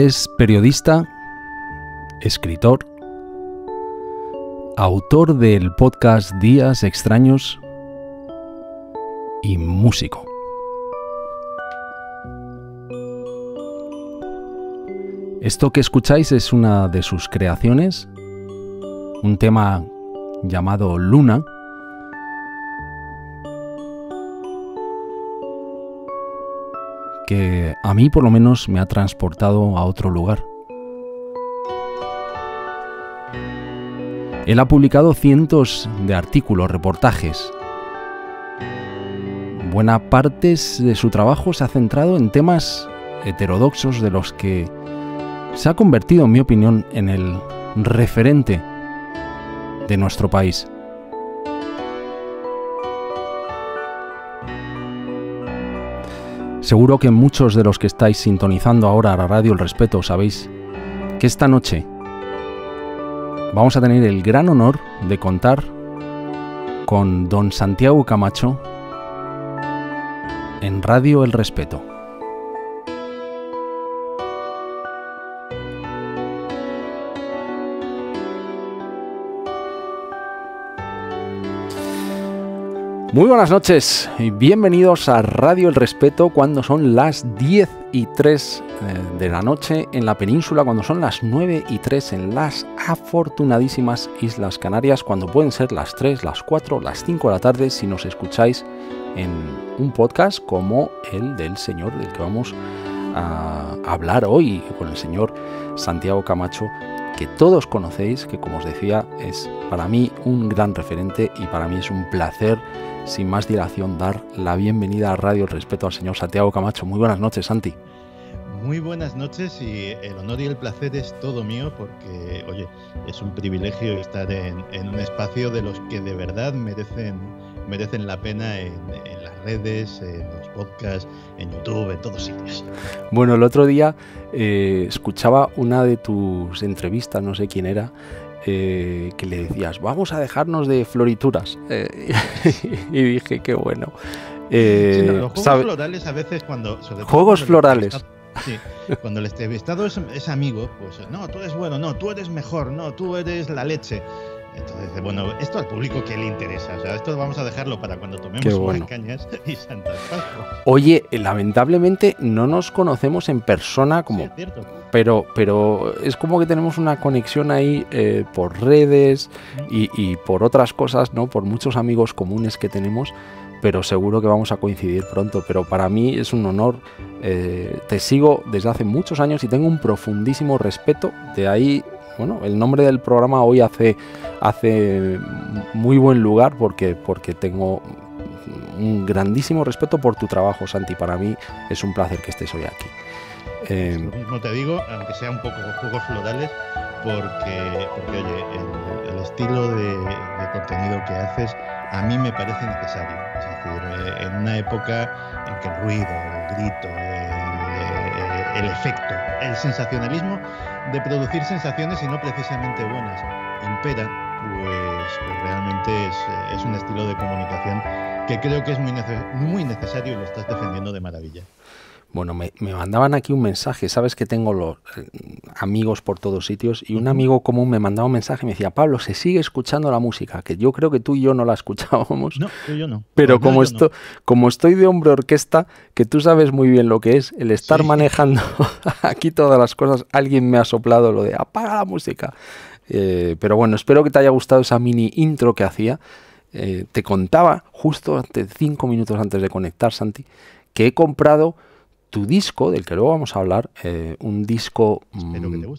es periodista, escritor, autor del podcast Días Extraños y músico. Esto que escucháis es una de sus creaciones, un tema llamado Luna. que a mí por lo menos me ha transportado a otro lugar. Él ha publicado cientos de artículos, reportajes. Buena parte de su trabajo se ha centrado en temas heterodoxos de los que se ha convertido, en mi opinión, en el referente de nuestro país. Seguro que muchos de los que estáis sintonizando ahora a la radio El Respeto sabéis que esta noche vamos a tener el gran honor de contar con don Santiago Camacho en Radio El Respeto. Muy buenas noches y bienvenidos a Radio El Respeto cuando son las 10 y 3 eh, de la noche en la península, cuando son las 9 y 3 en las afortunadísimas Islas Canarias, cuando pueden ser las 3, las 4, las 5 de la tarde si nos escucháis en un podcast como el del señor del que vamos a hablar hoy con el señor Santiago Camacho que todos conocéis, que como os decía es para mí un gran referente y para mí es un placer sin más dilación, dar la bienvenida a Radio El Respeto al señor Santiago Camacho. Muy buenas noches, Santi. Muy buenas noches y el honor y el placer es todo mío porque, oye, es un privilegio estar en, un espacio de los que de verdad merecen, merecen la pena en, las redes, en los podcasts, en YouTube, en todos sitios. Bueno, el otro día eh, escuchaba una de tus entrevistas, no sé quién era, eh, que le decías, vamos a dejarnos de florituras. Eh, y dije, qué bueno. Eh, los juegos florales a veces cuando... juegos florales. cuando el entrevistado es, amigo, pues no, tú eres bueno, no, tú eres mejor, no, tú eres la leche. Entonces, bueno, esto al público que le interesa, o sea, esto vamos a dejarlo para cuando tomemos cañas y santas Oye, lamentablemente no nos conocemos en persona como pero, pero es como que tenemos una conexión ahí eh, por redes y, por otras cosas, Por muchos amigos comunes que tenemos, pero seguro que vamos a coincidir pronto. Pero para mí es un honor. Eh, te sigo desde hace muchos años y tengo un profundísimo respeto. De ahí, bueno, el nombre del programa hoy hace, hace muy buen lugar porque, porque tengo un grandísimo respeto por tu trabajo, Santi. Para mí es un placer que estés hoy aquí. Eh, lo mismo te digo, aunque sea un poco juegos florales, porque, oye, el, estilo de, contenido que haces a mí me parece necesario. Es decir, eh, en una época en que el ruido, el grito, eh, el, efecto, el sensacionalismo de producir sensaciones y no precisamente buenas impera, pues, pues, realmente es, un estilo de comunicación que creo que es muy, muy necesario y lo estás defendiendo de maravilla. Bueno, me, mandaban aquí un mensaje, sabes que tengo los eh, amigos por todos sitios y un amigo común me mandaba un mensaje y me decía, Pablo, se sigue escuchando la música, que yo creo que tú y yo no la escuchábamos. No, yo no. Pero pues como, esto, como estoy de hombre orquesta, que tú sabes muy bien lo que es, el estar manejando aquí todas las cosas, alguien me ha soplado lo de apaga la música. Eh, pero bueno, espero que te haya gustado esa mini intro que hacía. Eh, te contaba justo antes, cinco minutos antes de conectar, Santi, que he comprado tu disco, del que luego vamos a hablar, eh, un disco... que mm,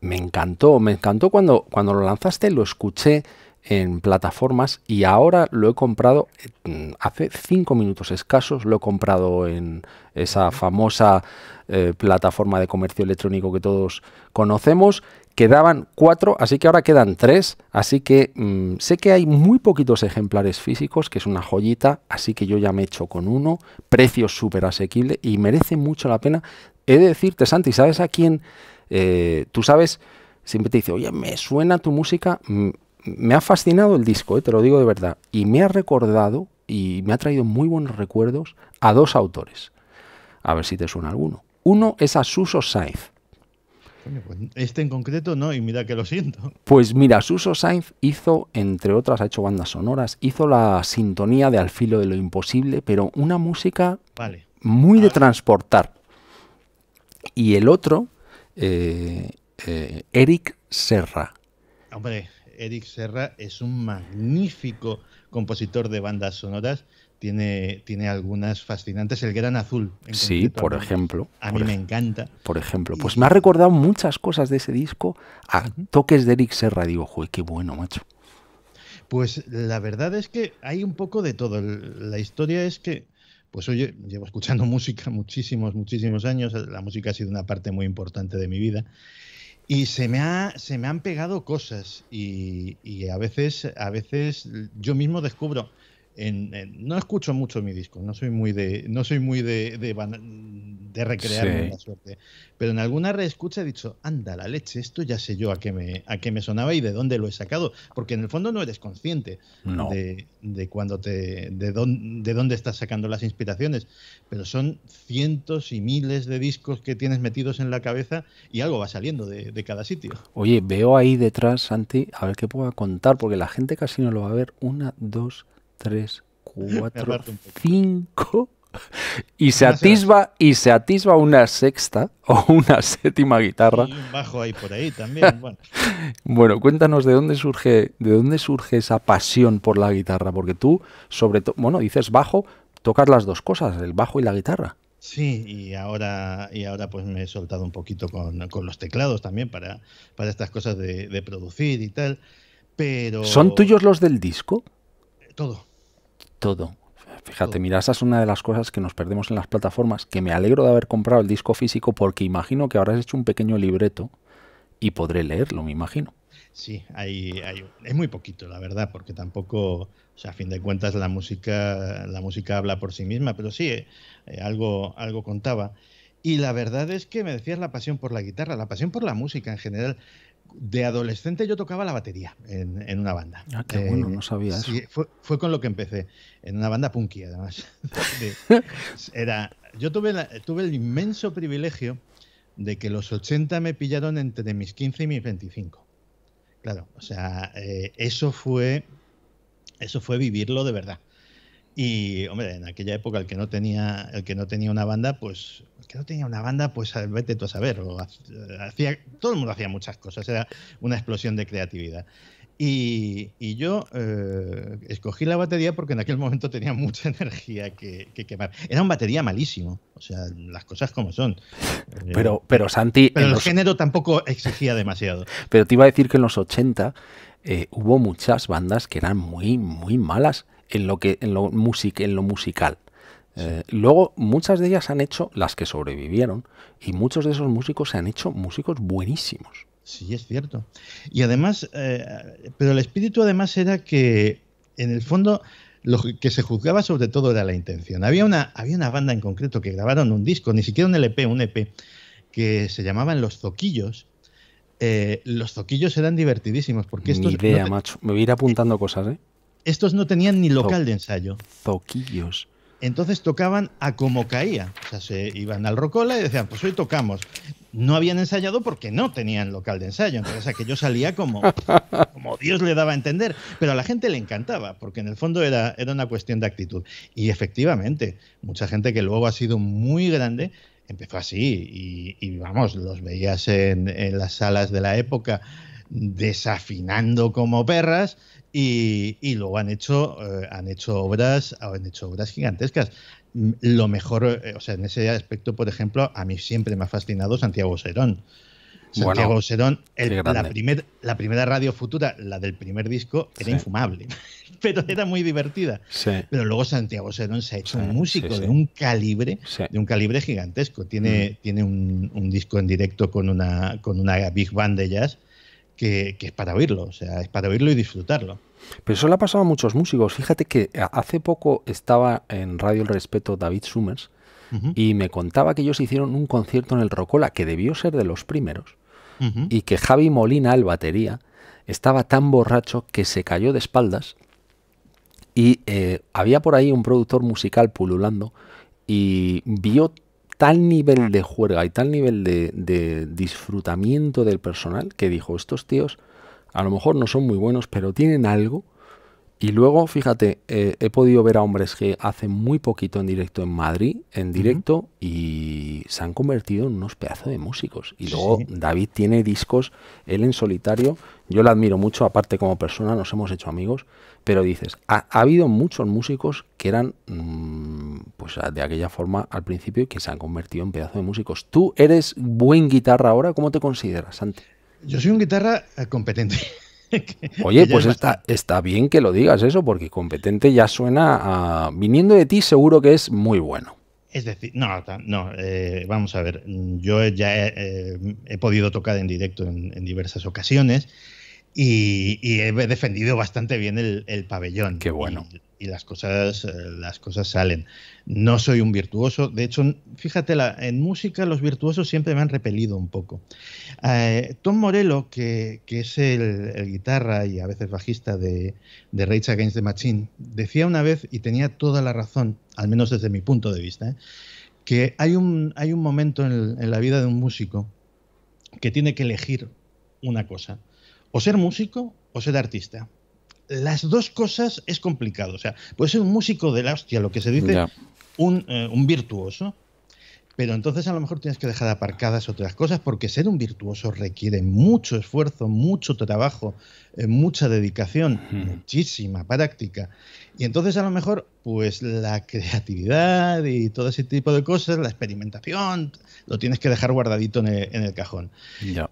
Me encantó, me encantó cuando, cuando lo lanzaste, lo escuché en plataformas y ahora lo he comprado mm, hace cinco minutos escasos, lo he comprado en esa famosa eh, plataforma de comercio electrónico que todos conocemos, Quedaban cuatro, así que ahora quedan tres. Así que mm, sé que hay muy poquitos ejemplares físicos, que es una joyita, así que yo ya me he echo con uno. Precio súper asequible y merece mucho la pena. He de decirte, Santi, ¿sabes a quién? Eh, tú sabes, siempre te dice, oye, me suena tu música. Mm, me ha fascinado el disco, eh, te lo digo de verdad. Y me ha recordado y me ha traído muy buenos recuerdos a dos autores. A ver si te suena alguno. Uno es a Suso Saiz. Pues, este en concreto no, y mira que lo siento. Pues mira, Suso Sainz hizo, entre otras, ha hecho bandas sonoras, hizo la sintonía de Al filo de lo imposible, pero una música muy de ah. transportar. Y el otro, eh, eh, Eric Serra. Hombre, Eric Serra es un magnífico compositor de bandas sonoras tiene, tiene algunas fascinantes. El Gran Azul. sí, por ejemplo. A mí me encanta. Por ejemplo, pues me ha recordado muchas cosas de ese disco a toques de Eric Serra. Digo, qué bueno, macho. Pues la verdad es que hay un poco de todo. La historia es que, pues oye, llevo escuchando música muchísimos, muchísimos años. La música ha sido una parte muy importante de mi vida. Y se me, ha, se me han pegado cosas y, y a, veces, a veces yo mismo descubro, no escucho mucho mi disco, no soy muy de, no soy muy de, de, de recrearme la suerte. Pero en alguna reescucha he dicho, anda la leche, esto ya sé yo a qué me, a qué me sonaba y de dónde lo he sacado. Porque en el fondo no eres consciente De, de, cuando te, de, de dónde estás sacando las inspiraciones. Pero son cientos y miles de discos que tienes metidos en la cabeza y algo va saliendo de, de cada sitio. Oye, veo ahí detrás, Santi, a ver qué puedo contar, porque la gente casi no lo va a ver. Una, dos, Tres, cuatro, cinco... y se atisba y se atisba una sexta o una séptima guitarra. Y un bajo ahí por ahí también. Bueno. cuéntanos de dónde surge de dónde surge esa pasión por la guitarra, porque tú sobre todo, bueno, dices bajo, tocas las dos cosas, el bajo y la guitarra. Sí, y ahora, y ahora pues me he soltado un poquito con, los teclados también para, para estas cosas de, de producir y tal. Pero... ¿Son tuyos los del disco? Todo. Todo. Fíjate, mira, esa es una de las cosas que nos perdemos en las plataformas, que me alegro de haber comprado el disco físico porque imagino que habrás hecho un pequeño libreto y podré leerlo, me imagino. Sí, hay, es muy poquito, la verdad, porque tampoco, o sea, a fin de cuentas la música, la música habla por sí misma, pero sí, eh, eh, algo, algo contaba. Y la verdad es que me decías la pasión por la guitarra, la pasión por la música en general de adolescente yo tocaba la batería en, en una banda. Ah, qué eh, bueno, no sabía Fue, con lo que empecé, en una banda punky además. era, yo tuve, el inmenso privilegio de que los 80 me pillaron entre mis 15 y mis 25. Claro, o sea, eh, eso fue eso fue vivirlo de verdad. Y, hombre, en aquella época el que no tenía, el que no tenía una banda, pues, que no tenía una banda, pues vete tú a saber. Eh, hacía, todo el mundo hacía muchas cosas, era una explosión de creatividad. Y, y yo eh, escogí la batería porque en aquel momento tenía mucha energía que, que, quemar. Era un batería malísimo, o sea, las cosas como son. Eh, pero, pero Santi. Pero el género tampoco exigía demasiado. pero te iba a decir que en los 80 hubo muchas bandas que eran muy, muy malas en lo, que, en lo, music, en lo musical. Eh, luego, muchas de ellas han hecho, las que sobrevivieron, y muchos de esos músicos se han hecho músicos buenísimos. Sí, es cierto. Y además, eh, pero el espíritu además era que, en el fondo, lo que se juzgaba sobre todo era la intención. Había una, había una banda en concreto que grabaron un disco, ni siquiera un LP, un EP, que se llamaban Los Zoquillos, eh, los zoquillos eran divertidísimos porque idea, macho. Me voy a ir apuntando cosas, ¿eh? Estos no tenían ni local de ensayo. Toquillos. Entonces tocaban a como caía. O sea, se iban al Rocola y decían, pues hoy tocamos. No habían ensayado porque no tenían local de ensayo. Entonces aquello salía como, como Dios le daba a entender. Pero a la gente le encantaba, porque en el fondo era, era una cuestión de actitud. Y efectivamente, mucha gente que luego ha sido muy grande empezó así. Y, vamos, los veías en las salas de la época desafinando como perras y, luego han hecho, eh, han hecho obras, han hecho obras gigantescas. Lo mejor, eh, o sea, en ese aspecto, por ejemplo, a mí siempre me ha fascinado Santiago Serón. Santiago Serón, la, primer, la primera radio futura, la del primer disco, era infumable, pero era muy divertida. Pero luego Santiago Serón se ha hecho un músico de un calibre, de un calibre gigantesco. Tiene, mm. tiene un, disco en directo con una, con una big band de jazz que, es para oírlo, o sea, es para oírlo y disfrutarlo. Pero eso le ha pasado a muchos músicos. Fíjate que hace poco estaba en Radio El Respeto David Summers y me contaba que ellos hicieron un concierto en el Rocola, que debió ser de los primeros, y que Javi Molina, el batería, estaba tan borracho que se cayó de espaldas y eh, había por ahí un productor musical pululando y vio tal nivel de juerga y tal nivel de, disfrutamiento del personal que dijo, estos tíos a lo mejor no son muy buenos, pero tienen algo. Y luego, fíjate, eh, he podido ver a hombres que hacen muy poquito en directo en Madrid, en directo, y se han convertido en unos pedazos de músicos. Y luego David tiene discos, él en solitario. Yo lo admiro mucho, aparte como persona, nos hemos hecho amigos. Pero dices, ha, habido muchos músicos que eran mm, pues de aquella forma al principio y que se han convertido en pedazo de músicos. ¿Tú eres buen guitarra ahora? ¿Cómo te consideras, Santi? Yo soy un guitarra eh, competente. Oye, pues está, está bien que lo digas eso, porque competente ya suena Viniendo de ti seguro que es muy bueno. Es decir, no, no, eh, vamos a ver, yo ya he, eh, podido tocar en directo en diversas ocasiones y, he defendido bastante bien el, pabellón. Qué bueno. Y, las, cosas, eh, las cosas salen. No soy un virtuoso. De hecho, fíjate, la, en música los virtuosos siempre me han repelido un poco. Eh, Tom Morello, que, es el, guitarra y a veces bajista de, de Rage Against the Machine, decía una vez, y tenía toda la razón, al menos desde mi punto de vista, eh, que hay un, hay un momento en, la vida de un músico que tiene que elegir una cosa o ser músico o ser artista. Las dos cosas es complicado. O sea, puede ser un músico de la hostia, lo que se dice, eh, un, virtuoso, pero entonces a lo mejor tienes que dejar aparcadas otras cosas porque ser un virtuoso requiere mucho esfuerzo, mucho trabajo, eh, mucha dedicación, muchísima práctica. Y entonces a lo mejor pues la creatividad y todo ese tipo de cosas, la experimentación, lo tienes que dejar guardadito en el, cajón. Ya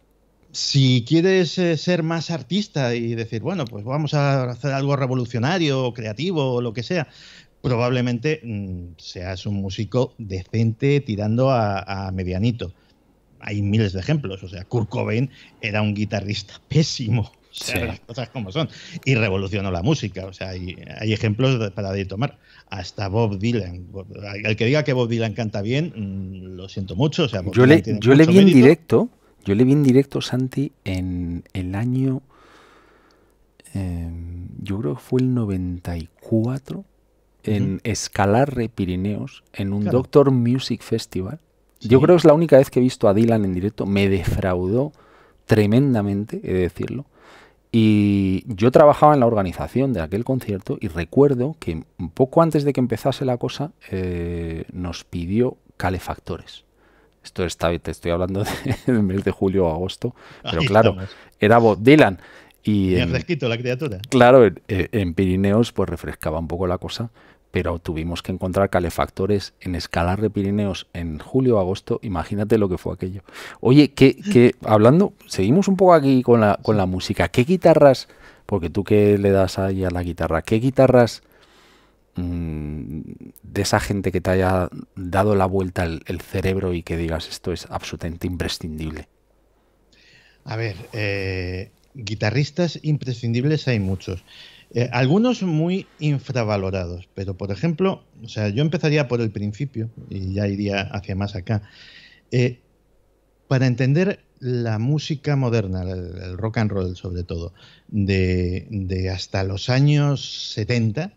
si quieres eh, ser más artista y decir, bueno, pues vamos a hacer algo revolucionario, o creativo o lo que sea, probablemente mm, seas un músico decente tirando a, medianito. Hay miles de ejemplos. O sea, Kurt Cobain era un guitarrista pésimo. O sea, las cosas como son. Y revolucionó la música. O sea, hay, ejemplos para tomar. Hasta Bob Dylan. El que diga que Bob Dylan canta bien, mm, lo siento mucho. yo le, yo le en directo. Yo le vi en directo, Santi, en el año. Em, yo creo que fue el 94, en Escalarre, Pirineos, en un Doctor Music Festival. Yo creo que es la única vez que he visto a Dylan en directo. Me defraudó tremendamente, he de decirlo. Y yo trabajaba en la organización de aquel concierto y recuerdo que un poco antes de que empezase la cosa eh, nos pidió calefactores. Esto está, te estoy hablando del mes de julio o agosto, pero claro, era Bob Dylan. Y en, la criatura. Claro, eh, en, Pirineos pues refrescaba un poco la cosa, pero tuvimos que encontrar calefactores en escalar de Pirineos en julio o agosto. Imagínate lo que fue aquello. Oye, que, hablando, seguimos un poco aquí con la, con la música. ¿Qué guitarras, porque tú que le das ahí a la guitarra, qué guitarras Mm, de esa gente que te haya dado la vuelta el, cerebro y que digas esto es absolutamente imprescindible? A ver, eh, guitarristas imprescindibles hay muchos. Eh, algunos muy infravalorados, pero por ejemplo, o sea, yo empezaría por el principio y ya iría hacia más acá. Eh, para entender la música moderna, el, rock and roll sobre todo, de, de hasta los años 70,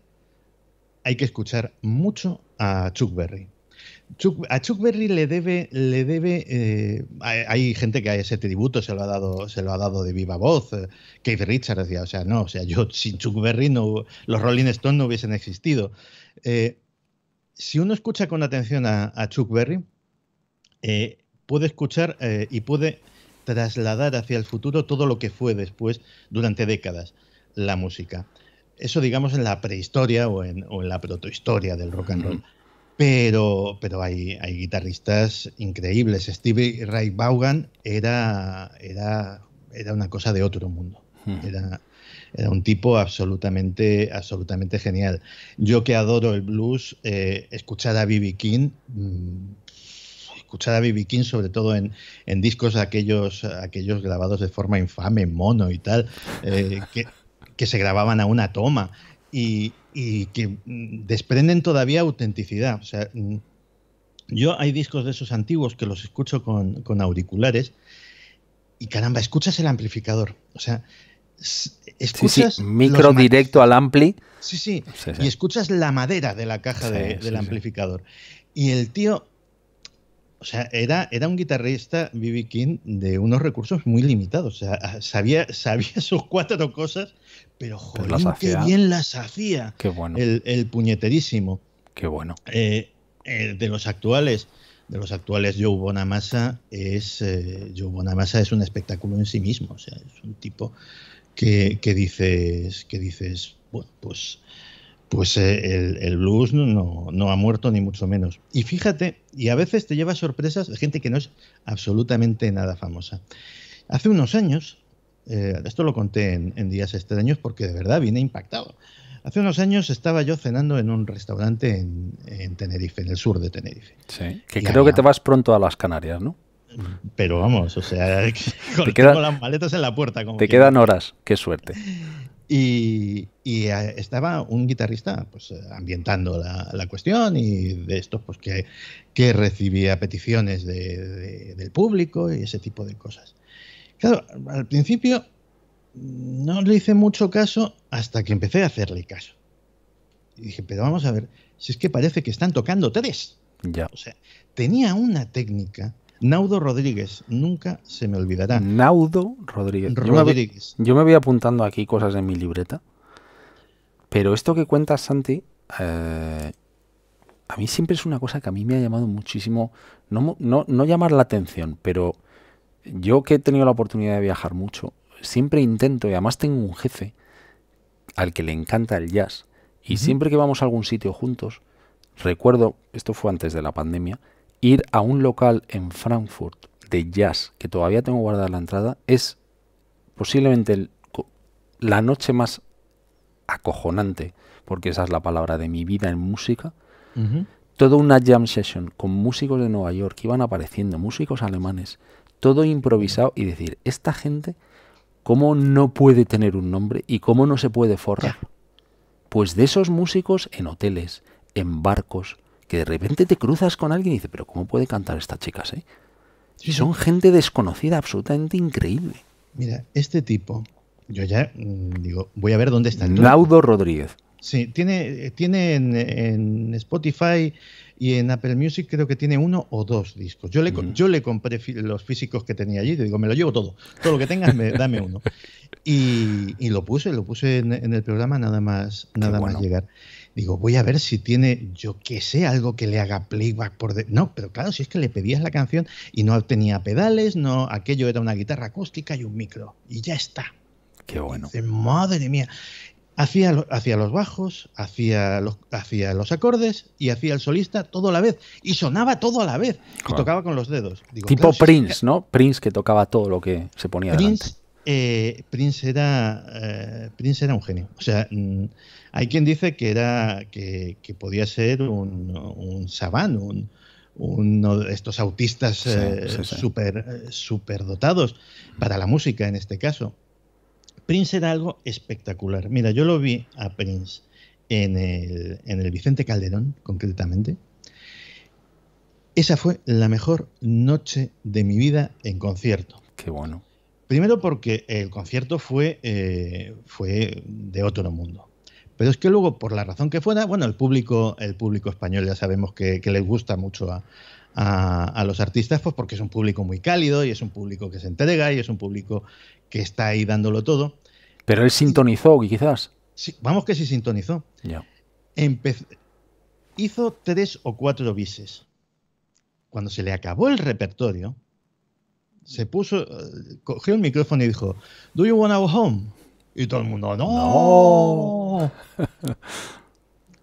hay que escuchar mucho a Chuck Berry. a Chuck Berry le debe, le debe eh, hay, gente que a ese tributo se lo ha dado, se lo ha dado de viva voz. Keith Richards decía, o sea, no, o sea, yo sin Chuck Berry los Rolling Stones no hubiesen existido. Eh, si uno escucha con atención a, Chuck Berry, eh, puede escuchar y puede trasladar hacia el futuro todo lo que fue después durante décadas la música. Eso, digamos, en la prehistoria o en, la protohistoria del rock and roll. Pero, pero hay, guitarristas increíbles. Stevie Ray Vaughan era, era, una cosa de otro mundo. Era, era un tipo absolutamente, absolutamente genial. Yo que adoro el blues, eh, escuchar a B.B. King, mm, escuchar a B.B. King sobre todo en, discos aquellos, aquellos grabados de forma infame, mono y tal, eh, que, que se grababan a una toma y, que mm, desprenden todavía autenticidad. O sea, mm, yo hay discos de esos antiguos que los escucho con, auriculares y caramba, escuchas el amplificador. O sea, escuchas. Micro directo al ampli. Sí, sí, Y escuchas la madera de la caja del amplificador. Y el tío o sea, era, era un guitarrista, B.B. King, de unos recursos muy limitados. O sea, ah, sabía, sabía sus cuatro cosas, pero joder, qué bien las hacía. Qué bueno. El, puñeterísimo. Qué bueno. Eh, eh, de los actuales, de los actuales Joe Bonamassa es eh, Joe Bonamassa es un espectáculo en sí mismo. O sea, es un tipo que, que dices, que dices, bueno, pues pues eh, el, blues no, ha muerto ni mucho menos. Y fíjate, y a veces te lleva sorpresas de gente que no es absolutamente nada famosa. Hace unos años, eh, esto lo conté en, días extraños porque de verdad vine impactado. Hace unos años estaba yo cenando en un restaurante en, Tenerife, en el sur de Tenerife. Sí, que creo que te vas pronto a las Canarias, ¿no? Pero vamos, o sea, con, las maletas en la puerta. te quedan horas, qué suerte. Y, eh, estaba un guitarrista pues, eh, ambientando la, cuestión y de esto pues, que, que recibía peticiones del público y ese tipo de cosas. Claro, al principio no le hice mucho caso hasta que empecé a hacerle caso. Y dije, pero vamos a ver, si es que parece que están tocando tres. Ya. O sea, tenía una técnica Naudo Rodríguez, nunca se me olvidará. Naudo Rodríguez. Yo, me voy, apuntando aquí cosas en mi libreta. Pero esto que cuentas, Santi, eh, a mí siempre es una cosa que a mí me ha llamado muchísimo, no, no, no llamar la atención, pero yo que he tenido la oportunidad de viajar mucho, siempre intento, y además tengo un jefe al que le encanta el jazz, y siempre que vamos a algún sitio juntos, recuerdo, esto fue antes de la pandemia, ir a un local en Frankfurt de jazz, que todavía tengo guardada la entrada, es posiblemente la noche más acojonante, porque esa es la palabra de mi vida en música. Toda una jam session con músicos de Nueva York que iban apareciendo, músicos alemanes, todo improvisado y decir, esta gente, ¿cómo no puede tener un nombre y cómo no se puede forrar? Pues de esos músicos en hoteles, en barcos, que de repente te cruzas con alguien y dices, pero ¿cómo puede cantar esta chicas? Eh? son gente desconocida, absolutamente increíble. Mira, este tipo, yo ya mm, digo, voy a ver dónde está. Laudo Rodríguez. Sí, tiene, tiene en, Spotify y en Apple Music creo que tiene uno o dos discos. Yo le, mm. yo le compré los físicos que tenía allí, le digo, me lo llevo todo, todo lo que tengas, dame uno. Y, lo puse, lo puse en, el programa nada más, nada más llegar. Digo, voy a ver si tiene, yo qué sé, algo que le haga playback por... no, pero claro, si es que le pedías la canción y no tenía pedales, no, aquello era una guitarra acústica y un micro. Y ya está. Qué bueno. madre mía. Hacía, los bajos, hacía los, hacía los acordes y hacía el solista todo a la vez. Y sonaba todo a la vez. Y tocaba con los dedos. tipo Prince, ¿no? Prince que tocaba todo lo que se ponía Prince, eh, Prince, era, eh, Prince era un genio. O sea, mm, hay quien dice que, era, que, podía ser un, sabán uno de estos autistas eh, Super, dotados para la música en este caso. Prince era algo espectacular. Mira, yo lo vi a Prince en el, en el Vicente Calderón, concretamente. Esa fue la mejor noche de mi vida en concierto. Qué bueno. Primero porque el concierto fue, eh, fue de otro mundo. Pero es que luego, por la razón que fuera, bueno, el público, el público español ya sabemos que, les gusta mucho a, los artistas, pues porque es un público muy cálido y es un público que se entrega y es un público que está ahí dándolo todo. Pero él sintonizó, quizás. vamos que sí sintonizó. hizo tres o cuatro bises. Cuando se le acabó el repertorio, se puso, eh, cogió el micrófono y dijo, ¿Do you wanna go home? Y todo el mundo, no.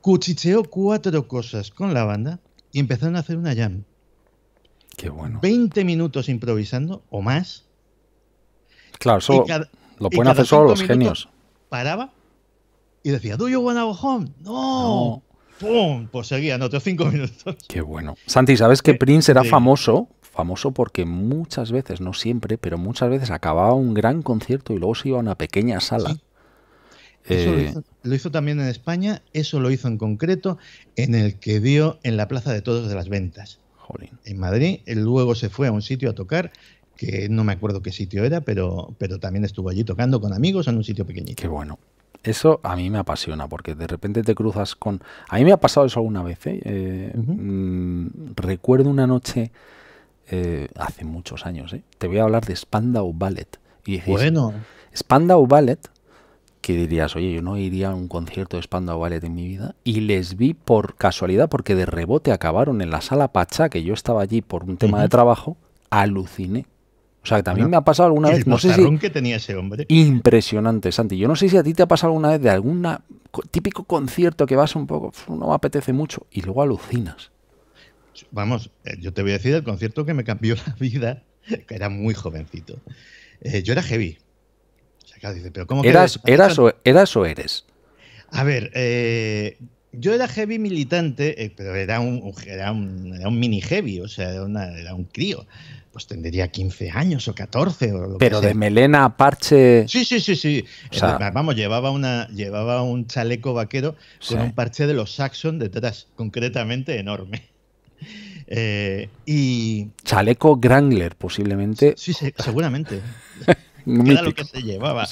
Cuchicheó cuatro cosas con la banda y empezaron a hacer una jam. Qué bueno. 20 minutos improvisando o más. Claro, solo, lo pueden hacer solo los genios. Paraba y decía, ¿Do you wanna go home? No. ¡Pum! Pues seguían otros cinco minutos. Qué bueno. Santi, ¿sabes que Prince era famoso famoso porque muchas veces, no siempre, pero muchas veces acababa un gran concierto y luego se iba a una pequeña sala. Eso eh, lo, hizo, también en España, eso lo hizo en concreto en el que dio en la Plaza de Todos de las Ventas. En Madrid, luego se fue a un sitio a tocar que no me acuerdo qué sitio era, pero, pero también estuvo allí tocando con amigos en un sitio pequeñito. Qué bueno. Eso a mí me apasiona, porque de repente te cruzas con... A mí me ha pasado eso alguna vez. ¿eh? Eh, mm, recuerdo una noche eh, hace muchos años. ¿eh? Te voy a hablar de Spandau Ballet. Y decís bueno. Spandau Ballet, que dirías, oye, yo no iría a un concierto de Spandau Ballet en mi vida. Y les vi por casualidad, porque de rebote acabaron en la sala Pacha que yo estaba allí por un tema de trabajo, aluciné. O sea, que también me ha pasado alguna vez. No sé si, tenía ese hombre. Impresionante, Santi. Yo no sé si a ti te ha pasado alguna vez de algún típico concierto que vas un poco, no me apetece mucho, y luego alucinas. Vamos, eh, yo te voy a decir el concierto que me cambió la vida, que era muy jovencito. Eh, yo era heavy. O sea, dice, ¿pero cómo eras, eras, o, eras, o, eres? A ver, eh, yo era heavy militante, pero era un, un, mini heavy, o sea, era, un crío pues tendría 15 años o 14 o lo Pero que sea. de melena parche. Sí, sí, sí, sí. Vamos, llevaba una llevaba un chaleco vaquero con un parche de los Saxon detrás, concretamente enorme. Eh, y... Chaleco Grangler, posiblemente. Sí, seguramente. Era lo que se llevaba.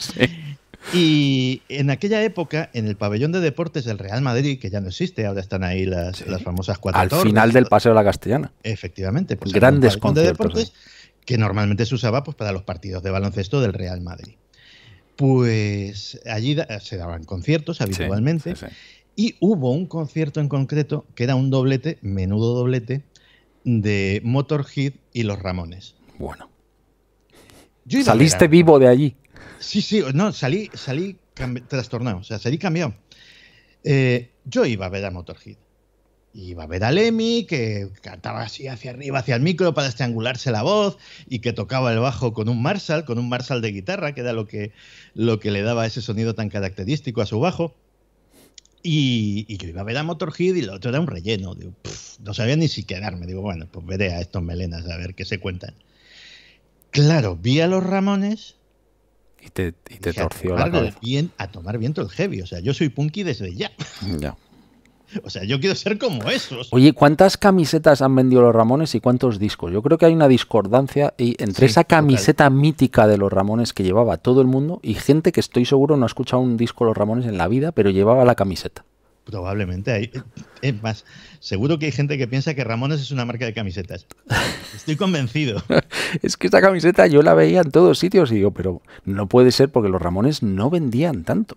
Y en aquella época, en el pabellón de deportes del Real Madrid, que ya no existe, ahora están ahí las, famosas cuatro Al final del Paseo de la Castellana. Efectivamente. Pues Grandes conciertos. De deportes, que normalmente se usaba pues, para los partidos de baloncesto del Real Madrid. Pues allí se daban conciertos habitualmente. y hubo un concierto en concreto que era un doblete, menudo doblete, de Motorhead y los Ramones. Bueno. Saliste vivo de allí. Sí, sí, no, salí, salí trastornado, o sea, salí cambiado. Eh, yo iba a ver a Motorhead. Iba a ver a Lemmy, que cantaba así hacia arriba, hacia el micro para estrangularse la voz y que tocaba el bajo con un Marshall, con un Marshall de guitarra, que era lo que, lo que le daba ese sonido tan característico a su bajo. Y, yo iba a ver a Motorhead y lo otro era un relleno. no sabía ni siquiera darme. Digo, bueno, pues veré a estos melenas a ver qué se cuentan. Claro, vi a los Ramones. Y te, torció la cabeza. Bien, a tomar viento el heavy. O sea, yo soy punky desde ya. Ya. O sea, yo quiero ser como esos. Oye, ¿cuántas camisetas han vendido los Ramones y cuántos discos? Yo creo que hay una discordancia entre esa camiseta mítica de los Ramones que llevaba todo el mundo y gente que estoy seguro no ha escuchado un disco de los Ramones en la vida, pero llevaba la camiseta. Probablemente hay. Es más, seguro que hay gente que piensa que Ramones es una marca de camisetas. Estoy convencido. es que esa camiseta yo la veía en todos sitios y digo, pero no puede ser porque los Ramones no vendían tanto.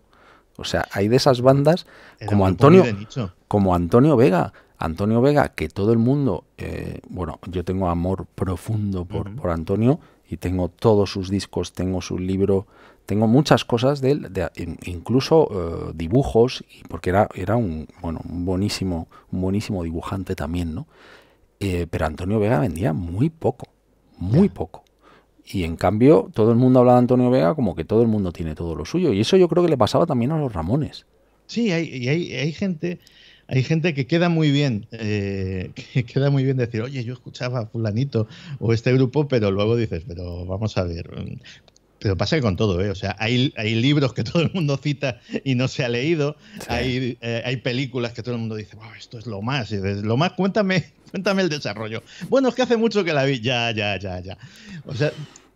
O sea, hay de esas bandas como Antonio, como Antonio Vega. Antonio Vega, que todo el mundo, eh, bueno, yo tengo amor profundo por, por Antonio y tengo todos sus discos, tengo su libro, tengo muchas cosas de él, incluso eh, dibujos, porque era, era un, bueno, un buenísimo, un buenísimo dibujante también, ¿no? Eh, pero Antonio Vega vendía muy poco, muy poco. Y en cambio, todo el mundo habla de Antonio Vega como que todo el mundo tiene todo lo suyo. Y eso yo creo que le pasaba también a los Ramones. Sí, hay, y hay, hay gente, hay gente que queda muy bien, eh, que queda muy bien decir, oye, yo escuchaba a fulanito o este grupo, pero luego dices, pero vamos a ver. Mm, pero pasa que con todo, ¿eh? O sea, hay, hay libros que todo el mundo cita y no se ha leído, hay, eh, hay películas que todo el mundo dice, wow esto es lo más, lo más, cuéntame, cuéntame el desarrollo. Bueno, es que hace mucho que la vi, ya, ya, ya, ya. O sea,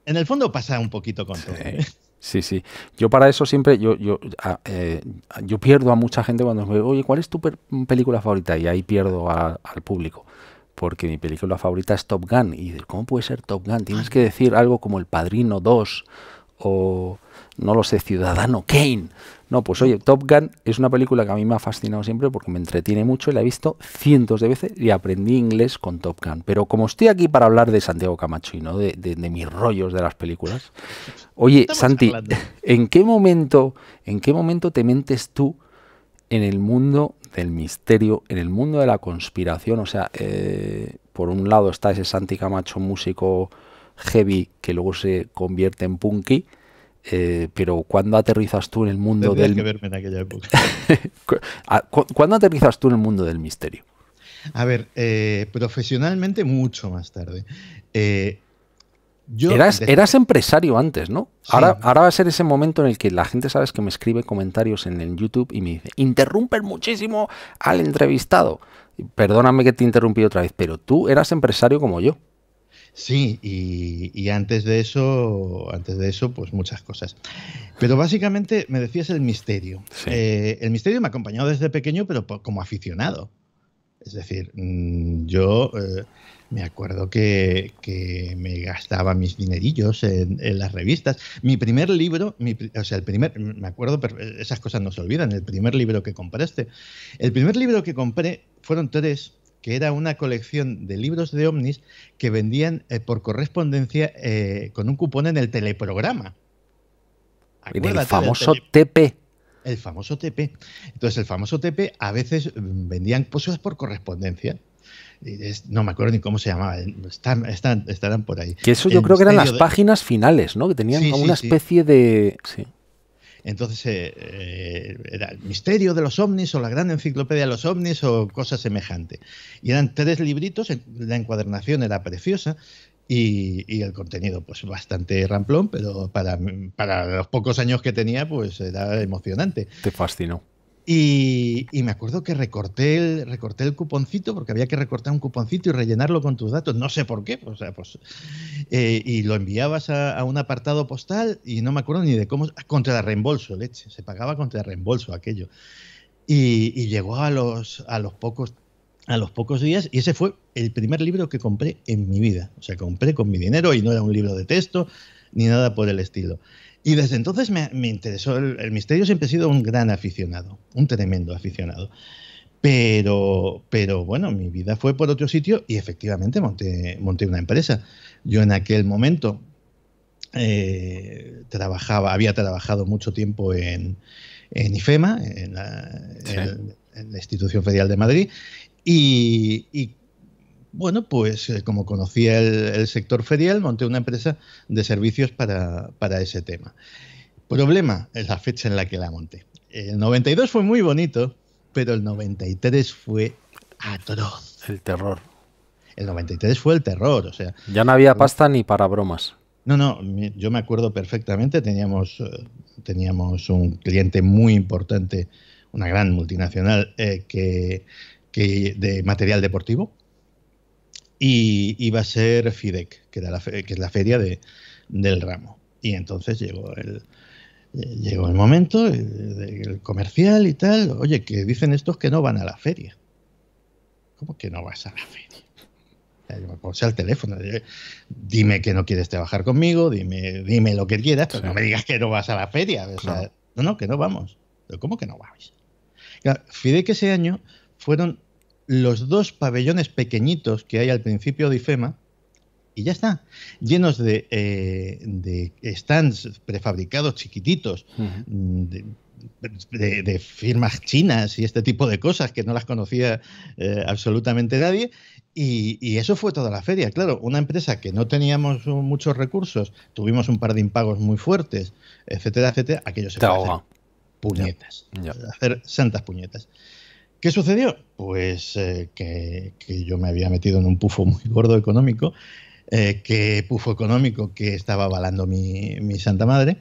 en el fondo pasa un poquito con todo. ¿eh? Sí, sí. Yo para eso siempre, yo, yo, eh, yo pierdo a mucha gente cuando me digo, oye, ¿cuál es tu película favorita? Y ahí pierdo al público. Porque mi película favorita es Top Gun. Y ¿cómo puede ser Top Gun? Tienes que decir algo como El Padrino 2 o, no lo sé, Ciudadano Kane no, pues oye, Top Gun es una película que a mí me ha fascinado siempre porque me entretiene mucho y la he visto cientos de veces y aprendí inglés con Top Gun. Pero como estoy aquí para hablar de Santiago Camacho y no de, mis rollos de las películas, oye, Santi, ¿en qué momento, en qué momento te mentes tú en el mundo del misterio, en el mundo de la conspiración? O sea, eh, por un lado está ese Santi Camacho músico heavy que luego se convierte en punky eh, pero ¿cuándo aterrizas tú en el mundo del... cuando aterrizas tú en el mundo del misterio? A ver, eh, profesionalmente mucho más tarde. Eh, yo eras, empresario antes, ¿no? Ahora, ahora va a ser ese momento en el que la gente, sabes, que me escribe comentarios en el YouTube y me dice, interrumpen muchísimo al entrevistado. Perdóname que te interrumpí otra vez, pero tú eras empresario como yo. Sí, y, antes de eso, antes de eso, pues muchas cosas. Pero básicamente me decías el misterio. Eh, el misterio me ha acompañado desde pequeño, pero como aficionado. Es decir, mm, yo eh, me acuerdo que, me gastaba mis dinerillos en, las revistas. Mi primer libro, o sea, el primer, me acuerdo, esas cosas no se olvidan, el primer libro que compraste. El primer libro que compré fueron tres que era una colección de libros de ovnis que vendían eh, por correspondencia eh, con un cupón en el teleprograma. el famoso TP. El famoso TP. Entonces, el famoso TP a veces mm, vendían cosas por correspondencia. No me acuerdo ni cómo se llamaba, están, estarán por ahí. Que eso yo creo que eran las páginas finales, ¿no? Que tenían una especie de... Entonces, eh, eh, era el misterio de los ovnis o la gran enciclopedia de los ovnis o cosas semejante. Y eran tres libritos, la encuadernación era preciosa. Y, el contenido, pues bastante ramplón, pero para, para los pocos años que tenía, pues era emocionante. Te fascinó. Y, me acuerdo que recorté el, recorté el cuponcito, porque había que recortar un cuponcito y rellenarlo con tus datos, no sé por qué, o sea, pues, eh, y lo enviabas a, un apartado postal y no me acuerdo ni de cómo, ah, contra reembolso, leche, se pagaba contra reembolso aquello. Y, y, llegó a los, a los pocos a los pocos días y ese fue el primer libro que compré en mi vida. O sea, compré con mi dinero y no era un libro de texto ni nada por el estilo. Y desde entonces me, interesó el, misterio, siempre he sido un gran aficionado, un tremendo aficionado. Pero, pero bueno, mi vida fue por otro sitio y efectivamente monté, monté una empresa. Yo en aquel momento eh, trabajaba, había trabajado mucho tiempo en, IFEMA, en la, Institución Federal de Madrid, y, bueno, pues eh, como conocía el, sector ferial, monté una empresa de servicios para, ese tema. Problema es la fecha en la que la monté. El 92 fue muy bonito, pero el 93 fue atroz. El terror. El 93 fue el terror, o sea. Ya no había pasta ni para bromas. No, no, yo me acuerdo perfectamente, teníamos, eh, teníamos un cliente muy importante, una gran multinacional eh, que, de material deportivo, y, iba a ser FIDEC, que, que es la feria de, del ramo. Y entonces llegó el, eh, llegó el momento, eh, el, comercial y tal. Oye, que dicen estos que no van a la feria. ¿Cómo que no vas a la feria? Yo me puse al teléfono. Eh, dime que no quieres trabajar conmigo, dime, dime lo que quieras, pero no me digas que no vas a la feria. no. no, que no vamos. ¿Cómo que no vais? Fidec ese año fueron los dos pabellones pequeñitos que hay al principio de IFEMA y ya está, llenos de, eh, stands prefabricados chiquititos, de, firmas chinas y este tipo de cosas que no las conocía eh, absolutamente nadie. Y, eso fue toda la feria. Claro, una empresa que no teníamos muchos recursos, tuvimos un par de impagos muy fuertes, etcétera, etcétera, aquello se puñetas, hacer santas puñetas. ¿Qué sucedió? Pues eh, que, yo me había metido en un pufo muy gordo económico, eh, que pufo económico que estaba avalando mi, santa madre,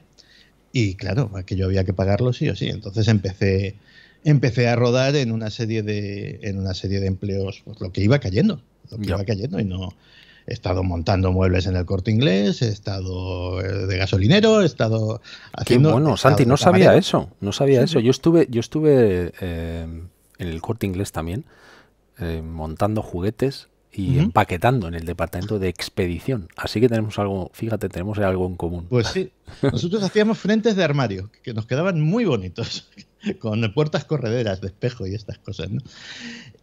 y claro, que yo había que pagarlo sí o sí. Entonces empecé, empecé a rodar en una serie de, en una serie de empleos, pues, lo que iba cayendo, iba cayendo, y no. He estado montando muebles en el corte inglés, he estado eh, de gasolinero, he estado haciendo. Qué bueno, Santi, no sabía eso, no sabía eso. Yo estuve, yo estuve en el corte inglés también, eh, montando juguetes y empaquetando en el departamento de expedición. Así que tenemos algo, fíjate, tenemos algo en común. Pues sí, nosotros hacíamos frentes de armario, que nos quedaban muy bonitos, con puertas correderas de espejo y estas cosas. ¿no?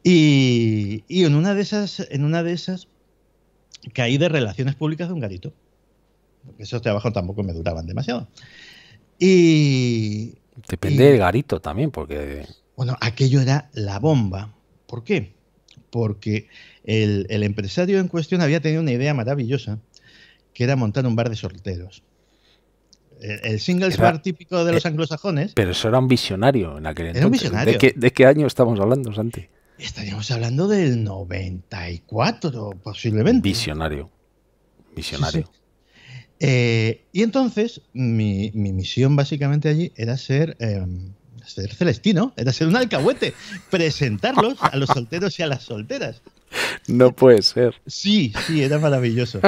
Y, y, en una de esas, en una de esas, caí de relaciones públicas de un garito. esos trabajos tampoco me duraban demasiado. Y. Depende del garito también, porque bueno, aquello era la bomba. ¿Por qué? Porque el, empresario en cuestión había tenido una idea maravillosa, que era montar un bar de solteros. El, singles bar típico de los eh, anglosajones. Pero eso era un visionario en aquel era Un visionario. ¿De, qué, año estamos hablando, Santi? Estaríamos hablando del 94, posiblemente. Visionario. Visionario. Eh, y entonces, mi, misión básicamente allí era ser em, ser este, celestino, era ser un alcahuete, presentarlos a los solteros y a las solteras. No puede ser. Sí, sí, era maravilloso.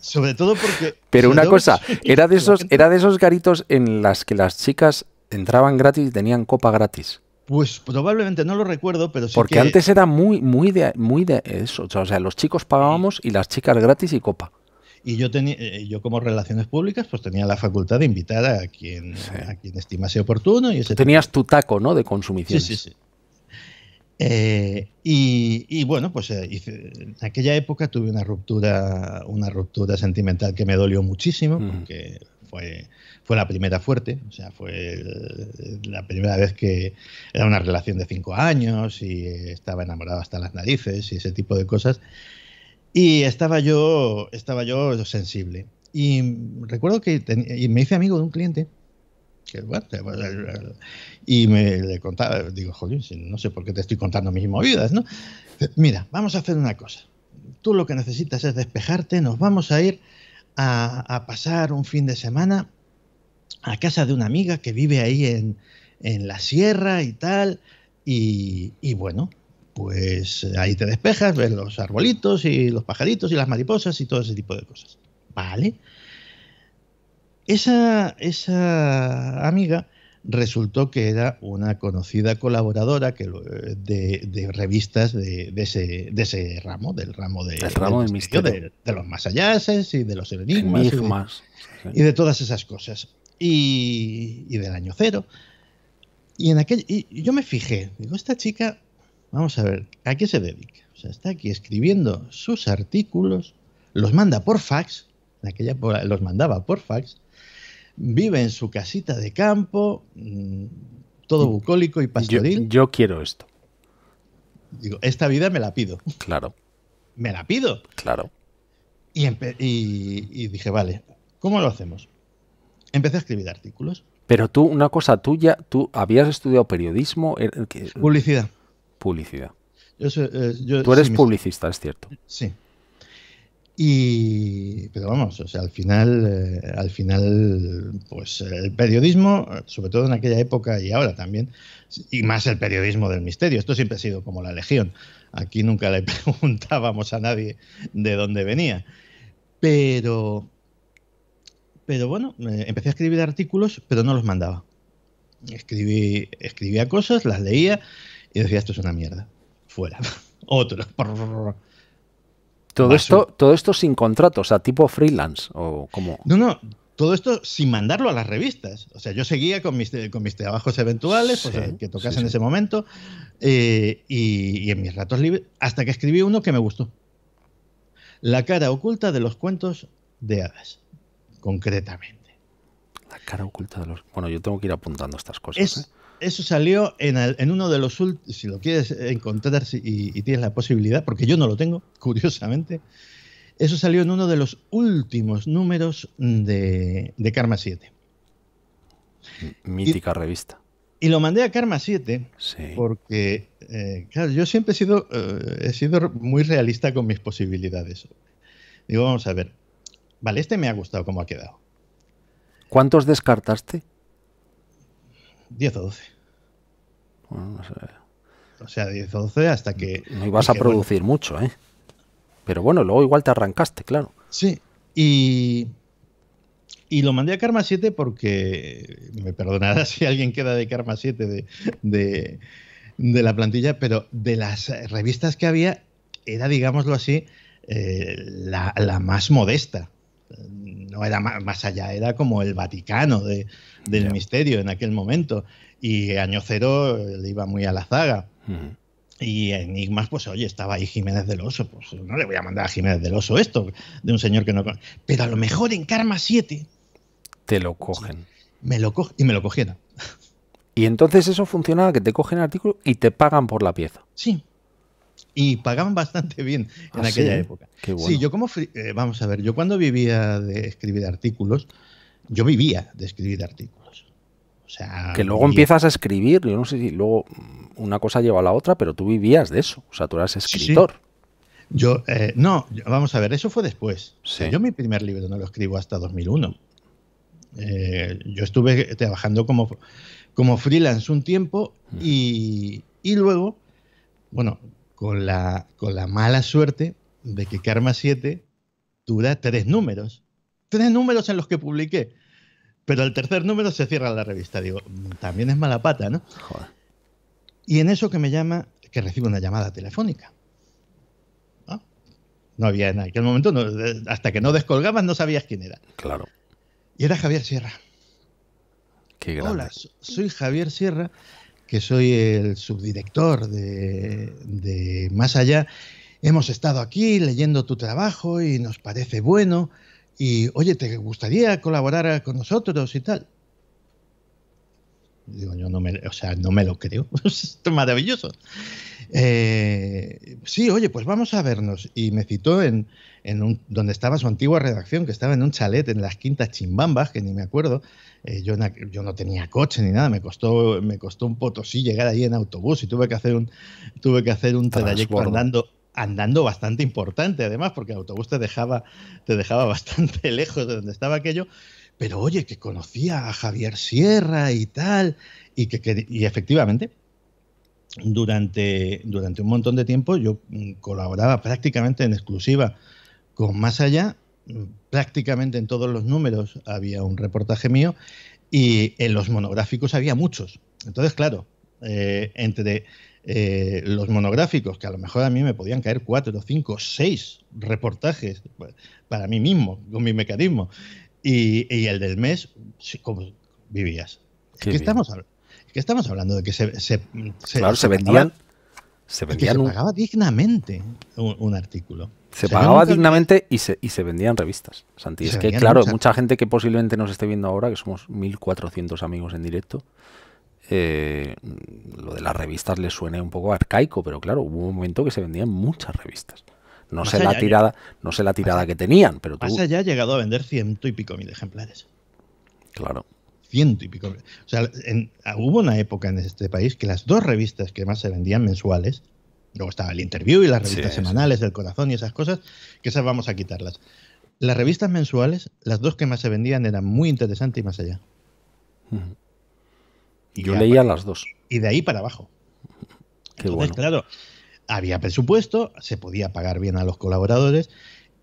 Sobre todo porque. Pero una cosa, era de esos, era de esos garitos en las que las chicas entraban gratis y tenían copa gratis. Pues probablemente no lo recuerdo, pero sí Porque antes era muy, muy de, muy de eso. O sea, los chicos pagábamos y las chicas gratis y copa. Y yo, eh, eh, yo como relaciones públicas, pues tenía la facultad de invitar a quien, a quien estimase oportuno. Y ese Tenías tu taco, ¿no? De consumición. Sí, sí, sí. Eh, y, bueno, pues en aquella época tuve una ruptura, una ruptura sentimental que me dolió muchísimo, porque fue, fue la primera fuerte, o sea, fue la primera vez que era una relación de cinco años y estaba enamorado hasta las narices y ese tipo de cosas. Y estaba yo, estaba yo sensible. Y recuerdo que y me hice amigo de un cliente. Que, eh, y me le contaba, digo, joder, no sé por qué te estoy contando mis movidas, ¿no? Mira, vamos a hacer una cosa. Tú lo que necesitas es despejarte, nos vamos a ir a, pasar un fin de semana a casa de una amiga que vive ahí en, en la sierra y tal. Y, y bueno, pues eh, ahí te despejas, ves los arbolitos y los pajaritos y las mariposas y todo ese tipo de cosas. ¿Vale? Esa, esa amiga resultó que era una conocida colaboradora que, eh, de, revistas de, ese, ramo, del ramo de, del misterio, De, los masayases y de los enigmas, Y, de, todas esas cosas. Y, del año cero. Y en aquel, y yo me fijé, digo, esta chica vamos a ver, ¿a qué se dedica? O sea, está aquí escribiendo sus artículos, los manda por fax, en aquella los mandaba por fax, vive en su casita de campo, mm, todo bucólico y pastoril. Yo, yo quiero esto. Digo, esta vida me la pido. Claro. Me la pido. Claro. Y, y dije, vale, ¿cómo lo hacemos? Empecé a escribir artículos. Pero tú, una cosa tuya, tú habías estudiado periodismo. Er, Publicidad publicidad. Eh, Tú eres publicista, es cierto. Sí. Y, pero vamos, o sea, al final, eh, al final, pues eh, el periodismo, sobre todo en aquella época y ahora también, y más el periodismo del misterio, esto siempre ha sido como la legión. Aquí nunca le preguntábamos a nadie de dónde venía. Pero, pero bueno, empecé a escribir artículos, pero no los mandaba. Escribí, escribía cosas, las leía y decía, esto es una mierda. Fuera. Otro. Todo esto, todo esto sin contrato, o sea, tipo freelance o como. No, no, todo esto sin mandarlo a las revistas. O sea, yo seguía con mis, con mis trabajos eventuales, pues, eh, que tocas en ese momento, eh, y, en mis ratos libres, hasta que escribí uno que me gustó. La cara oculta de los cuentos de hadas, concretamente. La cara oculta de los... Bueno, yo tengo que ir apuntando estas cosas. ¿eh? Eso salió en, uno de los últimos, si lo quieres encontrar y, tienes la posibilidad, porque yo no lo tengo, curiosamente, eso salió en uno de los últimos números de, Karma 7. Mítica revista. Y lo mandé a Karma 7 porque, eh, yo siempre he sido, eh, he sido muy realista con mis posibilidades. Digo, vamos a ver, vale, este me ha gustado como ha quedado. ¿Cuántos descartaste? 10 o 12. O sea, 10 o 12 hasta que... No ibas a producir mucho, ¿eh? Pero bueno, luego igual te arrancaste, claro. Sí, y... lo mandé a Karma 7 porque, me perdonará si alguien queda de Karma 7 de, de, la plantilla, pero de las revistas que había, era, digámoslo así, eh, la, más modesta. No era más allá, era como el Vaticano de, del misterio en aquel momento. Y año cero eh, le iba muy a la zaga. Y Enigmas, pues oye, estaba ahí Jiménez del Oso, pues no le voy a mandar a Jiménez del Oso esto, de un señor que no... Pero a lo mejor en Karma 7... Te lo cogen. Me lo co y me lo cogieron. Y entonces eso funcionaba, que te cogen el artículo y te pagan por la pieza. Sí. Y pagaban bastante bien en ah, aquella época. Qué Sí, yo como... Eh, vamos a ver, yo cuando vivía de escribir artículos, yo vivía de escribir artículos. O sea, que luego empiezas a escribir, yo no sé si luego una cosa lleva a la otra, pero tú vivías de eso, o sea, tú eras escritor. Yo, eh, no, vamos a ver, eso fue después. Yo mi primer libro no lo escribo hasta 2001. Eh, yo estuve trabajando como, como freelance un tiempo mm. y, y luego, bueno, con la, con la mala suerte de que Karma 7 dura tres números tres números en los que publiqué. Pero el tercer número se cierra la revista. Digo, mm, también es mala pata, ¿no? Joder. Y en eso que me llama, que recibo una llamada telefónica. No, había en aquel momento, eh, hasta que no descolgabas, no sabías quién era. Claro. Y era Javier Sierra. Qué grande. Hola, soy Javier Sierra, que soy el subdirector de, de Más Allá. Hemos estado aquí leyendo tu trabajo y nos parece bueno y oye, ¿te gustaría colaborar con nosotros y tal? Digo, yo no me, o sea, no me lo creo. Esto es maravilloso. Eh, sí, oye, pues vamos a vernos. Y me citó en, un, donde estaba su antigua redacción, que estaba en un chalet en las quintas Chimbambas, que ni me acuerdo. Eh, yo, yo, no tenía coche ni nada, me costó, me costó un potosí llegar ahí en autobús y tuve que hacer un, tuve que hacer un trayecto andando, andando bastante importante, además, porque el autobús te dejaba, te dejaba bastante lejos de donde estaba aquello. Pero oye, que conocía a Javier Sierra y tal, y que, efectivamente, durante, durante un montón de tiempo yo mm, colaboraba prácticamente en exclusiva con Más Allá, mm, prácticamente en todos los números había un reportaje mío, y en los monográficos había muchos. Entonces, claro, eh, entre eh, los monográficos, que a lo mejor a mí me podían caer cuatro, cinco, seis reportajes pues, para mí mismo, con mi mecanismo, y, el del mes, ¿cómo vivías? ¿Qué, estamos, que estamos hablando? De que se, se, se, claro, se vendían. se, pagaba dignamente un, artículo. Se pagaba dignamente y se, y se vendían revistas. es que, claro, mucha... mucha gente que posiblemente nos esté viendo ahora, que somos 1.400 amigos en directo, eh, lo de las revistas le suene un poco arcaico, pero claro, hubo un momento que se vendían muchas revistas. No sé, la tirada, no sé la tirada que tenían, pero tú... Más allá ha llegado a vender ciento y pico mil ejemplares. Claro. Ciento y pico mil. O sea, hubo una época en este país que las dos revistas que más se vendían mensuales, luego estaba el interview y las revistas semanales, El Corazón y esas cosas, que esas vamos a quitarlas. Las revistas mensuales, las dos que más se vendían eran muy interesantes y más allá. Yo leía pues, las dos. Y de ahí para abajo. claro, había presupuesto, se podía pagar bien a los colaboradores.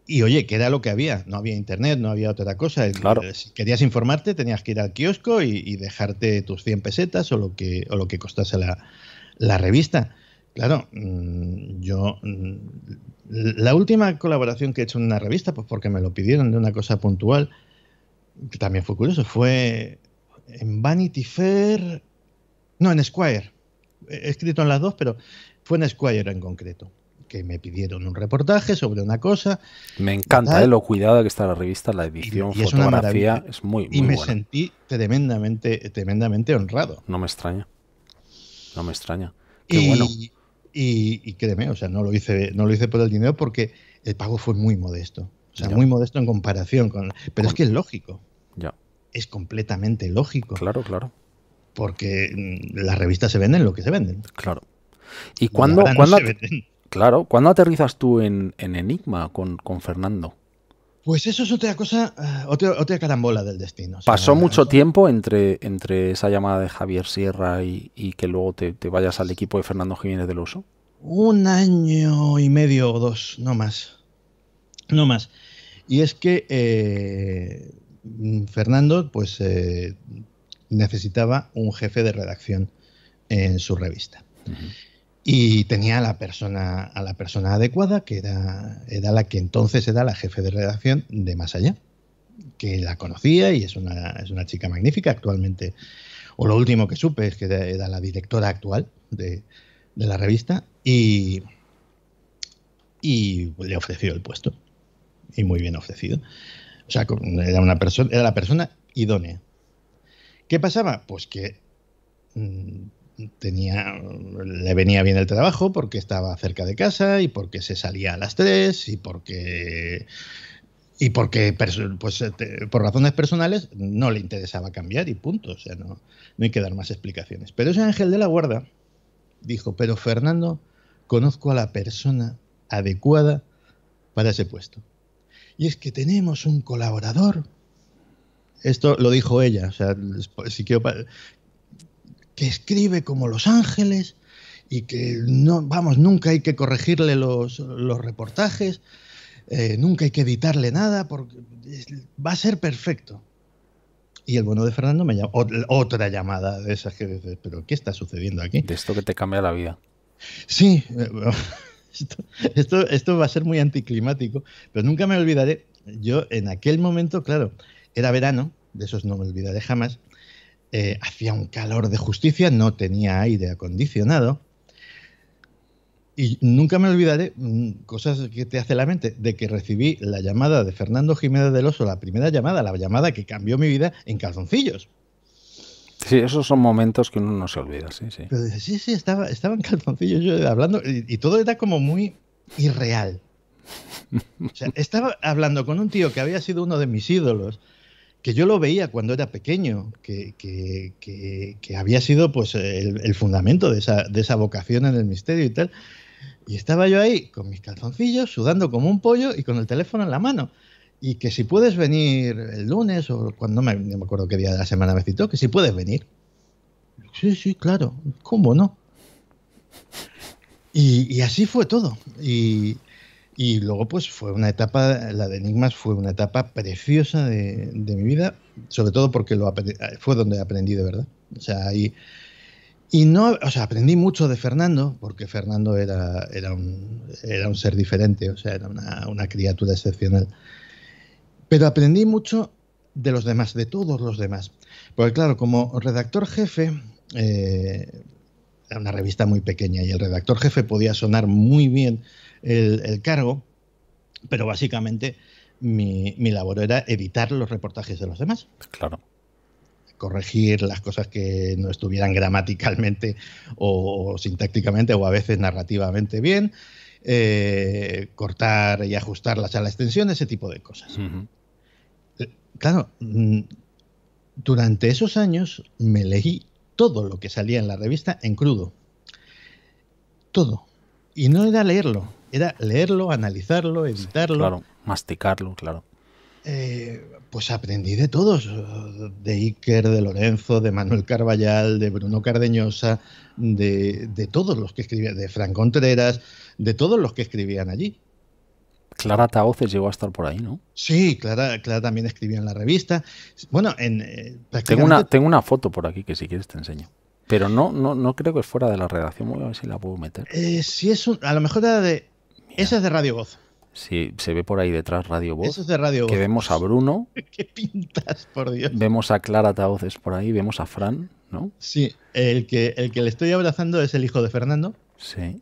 Y oye, que era lo que había, no había internet, no había otra cosa. Claro. Eh, si querías informarte, tenías que ir al kiosco y, dejarte tus 100 pesetas o lo que, lo que costase la, la revista. Claro, mm, yo mm, la última colaboración que he hecho en una revista, pues porque me lo pidieron de una cosa puntual, que también fue curioso, fue en Vanity Fair, no, en Squire. He escrito en las dos, pero fue en Squire en concreto, que me pidieron un reportaje sobre una cosa. Me encanta eh, lo cuidado que está la revista, la edición, fotografía, es, muy, Y me sentí tremendamente, tremendamente honrado. No me extraña, no me extraña. Qué y, bueno. y, créeme, o sea, no lo hice, no lo hice por el dinero porque el pago fue muy modesto. O sea, muy modesto en comparación con. Pero es que es lógico. Ya es completamente lógico. Claro, claro. Porque mm, las revistas se venden lo que se venden. Claro. ¿Y cuándo, cuando claro, cuando aterrizas tú en, Enigma con, con, Fernando? Pues eso es otra cosa, eh, otra, otra carambola del destino. ¿Pasó mucho tiempo entre, entre esa llamada de Javier Sierra y, y que luego te, vayas al equipo de Fernando Jiménez del Oso? Un año y medio o dos, no más. No más. Y es que eh, Mm, Fernando pues eh, necesitaba un jefe de redacción en su revista. Y tenía a la persona, a la persona adecuada, que era, la que entonces era la jefe de redacción de Más Allá, que la conocía y es una, chica magnífica actualmente. O lo último que supe es que era, la directora actual de, la revista y, y le ofreció el puesto. Y muy bien ofrecido. O sea, era, una persona, era la persona idónea. ¿Qué pasaba? Pues que mm, tenía, le venía bien el trabajo porque estaba cerca de casa y porque se salía a las tres y porque y porque pues, por razones personales no le interesaba cambiar y punto, o sea, no, no hay que dar más explicaciones. Pero ese ángel de la guarda dijo, pero Fernando, conozco a la persona adecuada para ese puesto y es que tenemos un colaborador. Esto lo dijo ella, o sea, que escribe como Los Ángeles y que no, vamos, nunca hay que corregirle los, reportajes, eh, nunca hay que editarle nada, porque va a ser perfecto. Y el bueno de Fernando me llamó, otra llamada de esas que dices, pero ¿qué está sucediendo aquí? De esto que te cambia la vida. Sí, eh, esto, esto, va a ser muy anticlimático, pero nunca me olvidaré. Yo en aquel momento, claro, era verano, de esos no me olvidaré jamás. Eh, hacía un calor de justicia, no tenía aire acondicionado. Y nunca me olvidaré, mm, cosas que te hace la mente, de que recibí la llamada de Fernando Jiménez del Oso, la primera llamada, la llamada que cambió mi vida en calzoncillos. Sí, esos son momentos que uno no se olvida, sí, sí. estaba, en calzoncillos yo hablando y, todo era como muy irreal. estaba hablando con un tío que había sido uno de mis ídolos, que yo lo veía cuando era pequeño, que, había sido pues el, fundamento de esa, de esa vocación en el misterio y tal. Y estaba yo ahí con mis calzoncillos, sudando como un pollo y con el teléfono en la mano y que si puedes venir el lunes o cuando me, no me acuerdo qué día de la semana me citó, que si puedes venir. Sí, sí, claro, ¿cómo no? Y, así fue todo. Y, y, luego pues fue una etapa, la de Enigmas fue una etapa preciosa de, de mi vida, sobre todo porque lo fue donde aprendí de verdad. O sea, ahí... Y no, o sea, aprendí mucho de Fernando, porque Fernando era, era, un, era un ser diferente, o sea, era una, una criatura excepcional. Pero aprendí mucho de los demás, de todos los demás. Porque claro, como redactor jefe, eh, era una revista muy pequeña y el redactor jefe podía sonar muy bien el, cargo, pero básicamente mi, labor era editar los reportajes de los demás. Claro. Corregir las cosas que no estuvieran gramaticalmente o, sintácticamente o a veces narrativamente bien, eh, cortar y ajustarlas a la extensión, ese tipo de cosas claro, mm, durante esos años me leí todo lo que salía en la revista en crudo. Todo. Y no era leerlo, era leerlo, analizarlo, editarlo. claro, masticarlo, claro. Eh, pues aprendí de todos, de Iker, de Lorenzo, de Manuel Carballal, de Bruno Cardeñosa, de, todos los que escribían, de Fran Contreras, de todos los que escribían allí. Clara Tauces llegó a estar por ahí, ¿no? Sí, Clara, también escribía en la revista. Bueno, en, eh, tengo, una, foto por aquí que si quieres te enseño. Pero no, no, no creo que es fuera de la redacción. Voy a ver si la puedo meter. Eh, si es un, a lo mejor era de. esa es de Radio Voz. Sí, se ve por ahí detrás Radio Voz. Eso es de Radio Voz. Que vemos a Bruno. ¿Qué pintas, por Dios? Vemos a Clara Tauces por ahí, vemos a Fran, ¿no? Sí, el que, el que le estoy abrazando es el hijo de Fernando. Sí.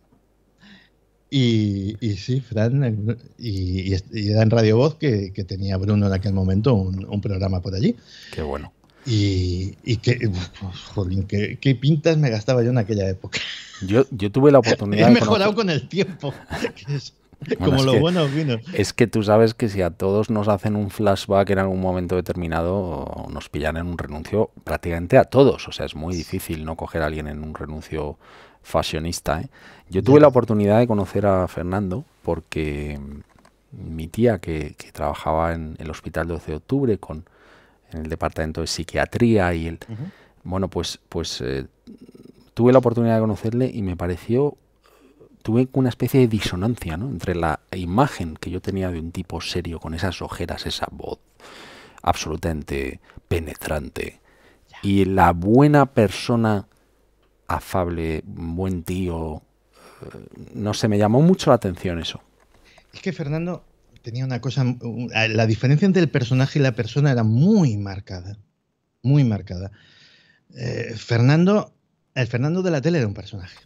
Y, sí, Fran, eh, y, era en Radio Voz que, tenía Bruno en aquel momento un, programa por allí. Qué bueno. Y, qué, pintas me gastaba yo en aquella época. Yo, yo tuve la oportunidad. He mejorado con el tiempo. Como lo bueno vino. Es que tú sabes que si a todos nos hacen un flashback en algún momento determinado, nos pillan en un renuncio prácticamente a todos. O sea, es muy difícil no coger a alguien en un renuncio fashionista. ¿eh? Yo tuve la oportunidad de conocer a Fernando porque mm, mi tía que, trabajaba en, el hospital 12 de octubre con, en el departamento de psiquiatría y el... Bueno, pues, pues eh, tuve la oportunidad de conocerle y me pareció... Tuve una especie de disonancia ¿no? entre la imagen que yo tenía de un tipo serio con esas ojeras, esa voz absolutamente penetrante y la buena persona afable, buen tío. Eh, no sé, me llamó mucho la atención eso. Es que Fernando tenía una cosa, la diferencia entre el personaje y la persona era muy marcada, muy marcada. Eh, Fernando, el Fernando de la tele era un personaje.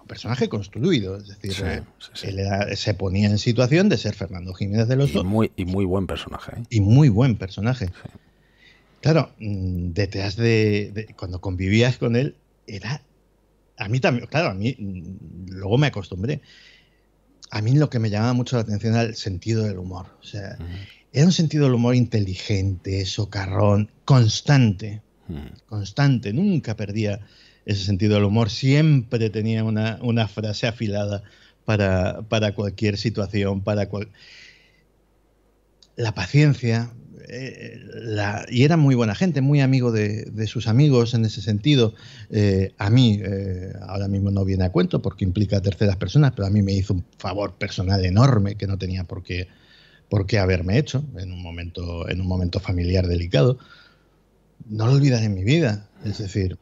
Un personaje construido, es decir, se ponía en situación de ser Fernando Jiménez de los dos. muy, y muy buen personaje. ¿eh? Y muy buen personaje. Claro, mm, detrás de, cuando convivías con él, era. A mí también, claro, a mí mm, luego me acostumbré. A mí lo que me llamaba mucho la atención era el sentido del humor. O sea, era un sentido del humor inteligente, socarrón, constante. Constante, nunca perdía ese sentido del humor. Siempre tenía una, frase afilada para, para cualquier situación, para cual... La paciencia, eh, la, y era muy buena gente, muy amigo de, sus amigos en ese sentido. Eh, a mí, eh, ahora mismo no viene a cuento porque implica a terceras personas, pero a mí me hizo un favor personal enorme que no tenía por qué, por qué haberme hecho en un, momento, en un momento familiar delicado. No lo olvidaré en mi vida. Es decir,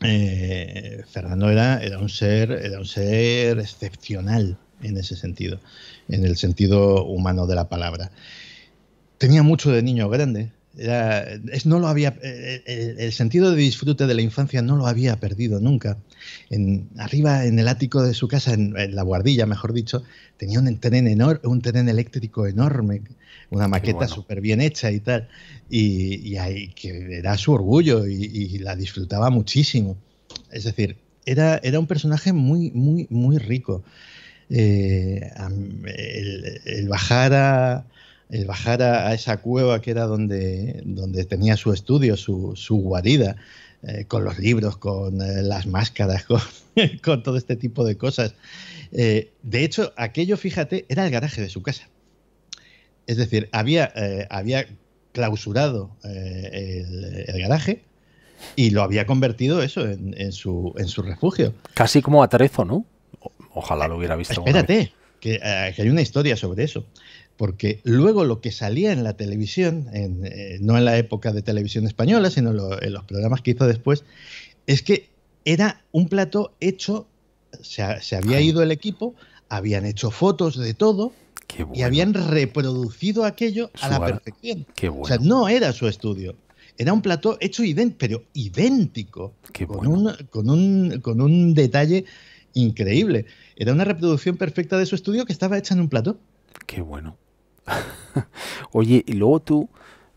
Fernando era, era, un ser, era un ser excepcional en ese sentido, en el sentido humano de la palabra tenía mucho de niño grande. no lo había, eh, eh, el, sentido de disfrute de la infancia no lo había perdido nunca. En, arriba en el ático de su casa, en, la guardilla, mejor dicho, tenía un tren, enorme un tren eléctrico enorme, una maqueta súper bien hecha y tal. Y, ahí, que era su orgullo y, la disfrutaba muchísimo. Es decir, era, era un personaje muy, muy, muy rico. Eh, el, el bajar a, el eh, bajar a, esa cueva que era donde, donde tenía su estudio, su, su guarida, eh, con los libros, con eh, las máscaras, con, todo este tipo de cosas. de hecho, aquello, fíjate, era el garaje de su casa. Es decir, había, había clausurado el, garaje y lo había convertido eso en, su, refugio. Casi como atrezo, ¿no? Ojalá lo hubiera visto. Espérate, que hay una historia sobre eso porque luego lo que salía en la televisión, eh, no en la época de televisión española, sino en los programas que hizo después, es que era un plato hecho, se, había ido el equipo, habían hecho fotos de todo y habían reproducido aquello a la perfección. O sea, no era su estudio. Era un plato hecho idéntico, pero idéntico, qué con, un, con un detalle increíble. Era una reproducción perfecta de su estudio que estaba hecha en un plato. Qué bueno. Oye, y luego tú,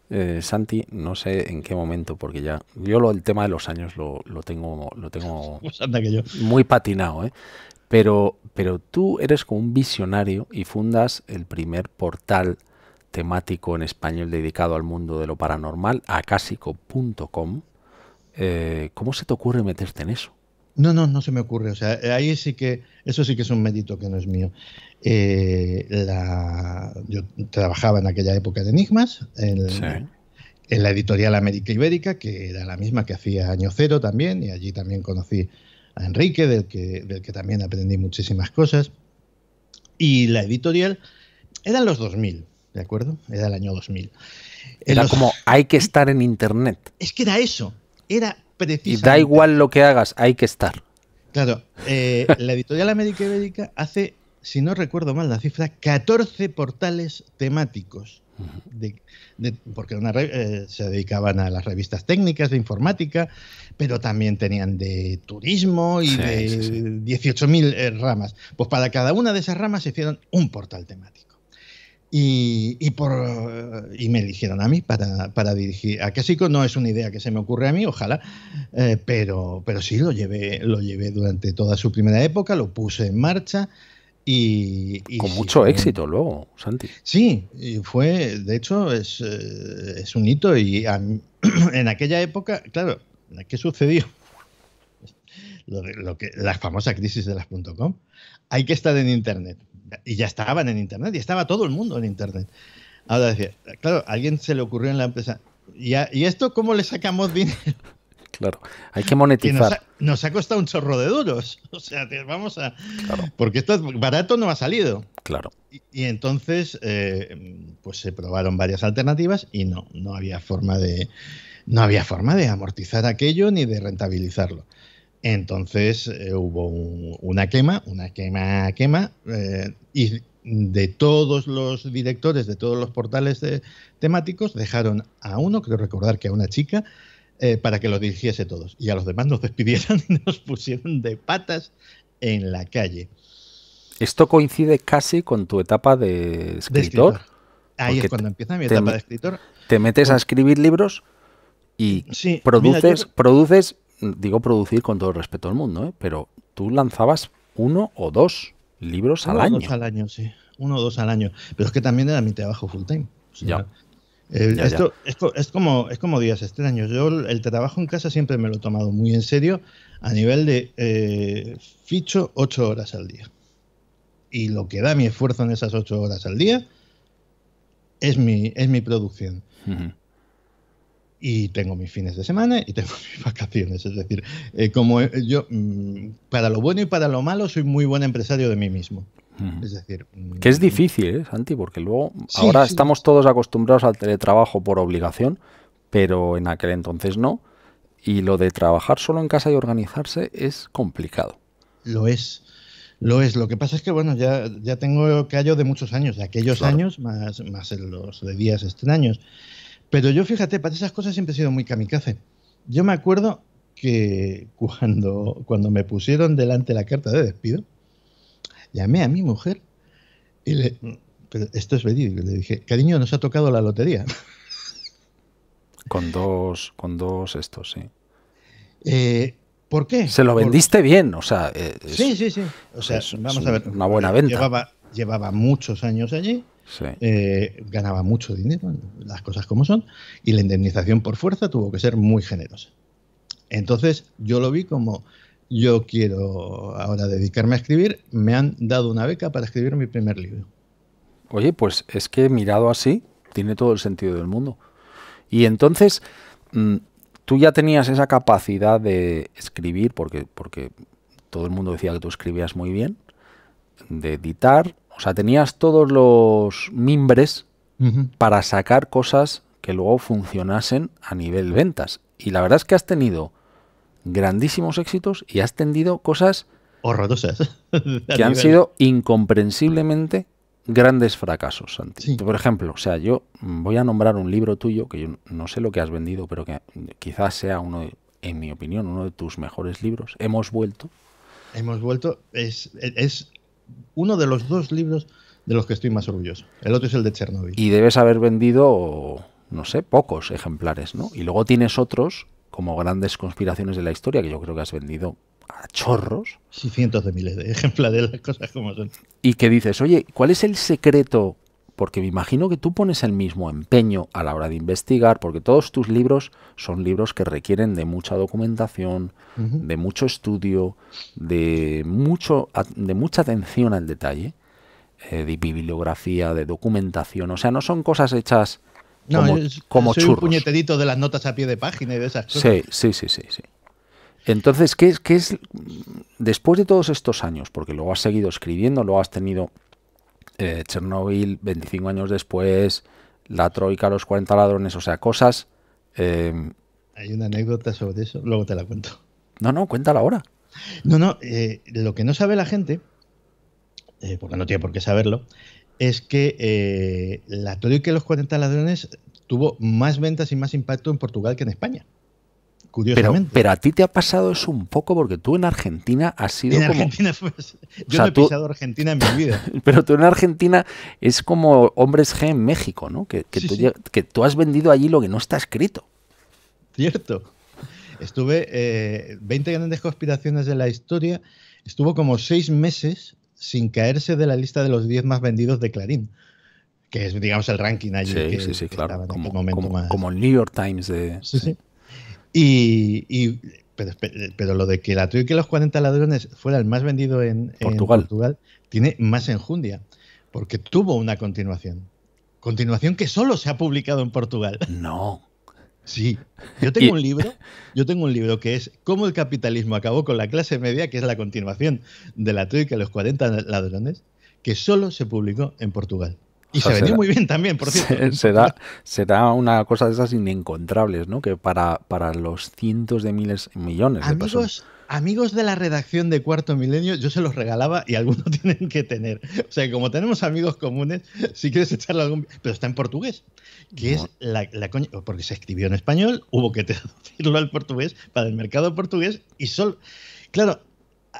eh, Santi, no sé en qué momento, porque ya yo el tema de los años lo, tengo, lo tengo muy patinado, ¿eh? Pero, pero tú eres como un visionario y fundas el primer portal temático en español dedicado al mundo de lo paranormal, acásico.com. Eh, ¿Cómo se te ocurre meterte en eso? No, no, no se me ocurre. O sea, ahí sí que, eso sí que es un mérito que no es mío. Eh, yo trabajaba en aquella época de Enigmas, en, la editorial América Ibérica, que era la misma que hacía Año Cero también, y allí también conocí a Enrique, del que, que también aprendí muchísimas cosas. Y la editorial eran los 2000, ¿de acuerdo? Era el año 2000. Era como hay que estar en Internet. Es que era eso. Era y da igual lo que hagas, hay que estar. Claro, eh, la editorial América Ibérica hace, si no recuerdo mal la cifra, 14 portales temáticos. porque una, eh, se dedicaban a las revistas técnicas de informática, pero también tenían de turismo y de 18.000 eh, ramas. Pues para cada una de esas ramas se hicieron un portal temático. Y, por, y me eligieron a mí para, para dirigir a Casico. No es una idea que se me ocurre a mí, ojalá, eh, pero, pero sí lo llevé, lo llevé durante toda su primera época, lo puse en marcha. Y, Con mucho éxito luego, Santi. Sí, y fue, de hecho, es, eh, un hito. Y en aquella época, claro, ¿qué sucedió? Lo, que, la famosa crisis de las .com. Hay que estar en Internet y ya estaban en Internet, y estaba todo el mundo en Internet. Ahora decía, claro, a alguien se le ocurrió en la empresa, ¿y, esto cómo le sacamos dinero? Claro, hay que monetizar. nos, ha, costado un chorro de duros. O sea, vamos a. Porque esto barato no ha salido. Claro. Y, entonces, eh, pues se probaron varias alternativas y no, no había forma de. No había forma de amortizar aquello ni de rentabilizarlo. Entonces eh, hubo una quema, una quema, quema, eh, y de todos los directores de todos los portales eh, temáticos dejaron a uno, creo recordar que a una chica, para que lo dirigiese todos. Y a los demás nos despidieron y nos pusieron de patas en la calle. Esto coincide casi con tu etapa de escritor. Ahí es cuando empieza mi etapa de escritor. Te metes a pues escribir libros y produces, produces digo producir con todo el respeto al mundo, ¿eh? pero tú lanzabas uno o dos libros al año. Dos al año, sí. Uno o dos al año. Pero es que también era mi trabajo full time. ya. Eh, esto, Es, como, es como días extraños. Este yo el trabajo en casa siempre me lo he tomado muy en serio a nivel de eh, ficho ocho horas al día. Y lo que da mi esfuerzo en esas ocho horas al día es mi, es mi producción y tengo mis fines de semana y tengo mis vacaciones. Es decir, eh, como eh, yo, mm, para lo bueno y para lo malo, soy muy buen empresario de mí mismo. Es decir, mm, que es difícil, ¿eh, Santi, porque luego ahora estamos todos acostumbrados al teletrabajo por obligación, pero en aquel entonces no. Y lo de trabajar solo en casa y organizarse es complicado. Lo es, lo es. Lo que pasa es que, bueno, ya, ya tengo callo de muchos años, de aquellos años, más, más en los de días extraños. Pero yo, fíjate, para esas cosas siempre he sido muy kamikaze. Yo me acuerdo que cuando, cuando me pusieron delante la carta de despido, llamé a mi mujer y le. esto es Le dije, cariño, nos ha tocado la lotería. Con dos, con dos estos, sí. Eh, ¿Por qué? Se lo vendiste bien, o sea. Eh, sí, sí, sí. O sea, vamos a ver. Una buena eh, venta. llevaba muchos años allí eh, ganaba mucho dinero, las cosas como son, y la indemnización por fuerza tuvo que ser muy generosa. Entonces yo lo vi como, yo quiero ahora dedicarme a escribir, me han dado una beca para escribir mi primer libro. Oye, pues es que mirado así, tiene todo el sentido del mundo. Y entonces, mm, tú ya tenías esa capacidad de escribir, porque, porque todo el mundo decía que tú escribías muy bien, de editar, o sea, tenías todos los mimbres para sacar cosas que luego funcionasen a nivel ventas. Y la verdad es que has tenido grandísimos éxitos y has tendido cosas horrorosas que han sido incomprensiblemente grandes fracasos, Santi. Por ejemplo, o sea, yo voy a nombrar un libro tuyo que yo no sé lo que has vendido, pero que quizás sea uno, en mi opinión, uno de tus mejores libros. Hemos vuelto. Hemos vuelto. Es, es uno de los dos libros de los que estoy más orgulloso. El otro es el de Chernobyl. Y debes haber vendido, no sé, pocos ejemplares, ¿no? Y luego tienes otros como grandes conspiraciones de la historia, que yo creo que has vendido a chorros. Sí, cientos de miles de ejemplares de las cosas como son. Y que dices, oye, ¿cuál es el secreto porque me imagino que tú pones el mismo empeño a la hora de investigar, porque todos tus libros son libros que requieren de mucha documentación, de mucho estudio, de, mucho, de mucha atención al detalle, eh, de bibliografía, de documentación, o sea, no son cosas hechas como, yo, como soy un puñetedito de las notas a pie de página y de esas cosas. Sí, sí, sí, sí. Entonces, ¿qué es, ¿qué es después de todos estos años? Porque luego has seguido escribiendo, luego has tenido eh, Chernobyl 25 años después, la troika, los 40 ladrones, o sea, cosas... Em, Hay una anécdota sobre eso, luego te la cuento. No, no, cuéntala ahora. No, no, eh, lo que no sabe la gente, eh, porque no tiene por qué saberlo, es que eh, la troika y los 40 ladrones tuvo más ventas y más impacto en Portugal que en España. Pero, a ti te ha pasado eso un poco porque tú en Argentina has sido Argentina, pues, yo no he pisado Argentina en mi vida. pero tú en Argentina es como hombres G en México, ¿no? Que, que, tú, has vendido allí lo que no está escrito. Cierto. Estuve 20 eh, grandes conspiraciones de la historia. Estuvo como seis meses sin caerse de la lista de los 10 más vendidos de Clarín, que es, digamos, el ranking allí. Sí, sí, claro. Como, el New York Times de. Y, pero, lo de que la y que los 40 ladrones fuera el más vendido en Portugal. tiene más enjundia, porque tuvo una continuación. Continuación que solo se ha publicado en Portugal. No. Sí, yo tengo un libro, yo tengo un libro que es Cómo el capitalismo acabó con la clase media, que es la continuación de la Troika de los 40 ladrones, que solo se publicó en Portugal. Y se vendió muy bien también, por cierto. Se da una cosa de esas inencontrables, ¿no? Que para, para los cientos de miles, millones de personas. Amigos de la redacción de Cuarto Milenio, yo se los regalaba y algunos tienen que tener. O sea, como tenemos amigos comunes, si quieres echarle algún. Pero está en portugués, que es la, la coña. Porque se escribió en español, hubo que traducirlo al portugués para el mercado portugués y solo. Claro,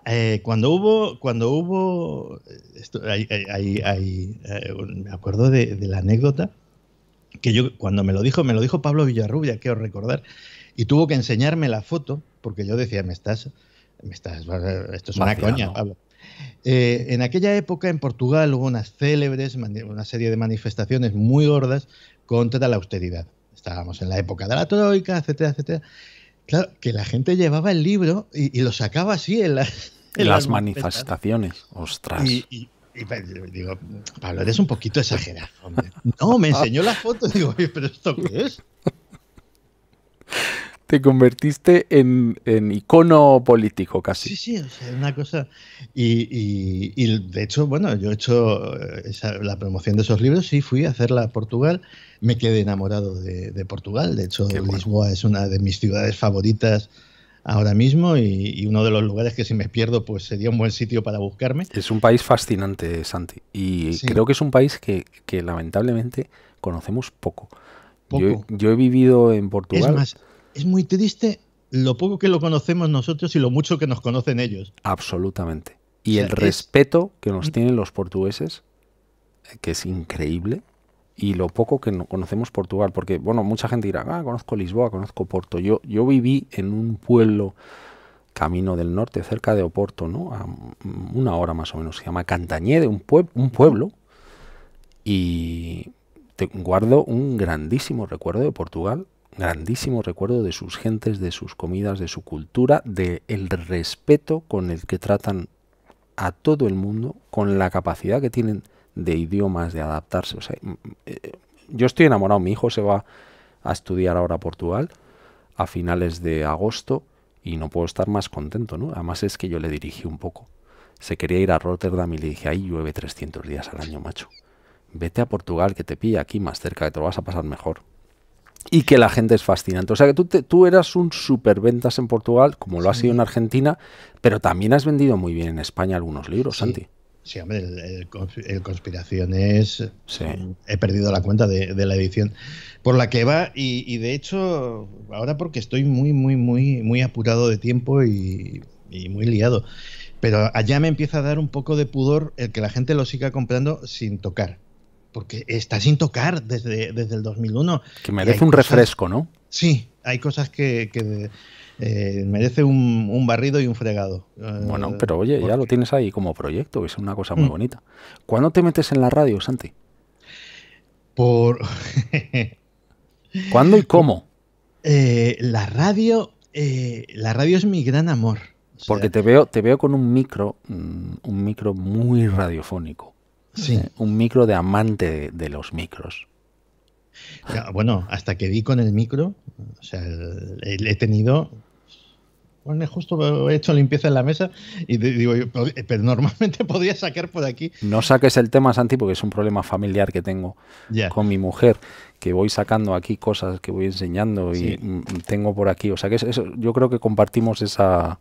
eh, cuando hubo, cuando hubo, eh, me acuerdo de, la anécdota que yo cuando me lo dijo, me lo dijo Pablo Villarrubia, quiero recordar, y tuvo que enseñarme la foto porque yo decía, me estás, me estás, esto es una coña, Pablo. Eh, en aquella época en Portugal hubo unas célebres, una serie de manifestaciones muy gordas contra la austeridad. Estábamos en la época de la troika, etcétera, etcétera. Claro, que la gente llevaba el libro y, lo sacaba así en, las, manifestaciones. Ostras. Y, pues, digo, Pablo, eres un poquito exagerado. No, me enseñó la foto y digo, pero ¿esto qué es? te convertiste en, en, icono político casi. Sí, sí, o una cosa. Y, de hecho, bueno, yo he hecho eh, la promoción de esos libros y fui a hacerla a Portugal. Me quedé enamorado de, Portugal. De hecho, Lisboa es una de mis ciudades favoritas ahora mismo y, uno de los lugares que si me pierdo pues sería un buen sitio para buscarme. Es un país fascinante, Santi, y creo que es un país que, lamentablemente conocemos poco. Yo, yo, he vivido en Portugal. Es es muy triste lo poco que lo conocemos nosotros y lo mucho que nos conocen ellos. Absolutamente. Y el respeto que nos mm. tienen los portugueses, que es increíble, y lo poco que conocemos Portugal, porque, bueno, mucha gente dirá, ah, conozco Lisboa, conozco Porto. Yo, yo viví en un pueblo camino del norte, cerca de Oporto, ¿no? A una hora más o menos, se llama Cantañede, un, un pueblo, y te guardo un grandísimo recuerdo de Portugal grandísimo recuerdo de sus gentes, de sus comidas, de su cultura, del el respeto con el que tratan a todo el mundo, con la capacidad que tienen de idiomas, de adaptarse. O mm, eh, yo estoy enamorado, mi hijo se va a estudiar ahora a Portugal a finales de agosto y no puedo estar más contento, Además es que yo le dirigí un poco. Se quería ir a Rotterdam y le dije, ahí llueve 300 días al año, macho. Vete a Portugal que te pilla aquí más cerca, que te lo vas a pasar mejor y que la gente es fascinante. O sea que tú, tú eras un superventas en Portugal, como lo ha sido en Argentina, pero también has vendido muy bien en España algunos libros, Santi. Sí, hombre, el, el, el Conspiraciones. Mm, he perdido la cuenta de, la edición por la que va. Y, de hecho, ahora porque estoy muy, muy, muy, muy apurado de tiempo y, muy liado. Pero allá me empieza a dar un poco de pudor el que la gente lo siga comprando sin tocar porque está sin tocar desde, desde el 2001. Que merece un refresco, ¿no? Sí, hay cosas que, que eh, merece un, barrido y un fregado. Eh, bueno, pero oye, ya lo tienes ahí como proyecto, es una cosa muy mm. bonita. ¿Cuándo te metes en la radio, Santi? Por... ¿Cuándo y cómo? Eh, la radio, la radio es mi gran amor. Porque te veo, te veo con un micro, mm, un micro muy radiofónico. Sí. Eh, un micro de amante de, los micros. bueno, hasta que vi con el micro, o sea, he tenido. Bueno, justo he hecho limpieza en la mesa y digo, eh, pero, normalmente podría sacar por aquí. No saques el tema, Santi, porque es un problema familiar que tengo con mi mujer, que voy sacando aquí cosas que voy enseñando y tengo por aquí. O sea, que yo creo que compartimos esa,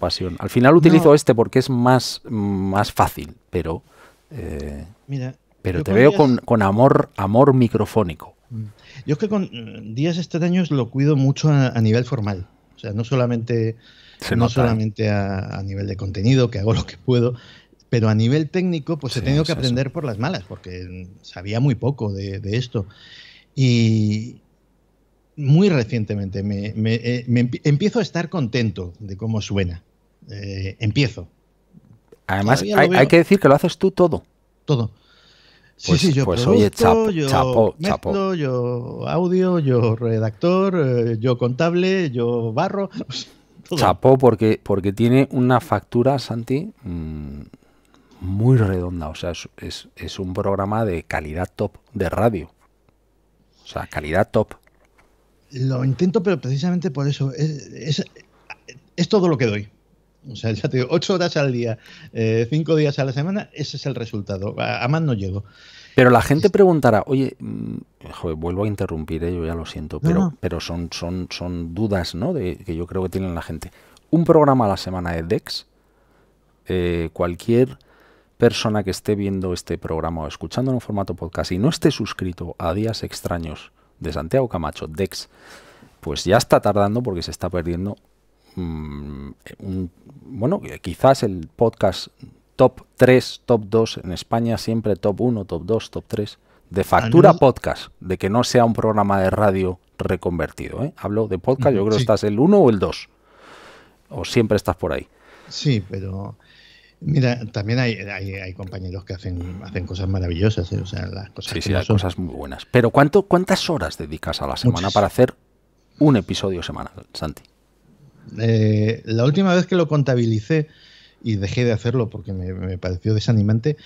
pasión. Al final utilizo este porque es más, más fácil, pero eh, Mira, pero te veo con, amor, amor microfónico. Yo es que con mm, Días Extraños lo cuido mucho a, nivel formal. O sea, no solamente, no solamente a, nivel de contenido, que hago lo que puedo, pero a nivel técnico, pues he tenido que aprender por las malas, porque mm, sabía muy poco de, esto. Y, muy recientemente eh, empiezo a estar contento de cómo suena. Eh, empiezo. Además, hay, que decir que lo haces tú todo. Todo. sí, pues, sí, yo pues oye, chapo, yo chapo, yo audio, yo redactor, eh, yo contable, yo barro. Chapo porque, porque tiene una factura, Santi, mm, muy redonda. O sea, es, un programa de calidad top de radio. O sea, calidad top. Lo intento, pero precisamente por eso. es todo lo que doy. O sea, ya te digo, 8 horas al día, eh, cinco días a la semana, ese es el resultado. A, más no llego. Pero la gente preguntará, oye, mm, vuelvo a interrumpir, eh, yo ya lo siento, pero, pero son, son, son dudas ¿no? que yo creo que tienen la gente. Un programa a la semana de DEX, eh, cualquier persona que esté viendo este programa o escuchando en un formato podcast y no esté suscrito a Días Extraños de Santiago Camacho, DEX, pues ya está tardando porque se está perdiendo Mm, un, bueno, eh, quizás el podcast top 3, top 2, en España siempre top 1, top 2, top 3, de factura podcast, de que no sea un programa de radio reconvertido. ¿eh? Hablo de podcast, yo creo que estás el 1 o el 2, o siempre estás por ahí. Sí, pero mira, también hay, hay, compañeros que hacen, hacen cosas maravillosas, ¿eh? o sea, las cosas Sí, sí, hay cosas muy buenas. Pero ¿cuánto, ¿cuántas horas dedicas a la semana para hacer un episodio semanal, Santi? Eh, la última vez que lo contabilicé, y dejé de hacerlo porque me, pareció desanimante,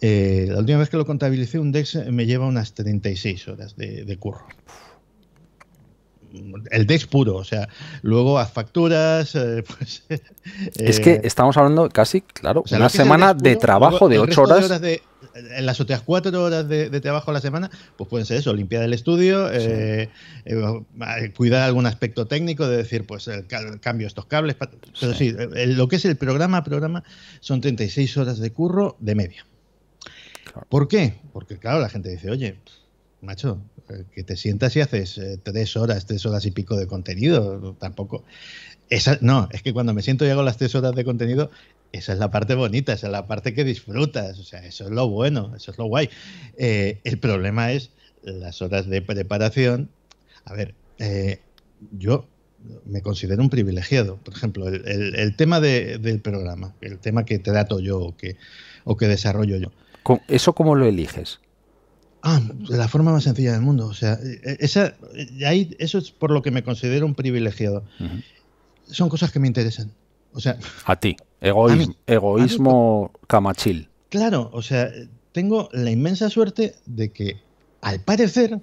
eh, la última vez que lo contabilicé, un DEX me lleva unas 36 horas de curro el DEX puro, o sea, luego haz facturas. Eh, pues, eh, es que estamos hablando casi, claro, una semana de trabajo de 8 horas. en las otras cuatro horas de, trabajo a la semana, pues pueden ser eso, limpiar el estudio, eh, cuidar algún aspecto técnico, de decir, pues cambio estos cables. Pero sí, lo que es el programa, programa, son 36 horas de curro de media. ¿Por qué? Porque claro, la gente dice, oye, macho, eh, que te sientas y haces eh, tres horas, tres horas y pico de contenido, tampoco. Esa, no, es que cuando me siento y hago las tres horas de contenido, esa es la parte bonita, esa es la parte que disfrutas, o sea, eso es lo bueno, eso es lo guay. Eh, el problema es las horas de preparación. A ver, yo me considero un privilegiado. Por ejemplo, el, tema del programa, el tema que trato yo o que, o que desarrollo yo. ¿Eso cómo lo eliges? Ah, de la forma más sencilla del mundo. O sea, e, e, ahí, eso es por lo que me considero un privilegiado. Son cosas que me interesan. O sea, a ti, egoísmo, egoísmo camachil. Claro, o sea, tengo la inmensa suerte de que, al parecer,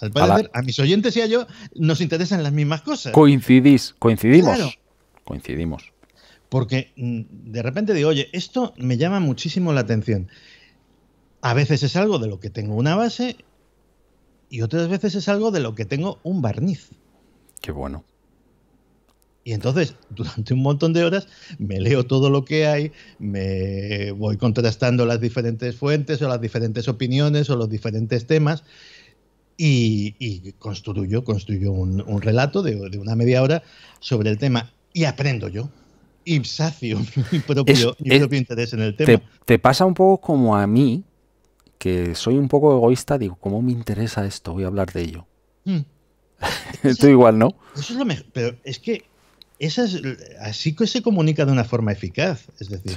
al a, mis oyentes y a yo nos interesan las mismas cosas. Coincidís, coincidimos. Coincidimos. Porque mm, de repente digo, oye, esto me llama muchísimo la atención. A veces es algo de lo que tengo una base y otras veces es algo de lo que tengo un barniz. Qué bueno. Y entonces, durante un montón de horas, me leo todo lo que hay, me voy contrastando las diferentes fuentes o las diferentes opiniones o los diferentes temas y, construyo, construyo un, relato de, una media hora sobre el tema y aprendo yo. Y sacio mi propio, interés en el tema. Te, te pasa un poco como a mí, que soy un poco egoísta, digo, ¿cómo me interesa esto? Voy a hablar de ello. Estoy hmm. igual, ¿no? Eso es lo pero es que así que se comunica de una forma eficaz. Es decir,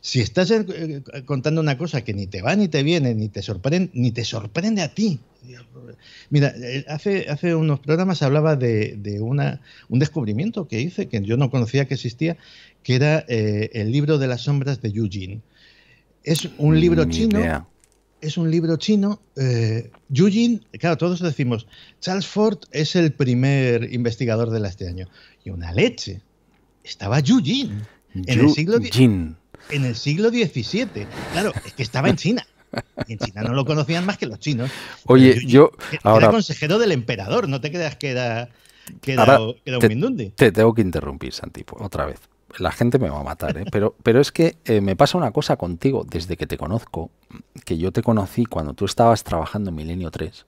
si estás eh, contando una cosa que ni te va, ni te viene, ni te sorprende, ni te sorprende a ti. Mira, eh, hace, hace unos programas hablaba de, una, un descubrimiento que hice, que yo no conocía que existía, que era eh, el libro de las sombras de Yu Jin. Es un mm, libro chino es un libro chino. Eh, Yujin, claro, todos decimos, Charles Ford es el primer investigador de este año. Y una leche. Estaba Yujin. Yu en el siglo Jin. En el siglo XVII. Claro, es que estaba en China. en China no lo conocían más que los chinos. Oye, yo. Ahora, era consejero del emperador, no te creas que era. un te, te tengo que interrumpir, Santi, otra vez la gente me va a matar, ¿eh? pero, pero es que eh, me pasa una cosa contigo desde que te conozco, que yo te conocí cuando tú estabas trabajando en Milenio 3.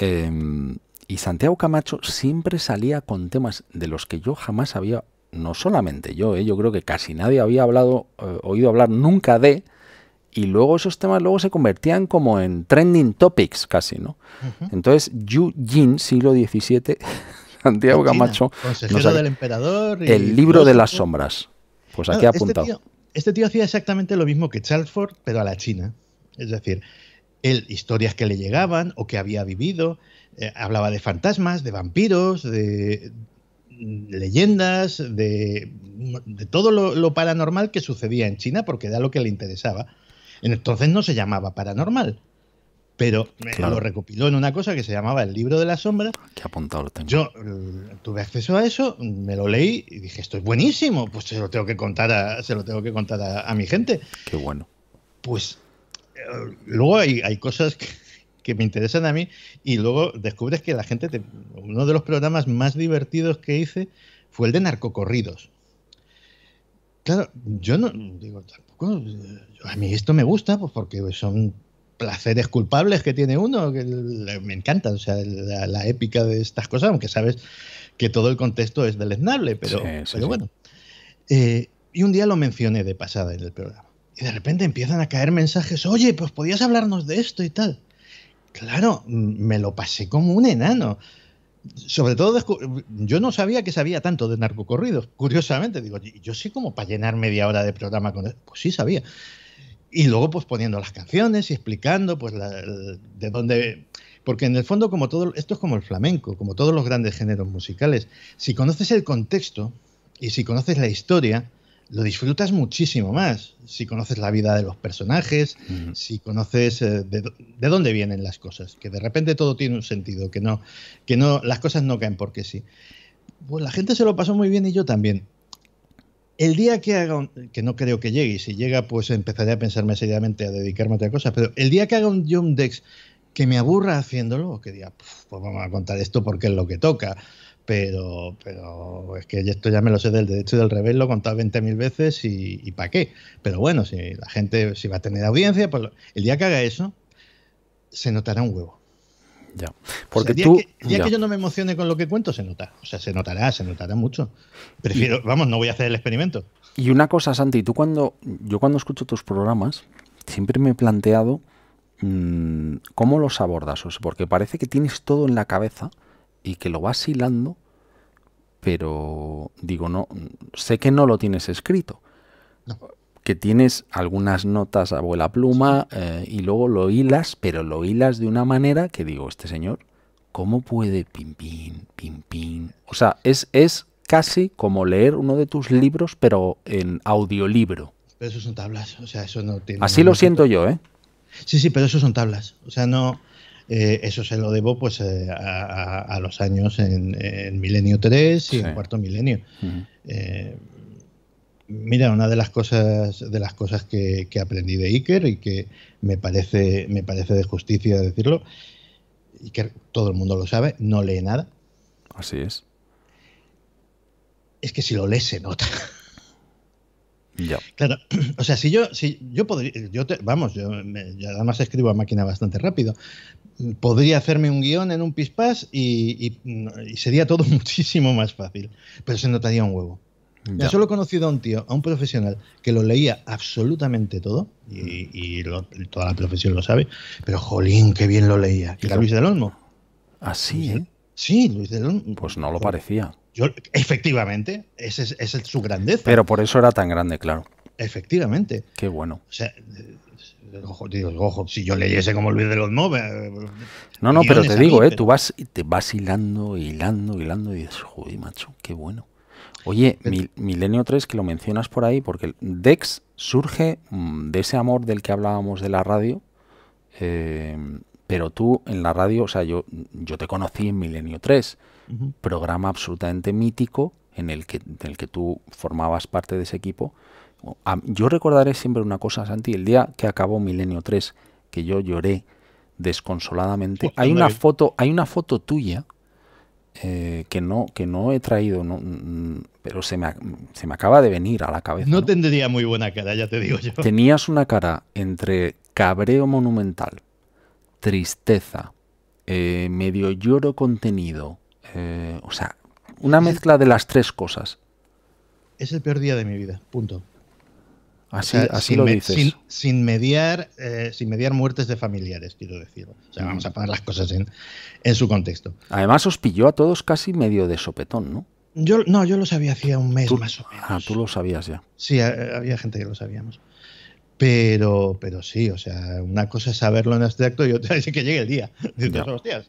Em, y Santiago Camacho siempre salía con temas de los que yo jamás había, no solamente yo, ¿eh? yo creo que casi nadie había hablado, eh, oído hablar nunca de, y luego esos temas luego se convertían como en trending topics casi, ¿no? Entonces, Yu Jin, siglo XVII, Santiago Camacho. del emperador. El libro de las sombras. Pues aquí ha este apuntado. Este tío, hacía exactamente lo mismo que Chalford, pero a la China. Es decir, historias que le llegaban o que había vivido. Eh, hablaba de fantasmas, de vampiros, de leyendas, de, todo lo, lo, paranormal que sucedía en China, porque era lo que le interesaba. Entonces no se llamaba paranormal, pero lo recopiló en una cosa que se llamaba El libro de la sombra. Ah, qué apuntado tengo. Yo eh, tuve acceso a eso, me lo leí y dije, esto es buenísimo, pues se lo tengo que contar a, se lo tengo que contar a, mi gente. Qué bueno. Pues eh, luego hay, cosas que, me interesan a mí y luego descubres que la gente, uno de los programas más divertidos que hice fue el de narcocorridos. Claro, yo no digo tampoco, eh, a mí esto me gusta, pues porque son placeres culpables que tiene uno, que me encantan, o sea, la, épica de estas cosas, aunque sabes que todo el contexto es deleznable, pero, bueno. Eh, y un día lo mencioné de pasada en el programa. Y de repente empiezan a caer mensajes, oye, pues podías hablarnos de esto y tal. Claro, me lo pasé como un enano. Sobre todo, yo no sabía que sabía tanto de narcocorridos. Curiosamente, digo, yo sí como para llenar media hora de programa con e-". Pues sí sabía y luego pues poniendo las canciones y explicando pues la, de dónde porque en el fondo como todo esto es como el flamenco como todos los grandes géneros musicales si conoces el contexto y si conoces la historia lo disfrutas muchísimo más si conoces la vida de los personajes si conoces eh, de, dónde vienen las cosas que de repente todo tiene un sentido que no que no las cosas no caen porque sí pues la gente se lo pasó muy bien y yo también el día que haga que no creo que llegue, y si llega, pues empezaré a pensarme seriamente a dedicarme a otra cosa, pero el día que haga un Young Dex que me aburra haciéndolo, que diga, pues vamos a contar esto porque es lo que toca, pero, pero es que esto ya me lo sé del derecho y del revés, lo he contado 20.000 veces y, ¿para qué? Pero bueno, si la gente, si va a tener audiencia, pues el día que haga eso, se notará un huevo. Ya. Porque tú. ya, que yo no me emocione con lo que cuento, se nota. O sea, se notará, se notará mucho. Prefiero, vamos, no voy a hacer el experimento. Y una cosa, Santi, tú cuando. Yo cuando escucho tus programas, siempre me he planteado. Mm, ¿Cómo los abordas? porque parece que tienes todo en la cabeza y que lo vas hilando, pero digo, no, sé que no lo tienes escrito. No que tienes algunas notas a vuela pluma eh, y luego lo hilas, pero lo hilas de una manera que digo, este señor, ¿cómo puede pim, pim, pim, pim? O sea, es, es casi como leer uno de tus libros, pero en audiolibro. Pero eso son tablas, o sea, eso no tiene... Así lo siento yo, ¿eh? Sí, sí, pero eso son tablas, o sea, no... Eh, eso se lo debo pues eh, a, los años en, Milenio 3 y en Cuarto Milenio. Mira, una de las cosas, de las cosas que, aprendí de Iker y que me parece, me parece de justicia decirlo, y que todo el mundo lo sabe, no lee nada. Así es. Es que si lo lee se nota. Ya. Claro, o sea, si yo, si yo podría, yo vamos, yo, además escribo a máquina bastante rápido, podría hacerme un guión en un pispás y sería todo muchísimo más fácil, pero se notaría un huevo. Ya. solo he conocido a un tío, a un profesional, que lo leía absolutamente todo, y, mm. toda la profesión lo sabe, pero jolín, qué bien lo leía. Que era Luis del Olmo. Así, ah, ¿eh? Sí, Luis del Olmo. Pues no lo parecía. Yo, efectivamente, esa es, su grandeza. Pero por eso era tan grande, claro. Efectivamente. Qué bueno. O sea, eh, ojo, si yo leyese como Luis del Olmo eh, No, no, pero te digo, eh, tú vas, te vas hilando, hilando, hilando y dices, joder, macho, qué bueno. Oye, Milenio 3, que lo mencionas por ahí, porque Dex surge mm, de ese amor del que hablábamos de la radio, eh, pero tú en la radio, o sea, yo, yo te conocí en Milenio 3, programa absolutamente mítico en el, que, que tú formabas parte de ese equipo. Yo recordaré siempre una cosa, Santi, el día que acabó Milenio 3, que yo lloré desconsoladamente. hay una foto, hay una foto tuya eh, que no que no he traído, pero se me, acaba de venir a la cabeza. No, tendría muy buena cara, ya te digo yo. Tenías una cara entre cabreo monumental, tristeza, eh, medio lloro contenido, eh, o sea, una mezcla de las tres cosas. Es el peor día de mi vida, punto. Así, lo dices. Sin, mediar, eh, sin mediar muertes de familiares, quiero decir. O sea, vamos a mm. poner las cosas en su contexto. Además, os pilló a todos casi medio de sopetón, ¿no? Yo, no, yo lo sabía hacía un mes más o menos. Ah, tú lo sabías ya. Sí, había gente que lo sabíamos. Pero, pero sí, o sea, una cosa es saberlo en abstracto y otra es que llegue el día. hostias.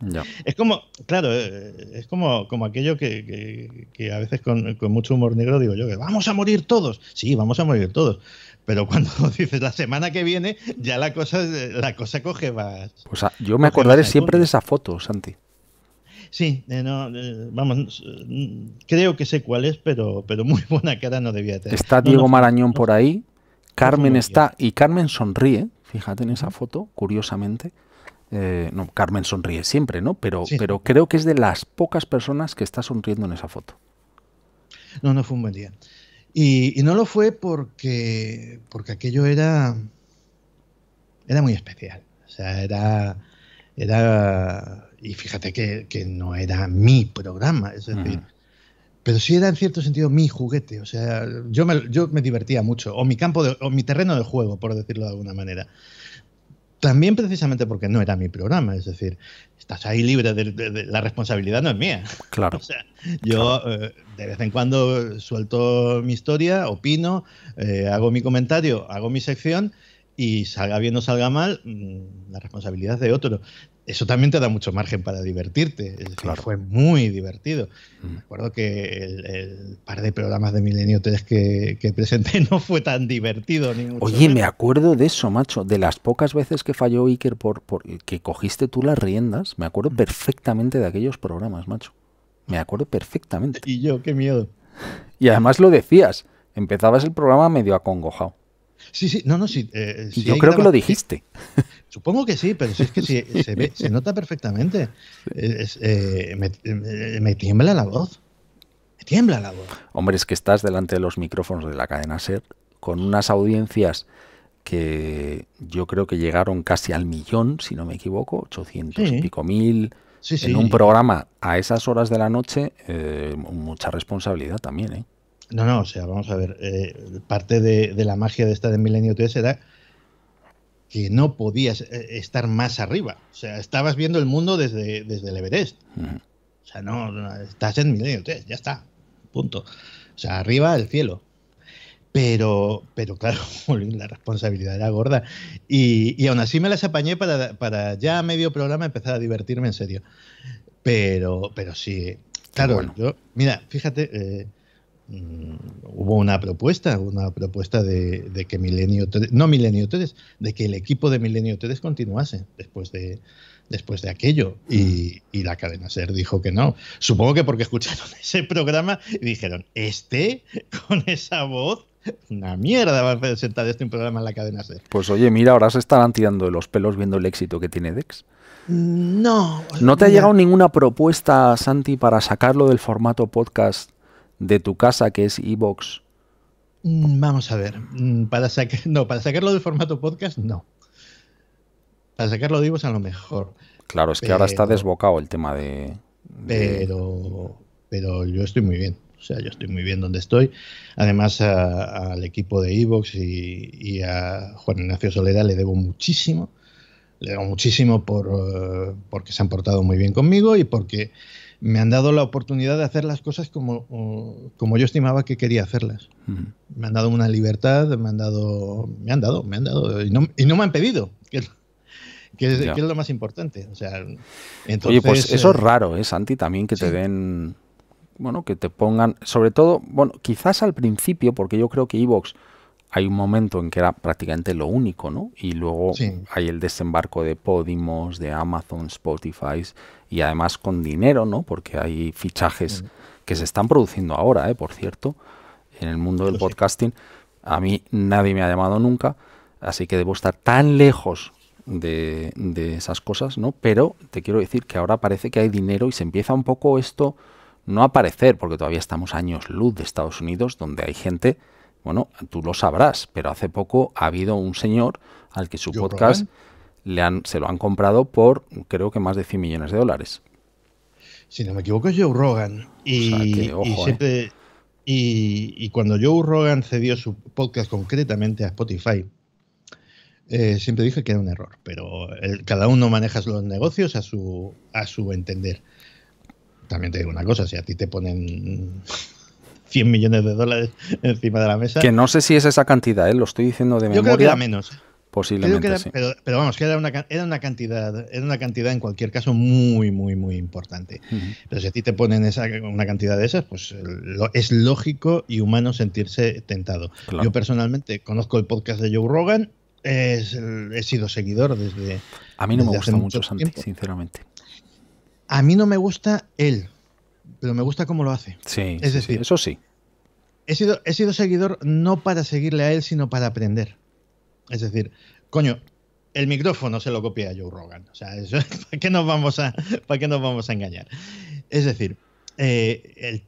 Ya. Es como, claro, eh, es como, como aquello que, que, a veces con, mucho humor negro digo yo, que vamos a morir todos. Sí, vamos a morir todos. Pero cuando dices la semana que viene, ya la cosa, la cosa coge más. O sea, yo me acordaré siempre de esa foto, Santi. Sí, eh, no, eh, vamos, eh, creo que sé cuál es, pero, pero muy buena cara no debía tener. Está Diego Marañón por ahí, Carmen está, y Carmen sonríe, fíjate en esa foto, curiosamente. no, Carmen sonríe siempre, ¿no? Pero, pero creo que es de las pocas personas que está sonriendo en esa foto. No, no fue un buen día. Y, y no lo fue porque, porque aquello era, era muy especial. O sea, era, era y fíjate que, no era mi programa, es decir, pero sí era en cierto sentido mi juguete, o sea, yo me, yo me divertía mucho, o mi campo, o mi terreno de juego, por decirlo de alguna manera. También precisamente porque no era mi programa, es decir, estás ahí libre de, la responsabilidad, no es mía. Claro. yo eh, de vez en cuando suelto mi historia, opino, eh, hago mi comentario, hago mi sección y salga bien o salga mal, mm, la responsabilidad de otro eso también te da mucho margen para divertirte. fue muy divertido. Mm. Me acuerdo que el, par de programas de Milenio 3 que, que presenté no fue tan divertido. Ni Oye, me acuerdo de eso, macho. De las pocas veces que falló Iker por, por que cogiste tú las riendas, me acuerdo mm. perfectamente de aquellos programas, macho. Me acuerdo perfectamente. Y yo, qué miedo. Y además lo decías. Empezabas el programa medio acongojado. Sí, sí, no, no, sí. Eh, eh, yo creo que lo dijiste. Supongo que sí, pero es que se, nota perfectamente. Eh, me, tiembla la voz. Me tiembla la voz. Hombre, es que estás delante de los micrófonos de la cadena SER con unas audiencias que yo creo que llegaron casi al millón, si no me equivoco, 800 y pico mil. en un programa a esas horas de la noche, mucha responsabilidad también, ¿eh? No, no, o sea, vamos a ver, eh, parte de, la magia de esta en Milenio 3 era que no podías eh, estar más arriba. O sea, estabas viendo el mundo desde, desde el Everest. O sea, no, estás en Milenio 3, ya está, punto. O sea, arriba el cielo. Pero, pero claro, la responsabilidad era gorda. Y, y aún así me las apañé para, ya a medio programa empezar a divertirme en serio. Pero, pero sí, claro, yo, mira, fíjate, eh, Mm, hubo una propuesta, una propuesta de, que Milenio 3, no Milenio 3, de que el equipo de Milenio 3 continuase después de, después de aquello. Mm. Y, la cadena SER dijo que no. Supongo que porque escucharon ese programa y dijeron, este, con esa voz, una mierda va a presentar este programa en la cadena SER. Pues oye, mira, ahora se estarán tirando los pelos viendo el éxito que tiene Dex. No. ¿No te ha llegado ninguna propuesta, Santi, para sacarlo del formato podcast de tu casa, que es iBox? Mm, vamos a ver, mm, para sacar, no, para sacarlo de formato podcast, no. Para sacarlo de iVoox a lo mejor. Claro, es que ahora está desbocado el tema de, Pero, pero yo estoy muy bien. O sea, yo estoy muy bien donde estoy. Además, al equipo de Evox y, y, a Juan Ignacio Soledad le debo muchísimo. Le debo muchísimo por, eh, porque se han portado muy bien conmigo y porque me han dado la oportunidad de hacer las cosas como, como yo estimaba que quería hacerlas. Me han dado una libertad, me han dado, me han dado, me han dado, y no, me han pedido, que, que, es, lo más importante. O sea, entonces, Oye, pues eso es eh, raro, ¿eh, Santi? También que te den, bueno, que te pongan, sobre todo, bueno, quizás al principio, porque yo creo que Evox hay un momento en que era prácticamente lo único, ¿no? Y luego hay el desembarco de Podimos, de Amazon, Spotify, y además con dinero, ¿no? Porque hay fichajes que se están produciendo ahora, ¿eh? por cierto, en el mundo del podcasting. A mí nadie me ha llamado nunca, así que debo estar tan lejos de, de esas cosas, ¿no? Pero te quiero decir que ahora parece que hay dinero y se empieza un poco esto no a aparecer, porque todavía estamos años luz de Estados Unidos, donde hay gente bueno, tú lo sabrás, pero hace poco ha habido un señor al que su podcast se lo han comprado por creo que más de 100 millones de dólares. Si no me equivoco es Joe Rogan. Y, siempre, y, cuando Joe Rogan cedió su podcast concretamente a Spotify, eh, siempre dije que era un error, pero cada uno maneja los negocios a su, a su entender. También te digo una cosa, si a ti te ponen 100 millones de dólares encima de la mesa. Que no sé si es esa cantidad, ¿eh? lo estoy diciendo de memoria. ¿eh? Yo creo que era menos. Posiblemente. pero, vamos, que era una, cantidad, era una cantidad en cualquier caso muy, muy, muy importante. Pero si a ti te ponen una cantidad de esas, pues es lógico y humano sentirse tentado. Yo personalmente conozco el podcast de Joe Rogan, he sido seguidor desde. A mí no me gusta mucho, Santi, sinceramente. A mí no me gusta él, pero me gusta cómo lo hace. Sí, es decir, eso sí. He sido, sido seguidor no para seguirle a él, sino para aprender. Es decir, coño, el micrófono se lo copia a Joe Rogan. O sea, ¿para, qué nos vamos a, ¿para qué nos vamos a engañar? Es decir, eh,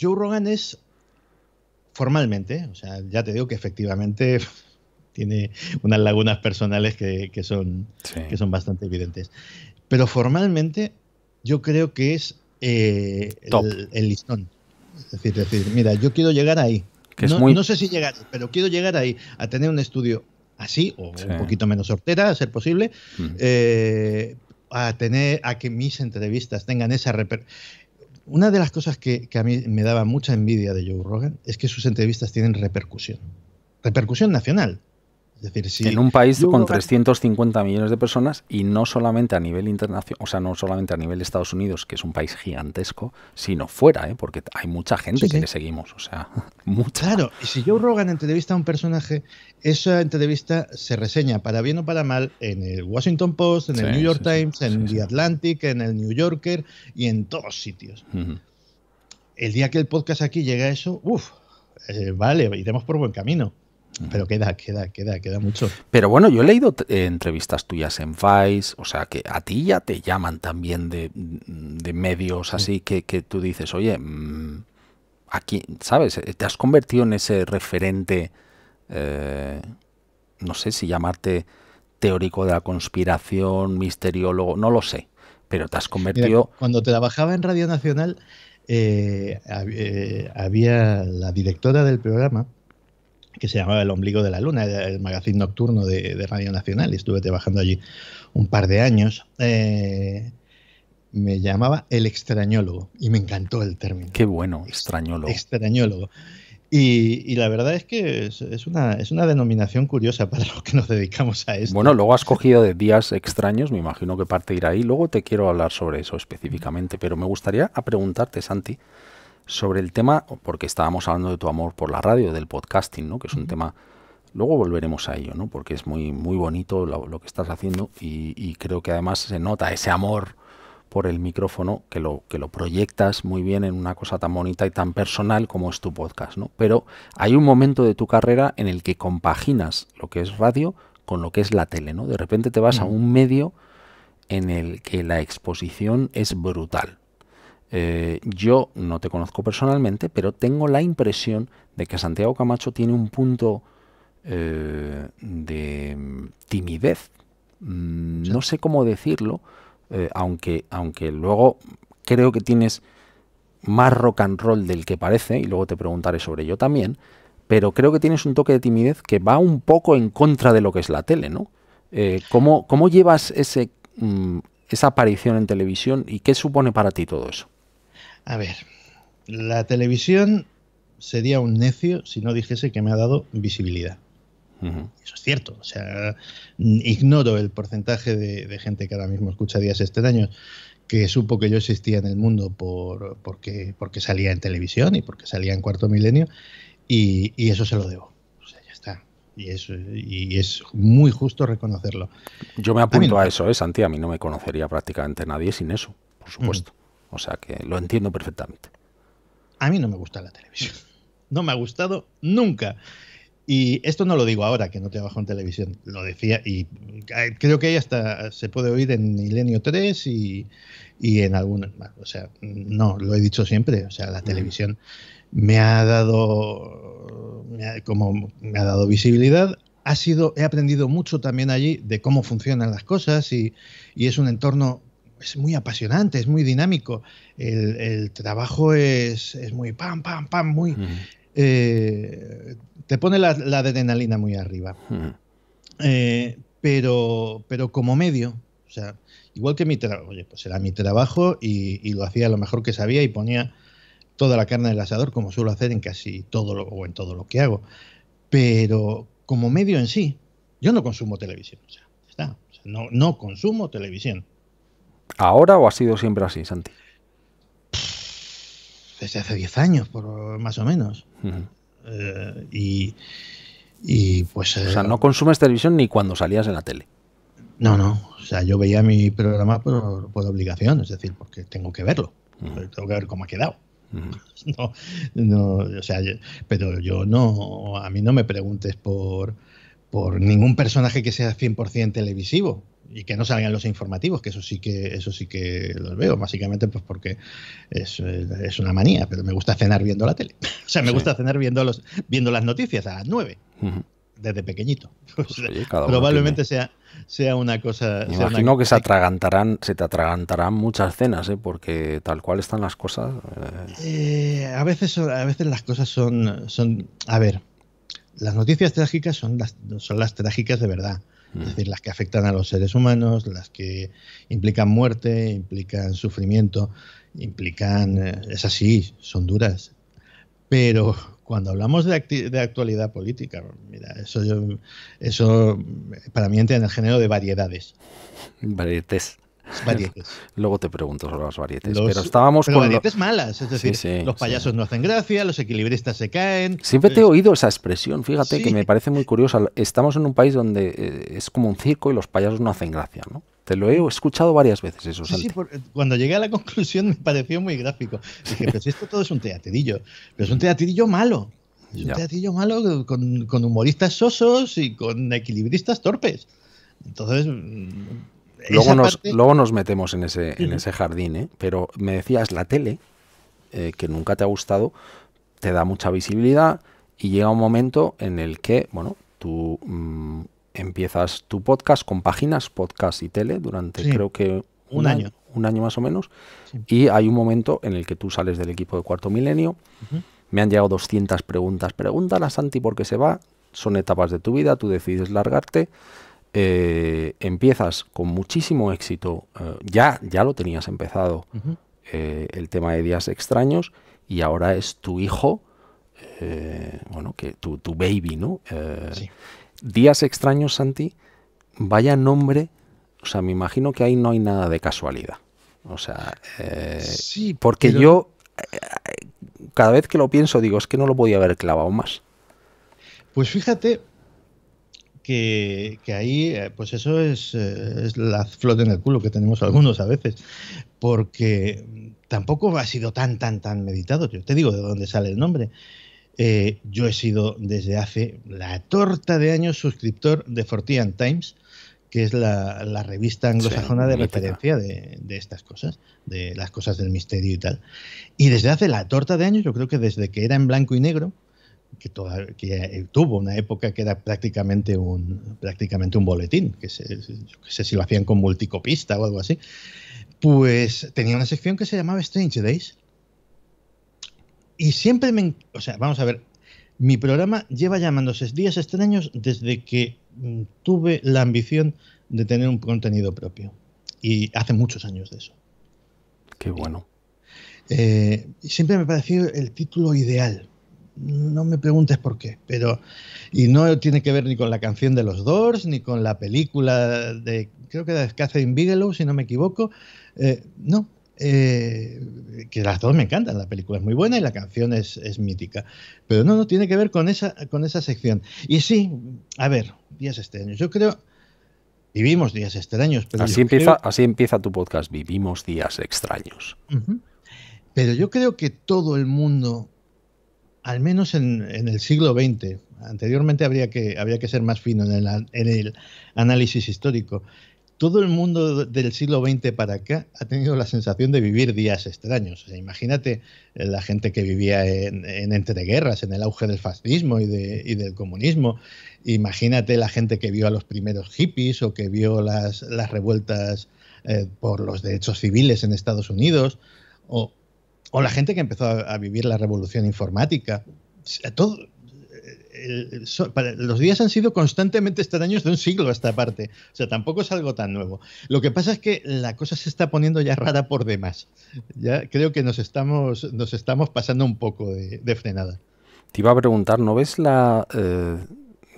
Joe Rogan es formalmente, o sea, ya te digo que efectivamente tiene unas lagunas personales que, son, que son bastante evidentes. Pero formalmente yo creo que es eh, el, listón. Es decir, mira, yo quiero llegar ahí. no, sé si llegar, pero quiero llegar ahí, a tener un estudio así, o un poquito menos sortera, a ser posible, eh, a tener, a que mis entrevistas tengan esa reper... Una de las cosas que, a mí me daba mucha envidia de Joe Rogan es que sus entrevistas tienen repercusión. Repercusión nacional en un país con 350 millones de personas y no solamente a nivel internacional, o sea, no solamente a nivel de Estados Unidos, que es un país gigantesco, sino fuera, ¿eh? porque hay mucha gente que le seguimos, Claro, y si Joe Rogan entrevista a un personaje, esa entrevista se reseña para bien o para mal en el Washington Post, en el New York Times, en The Atlantic, en el New Yorker y en todos sitios. El día que el podcast aquí llega a eso, uff, eh, vale, iremos por buen camino. Pero queda, queda, queda, queda mucho. Pero bueno, yo he leído eh, entrevistas tuyas en Vice, o sea que a ti ya te llaman también de, medios así que, tú dices, oye, mm, aquí, ¿sabes? Eh, te has convertido en ese referente, eh, no sé si llamarte teórico de la conspiración, misteriólogo, no lo sé, pero te has convertido... cuando trabajaba en Radio Nacional, había la directora del programa, que se llamaba El Ombligo de la Luna, el magazine nocturno de, Radio Nacional, y estuve trabajando allí un par de años. Eh, me llamaba el extrañólogo y me encantó el término. Qué bueno, extrañólogo. Extrañólogo. Y, y, la verdad es que es, una, es una denominación curiosa para los que nos dedicamos a esto. Bueno, luego has cogido de días extraños, me imagino que parte irá ahí. Luego te quiero hablar sobre eso específicamente, pero me gustaría preguntarte, Santi, sobre el tema, porque estábamos hablando de tu amor por la radio, del podcasting, ¿no? que es un tema, luego volveremos a ello, ¿no? porque es muy, muy bonito lo, que estás haciendo y, creo que además se nota ese amor por el micrófono, que lo, que lo proyectas muy bien en una cosa tan bonita y tan personal como es tu podcast. ¿no? Pero hay un momento de tu carrera en el que compaginas lo que es radio con lo que es la tele. ¿no? De repente te vas a un medio en el que la exposición es brutal eh, yo no te conozco personalmente, pero tengo la impresión de que Santiago Camacho tiene un punto eh, de mm, timidez. Mm, no sé cómo decirlo, eh, aunque, aunque luego creo que tienes más rock and roll del que parece, y luego te preguntaré sobre ello también, pero creo que tienes un toque de timidez que va un poco en contra de lo que es la tele, ¿no? ¿cómo, ¿Cómo llevas ese, mm, esa aparición en televisión y qué supone para ti todo eso? A ver, la televisión sería un necio si no dijese que me ha dado visibilidad. Eso es cierto. O sea, ignoro el porcentaje de, gente que ahora mismo escucha días año que supo que yo existía en el mundo por, porque, salía en televisión y porque salía en cuarto milenio, y, eso se lo debo. O sea, ya está. Y es, y es muy justo reconocerlo. Yo me apunto a, eso, ¿eh, Santi? A mí no me conocería prácticamente nadie sin eso, por supuesto. O sea que lo entiendo perfectamente. A mí no me gusta la televisión. No me ha gustado nunca. Y esto no lo digo ahora, que no trabajo en televisión. Lo decía y eh, creo que ahí hasta se puede oír en Milenio 3 y, y en algunos. O sea, no, lo he dicho siempre. O sea, la mm. televisión me ha dado... como me ha dado visibilidad, ha sido, he aprendido mucho también allí de cómo funcionan las cosas y, y es un entorno es muy apasionante, es muy dinámico. El, trabajo es, muy pam, pam, pam, muy. Eh, te pone la, adrenalina muy arriba. Eh, pero, pero como medio, o sea, igual que mi trabajo, oye, pues era mi trabajo y, lo hacía lo mejor que sabía y ponía toda la carne el asador, como suelo hacer en casi todo lo, o en todo lo que hago. Pero como medio en sí, yo no consumo televisión, o sea, está, no, no consumo televisión ahora o ha sido siempre así, Santi? Desde hace 10 años, por, más o menos. Eh, y, pues... o sea, eh, no consumes televisión ni cuando salías en la tele. No, no. O sea, yo veía mi programa por, obligación, es decir, porque tengo que verlo. Tengo que ver cómo ha quedado. No, no, o sea, pero yo no, a mí no me preguntes por, por ningún personaje que sea 100% televisivo y que no salgan los informativos, que eso sí que eso sí que los veo, básicamente pues porque es, eh, una manía, pero me gusta cenar viendo la tele. O sea, me gusta cenar viendo los viendo las noticias a las nueve, Desde pequeñito. probablemente sea, sea una cosa. imagino que se atragantarán, se te atragantarán muchas cenas, ¿eh? porque tal cual están las cosas. Eh. a veces, a veces las cosas son, son. A ver, las noticias trágicas son las, son las trágicas de verdad. Mm. es decir, las que afectan a los seres humanos, las que implican muerte, implican sufrimiento, implican, eh, es así, son duras. Pero cuando hablamos de, de, actualidad política, mira, eso, yo, eso para mí entra en el género de variedades. Variedades. Luego te pregunto sobre las varietes. pero estábamos con varietes malas, es decir, los payasos no hacen gracia, los equilibristas se caen. Siempre te he oído esa expresión, fíjate que me parece muy curiosa. Estamos en un país donde eh, es como un circo y los payasos no hacen gracia, ¿no? Te lo he escuchado varias veces eso. Sí, sí eh, cuando llegué a la conclusión me pareció muy gráfico. Dije, pero si esto todo es un teatrillo, pero es un teatrillo malo. Es un ya. malo con, con humoristas sosos y con equilibristas torpes. Entonces, mm, luego, nos, metemos en ese, jardín, ¿eh? pero me decías, la tele, eh, que nunca te ha gustado, te da mucha visibilidad y llega un momento en el que, bueno, tú mm, empiezas tu podcast con páginas, podcast y tele durante creo que un, año. Un año más o menos. Y hay un momento en el que tú sales del equipo de Cuarto Milenio. Me han llegado 200 preguntas. Pregúntala a Santi por se va. Son etapas de tu vida. Tú decides largarte. Eh, empiezas con muchísimo éxito, eh, ya, ya lo tenías empezado, eh, el tema de días extraños, y ahora es tu hijo, bueno, que tu, baby, ¿no? Días extraños, Santi, vaya nombre, o sea, me imagino que ahí no hay nada de casualidad. O sea, sí, porque yo cada vez que lo pienso digo, es que no lo podía haber clavado más. Pues fíjate, que, ahí, eh, pues eso es, eh, la flota en el culo que tenemos algunos a veces, porque tampoco ha sido tan, tan, tan meditado. Yo te digo de dónde sale el nombre. Eh, yo he sido desde hace la torta de años suscriptor de Fortean Times, que es la, revista anglosajona de referencia de, estas cosas, de las cosas del misterio y tal. Y desde hace la torta de años, yo creo que desde que era en blanco y negro, que, que, eh, tuvo una época que era prácticamente un, prácticamente un boletín, que sé si lo hacían con multicopista o algo así, pues tenía una sección que se llamaba Strange Days. Y siempre me... O sea, vamos a ver, mi programa lleva llamándose Días extraños desde que mm, tuve la ambición de tener un contenido propio. Y hace muchos años de eso. Qué bueno. Eh, siempre me ha parecido el título ideal no me preguntes por qué, pero. Y no tiene que ver ni con la canción de los Doors, ni con la película de. Creo que de Catherine Bigelow, si no me equivoco. Eh, no. Eh, que las dos me encantan, la película es muy buena y la canción es, mítica. Pero no, no tiene que ver con esa, con esa sección. Y sí, a ver, días extraños. Yo creo. Vivimos días extraños. así, empieza, así empieza tu podcast, Vivimos días extraños. Pero yo creo que todo el mundo al menos en, el siglo XX. Anteriormente habría que, que ser más fino en el, análisis histórico. Todo el mundo del siglo XX para acá ha tenido la sensación de vivir días extraños. imagínate eh, la gente que vivía en, entreguerras, en el auge del fascismo y, del comunismo. Imagínate la gente que vio a los primeros hippies o que vio las, las revueltas eh, por los derechos civiles en Estados Unidos. O, o la gente que empezó a, vivir la revolución informática. Eh, los días han sido constantemente extraños de un siglo a esta parte. O sea, tampoco es algo tan nuevo. Lo que pasa es que la cosa se está poniendo ya rara por demás. Ya creo que nos estamos, nos estamos pasando un poco de, frenada. Te iba a preguntar, ¿no ves la... Eh,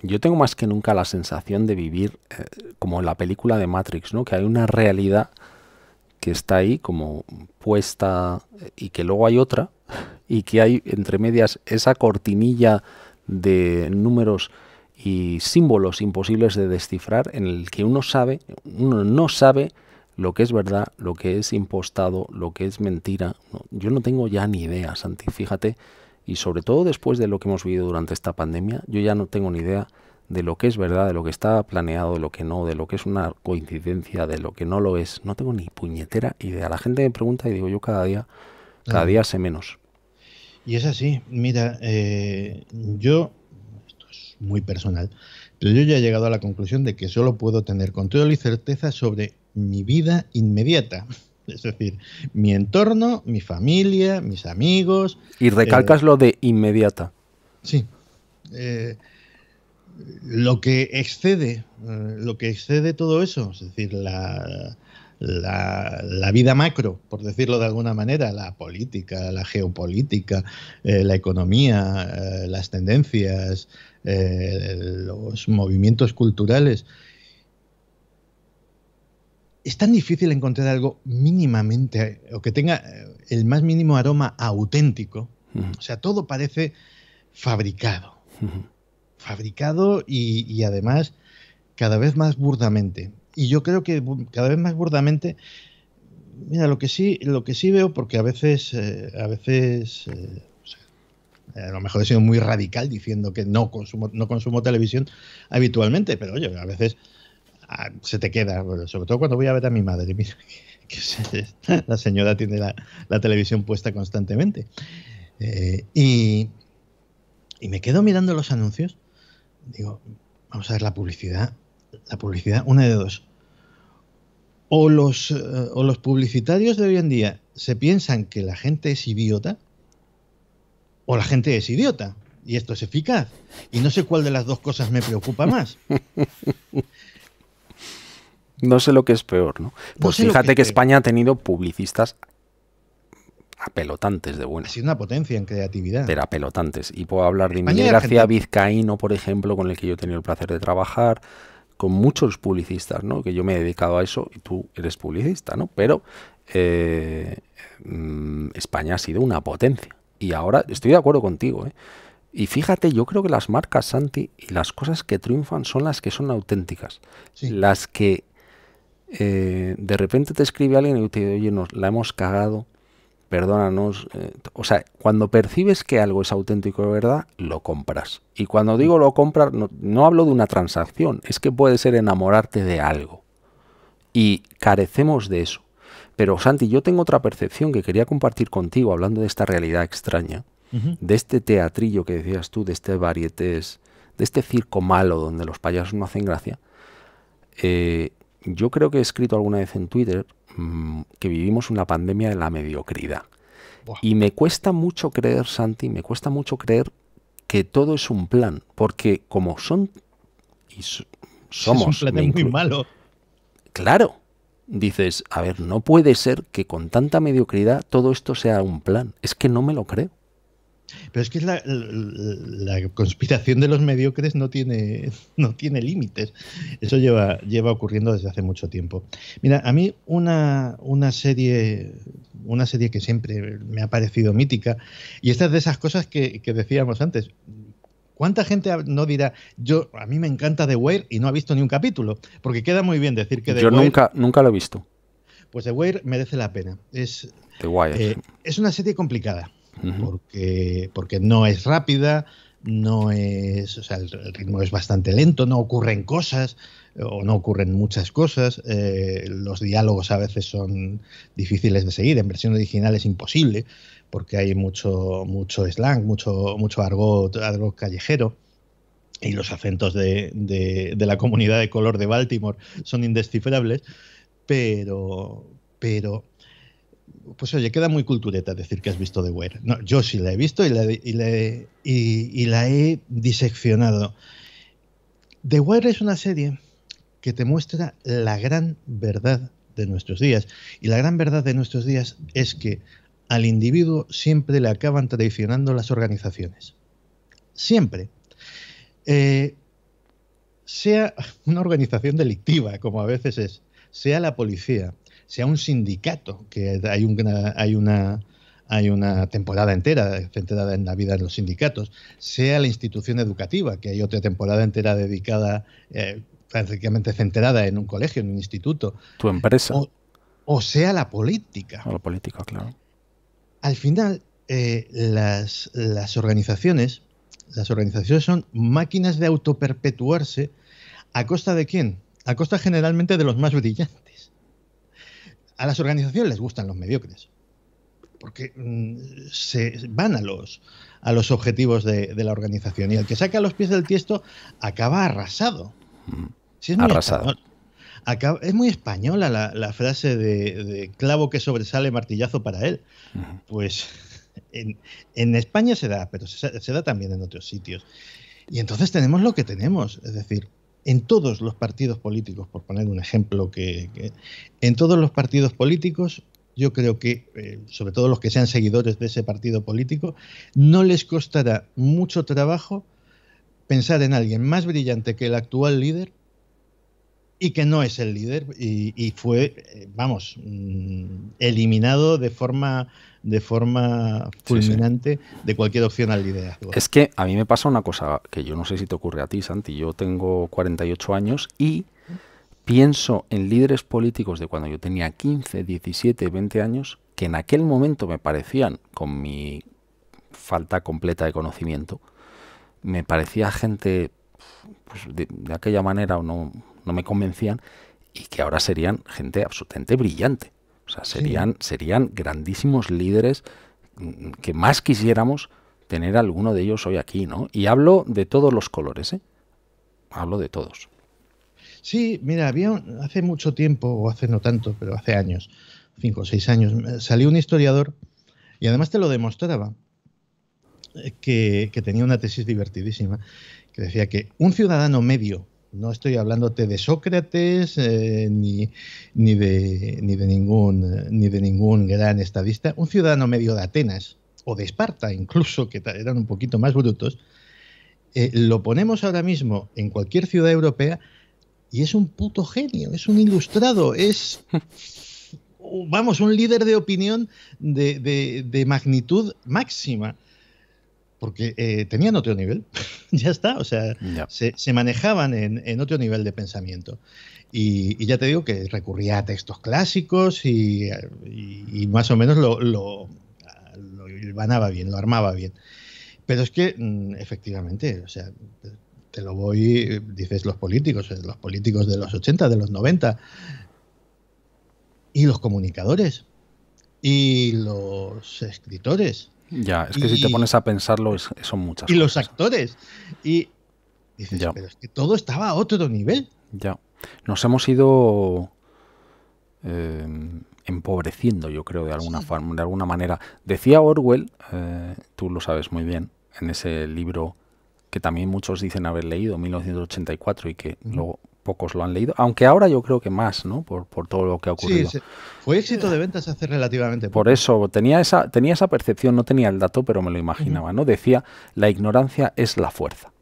yo tengo más que nunca la sensación de vivir eh, como en la película de Matrix, ¿no? Que hay una realidad que está ahí como puesta y que luego hay otra y que hay entre medias esa cortinilla de números y símbolos imposibles de descifrar en el que uno sabe, uno no sabe lo que es verdad, lo que es impostado, lo que es mentira. yo no tengo ya ni idea, Santi, fíjate, y sobre todo después de lo que hemos vivido durante esta pandemia, yo ya no tengo ni idea de lo que es verdad, de lo que está planeado, de lo que no, de lo que es una coincidencia, de lo que no lo es. No tengo ni puñetera idea. La gente me pregunta y digo yo cada día, cada día sé menos. Y es así, mira, eh, yo, esto es muy personal, pero yo ya he llegado a la conclusión de que solo puedo tener control y certeza sobre mi vida inmediata. Es decir, mi entorno, mi familia, mis amigos. Y recalcas eh, lo de inmediata. Sí. Eh, lo que excede, eh, lo que excede todo eso, es decir, la, la, vida macro, por decirlo de alguna manera, la política, la geopolítica, eh, la economía, eh, las tendencias, los movimientos culturales. Es tan difícil encontrar algo mínimamente, o que tenga el más mínimo aroma auténtico. O sea, todo parece fabricado fabricado y, además cada vez más burdamente. Y yo creo que cada vez más burdamente mira lo que sí lo que sí veo porque a veces eh, a veces eh, a lo mejor he sido muy radical diciendo que no consumo no consumo televisión habitualmente pero oye a veces ah, se te queda sobre todo cuando voy a ver a mi madre la señora tiene la, televisión puesta constantemente eh, y me quedo mirando los anuncios digo, vamos a ver la publicidad. La publicidad, una de dos. O los, eh, los publicitarios de hoy en día se piensan que la gente es idiota, o la gente es idiota, y esto es eficaz. Y no sé cuál de las dos cosas me preocupa más. No sé lo que es peor, ¿no? Pues fíjate que España ha tenido publicistas apelotantes de buena. Ha sido una potencia en creatividad. Pero apelotantes. Y puedo hablar de mi gracia Vizcaíno, por ejemplo, con el que yo he tenido el placer de trabajar, con muchos publicistas, ¿no? Que yo me he dedicado a eso y tú eres publicista, ¿no? Pero eh, mm, España ha sido una potencia. Y ahora estoy de acuerdo contigo, ¿eh? Y fíjate, yo creo que las marcas Santi y las cosas que triunfan son las que son auténticas. Las que eh, de repente te escribe alguien y te dice, oye, nos la hemos cagado, perdónanos. Eh, o sea, cuando percibes que algo es auténtico de verdad, lo compras. Y cuando digo lo compras, no, hablo de una transacción, es que puede ser enamorarte de algo. Y carecemos de eso. Pero Santi, yo tengo otra percepción que quería compartir contigo, hablando de esta realidad extraña, de este teatrillo que decías tú, de este varietés, de este circo malo donde los payasos no hacen gracia. Eh, yo creo que he escrito alguna vez en Twitter Mm, que vivimos una pandemia de la mediocridad. Y me cuesta mucho creer, Santi, me cuesta mucho creer que todo es un plan, porque como son y somos... muy malo. Claro, dices, a ver, no puede ser que con tanta mediocridad todo esto sea un plan. Es que no me lo creo. Pero es que la, conspiración de los mediocres no tiene, no tiene límites. Eso lleva, ocurriendo desde hace mucho tiempo. Mira, a mí una, serie una serie que siempre me ha parecido mítica, y esta es de esas cosas que, decíamos antes. ¿Cuánta gente no dirá, yo a mí me encanta The Wire y no ha visto ni un capítulo? Porque queda muy bien decir que The Wire... Yo nunca, nunca lo he visto. Pues The Wire merece la pena. es eh, una serie complicada porque, porque no es rápida, no es, o sea, el, ritmo es bastante lento, no ocurren cosas eh, o no ocurren muchas cosas, eh, los diálogos a veces son difíciles de seguir, en versión original es imposible porque hay mucho, mucho slang, mucho, mucho argot, callejero y los acentos de, la comunidad de color de Baltimore son indescifrables, pero, pero pues oye, queda muy cultureta decir que has visto The Wire. yo sí la he visto y la, he diseccionado. The Wire es una serie que te muestra la gran verdad de nuestros días. Y la gran verdad de nuestros días es que al individuo siempre le acaban traicionando las organizaciones. Siempre. Eh, sea una organización delictiva, como a veces es, sea la policía, sea un sindicato, que hay una, hay una, temporada entera centrada en la vida de los sindicatos, sea la institución educativa, que hay otra temporada entera dedicada, eh, prácticamente centrada en un colegio, en un instituto. Tu empresa. O, sea la política. O la política, claro. Al final, eh, las organizaciones, las organizaciones son máquinas de autoperpetuarse a costa de quién? A costa generalmente de los más brillantes a las organizaciones les gustan los mediocres, porque mm, se van a los, a los objetivos de, la organización y el que saca los pies del tiesto acaba arrasado. Mm. arrasado. es muy española la, frase de, clavo que sobresale, martillazo para él. Pues en, España se da, pero se, se, da también en otros sitios. Y entonces tenemos lo que tenemos, es decir, en todos los partidos políticos, por poner un ejemplo, que, en todos los partidos políticos, yo creo que, eh, sobre todo los que sean seguidores de ese partido político, no les costará mucho trabajo pensar en alguien más brillante que el actual líder y que no es el líder y, fue, eh, vamos, mm, eliminado de forma de forma fulminante de cualquier opción al liderazgo. Es que a mí me pasa una cosa que yo no sé si te ocurre a ti, Santi. Yo tengo 48 años y pienso en líderes políticos de cuando yo tenía 15, 17, 20 años que en aquel momento me parecían, con mi falta completa de conocimiento, me parecía gente pues, de aquella manera o no no me convencían y que ahora serían gente absolutamente brillante. O sea, serían, serían grandísimos líderes mm, que más quisiéramos tener alguno de ellos hoy aquí, ¿no? Y hablo de todos los colores, ¿eh? Hablo de todos. Sí, mira, había hace mucho tiempo, o hace no tanto, pero hace años, cinco o seis años, salió un historiador y además te lo demostraba, eh, que tenía una tesis divertidísima, que decía que un ciudadano medio no estoy hablándote de Sócrates eh, ni, ni, de, ningún, eh, ni de ningún gran estadista. Un ciudadano medio de Atenas o de Esparta incluso, que eran un poquito más brutos, eh, lo ponemos ahora mismo en cualquier ciudad europea y es un puto genio, es un ilustrado, es, vamos, un líder de opinión de, de, de magnitud máxima porque eh, tenían otro nivel, ya está, o sea, se, manejaban en, otro nivel de pensamiento. Y, ya te digo que recurría a textos clásicos y, más o menos lo, lo, bien, lo armaba bien. Pero es que, mm, efectivamente, o sea, te lo voy, dices los políticos, eh, los políticos de los 80, de los 90, y los comunicadores, y los escritores, ya, es que si te pones a pensarlo, son muchas. Y los actores. Y dices, pero es que todo estaba a otro nivel. Ya. Nos hemos ido eh, empobreciendo, yo creo, de alguna, forma, de alguna manera. Decía Orwell, eh, tú lo sabes muy bien, en ese libro que también muchos dicen haber leído, 1984, y que luego pocos lo han leído, aunque ahora yo creo que más, ¿no? Por, todo lo que ha ocurrido. Fue éxito de ventas hace relativamente poco. Por eso, tenía esa, tenía esa percepción, no tenía el dato, pero me lo imaginaba, ¿no? Decía, la ignorancia es la fuerza.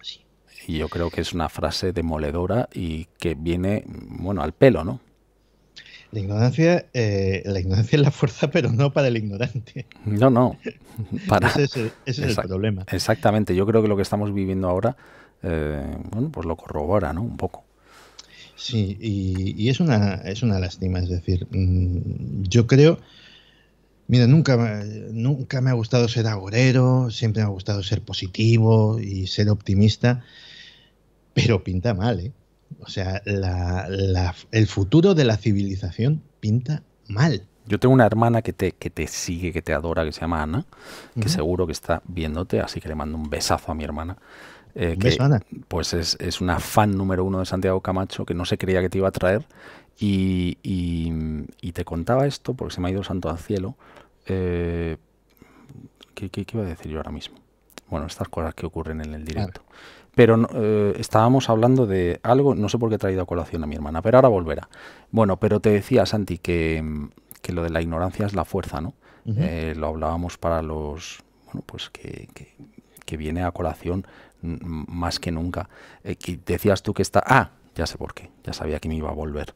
Sí. Y yo creo que es una frase demoledora y que viene, bueno, al pelo, ¿no? La ignorancia, eh, la ignorancia es la fuerza, pero no para el ignorante. No, no. Para... ese es el problema. Exactamente. Yo creo que lo que estamos viviendo ahora eh, bueno, pues lo corrobora, ¿no? Un poco. Sí, y, es, una, es una lástima, es decir, mm, yo creo, mira, nunca, nunca me ha gustado ser agorero, siempre me ha gustado ser positivo y ser optimista, pero pinta mal, ¿eh? O sea, el futuro de la civilización pinta mal. Yo tengo una hermana que te, sigue, que te adora, que se llama Ana, que seguro que está viéndote, así que le mando un besazo a mi hermana. Eh, que, Pues es, es, una fan número uno de Santiago Camacho que no se creía que te iba a traer. Y, te contaba esto porque se me ha ido santo al cielo. Eh, ¿qué, iba a decir yo ahora mismo? Bueno, estas cosas que ocurren en el directo. Pero eh, estábamos hablando de algo, no sé por qué he traído a colación a mi hermana, pero ahora volverá. Bueno, pero te decía, Santi, que, lo de la ignorancia es la fuerza, ¿no? Eh, lo hablábamos para los. Bueno, pues que, que, que viene a colación más que nunca. Eh, decías tú que está... Ah, ya sé por qué, ya sabía que me iba a volver.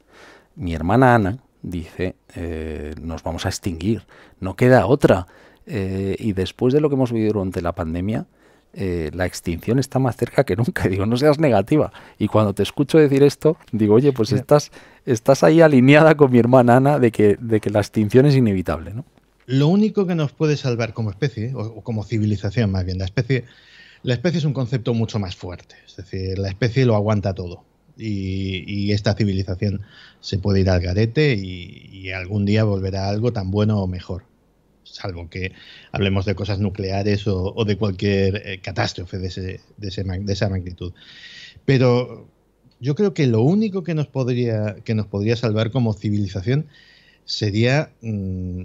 Mi hermana Ana dice, eh, nos vamos a extinguir, no queda otra. Eh, y después de lo que hemos vivido durante la pandemia, la extinción está más cerca que nunca. Digo, no seas negativa. Y cuando te escucho decir esto, digo, oye, pues estás, estás ahí alineada con mi hermana Ana de que, de que la extinción es inevitable, ¿no? Lo único que nos puede salvar como especie, o como civilización más bien, la especie, la especie es un concepto mucho más fuerte, es decir, la especie lo aguanta todo. Y, esta civilización se puede ir al garete y, algún día volverá algo tan bueno o mejor salvo que hablemos de cosas nucleares o, de cualquier eh, catástrofe de, esa magnitud. Pero yo creo que lo único que nos podría, que nos podría salvar como civilización sería mm,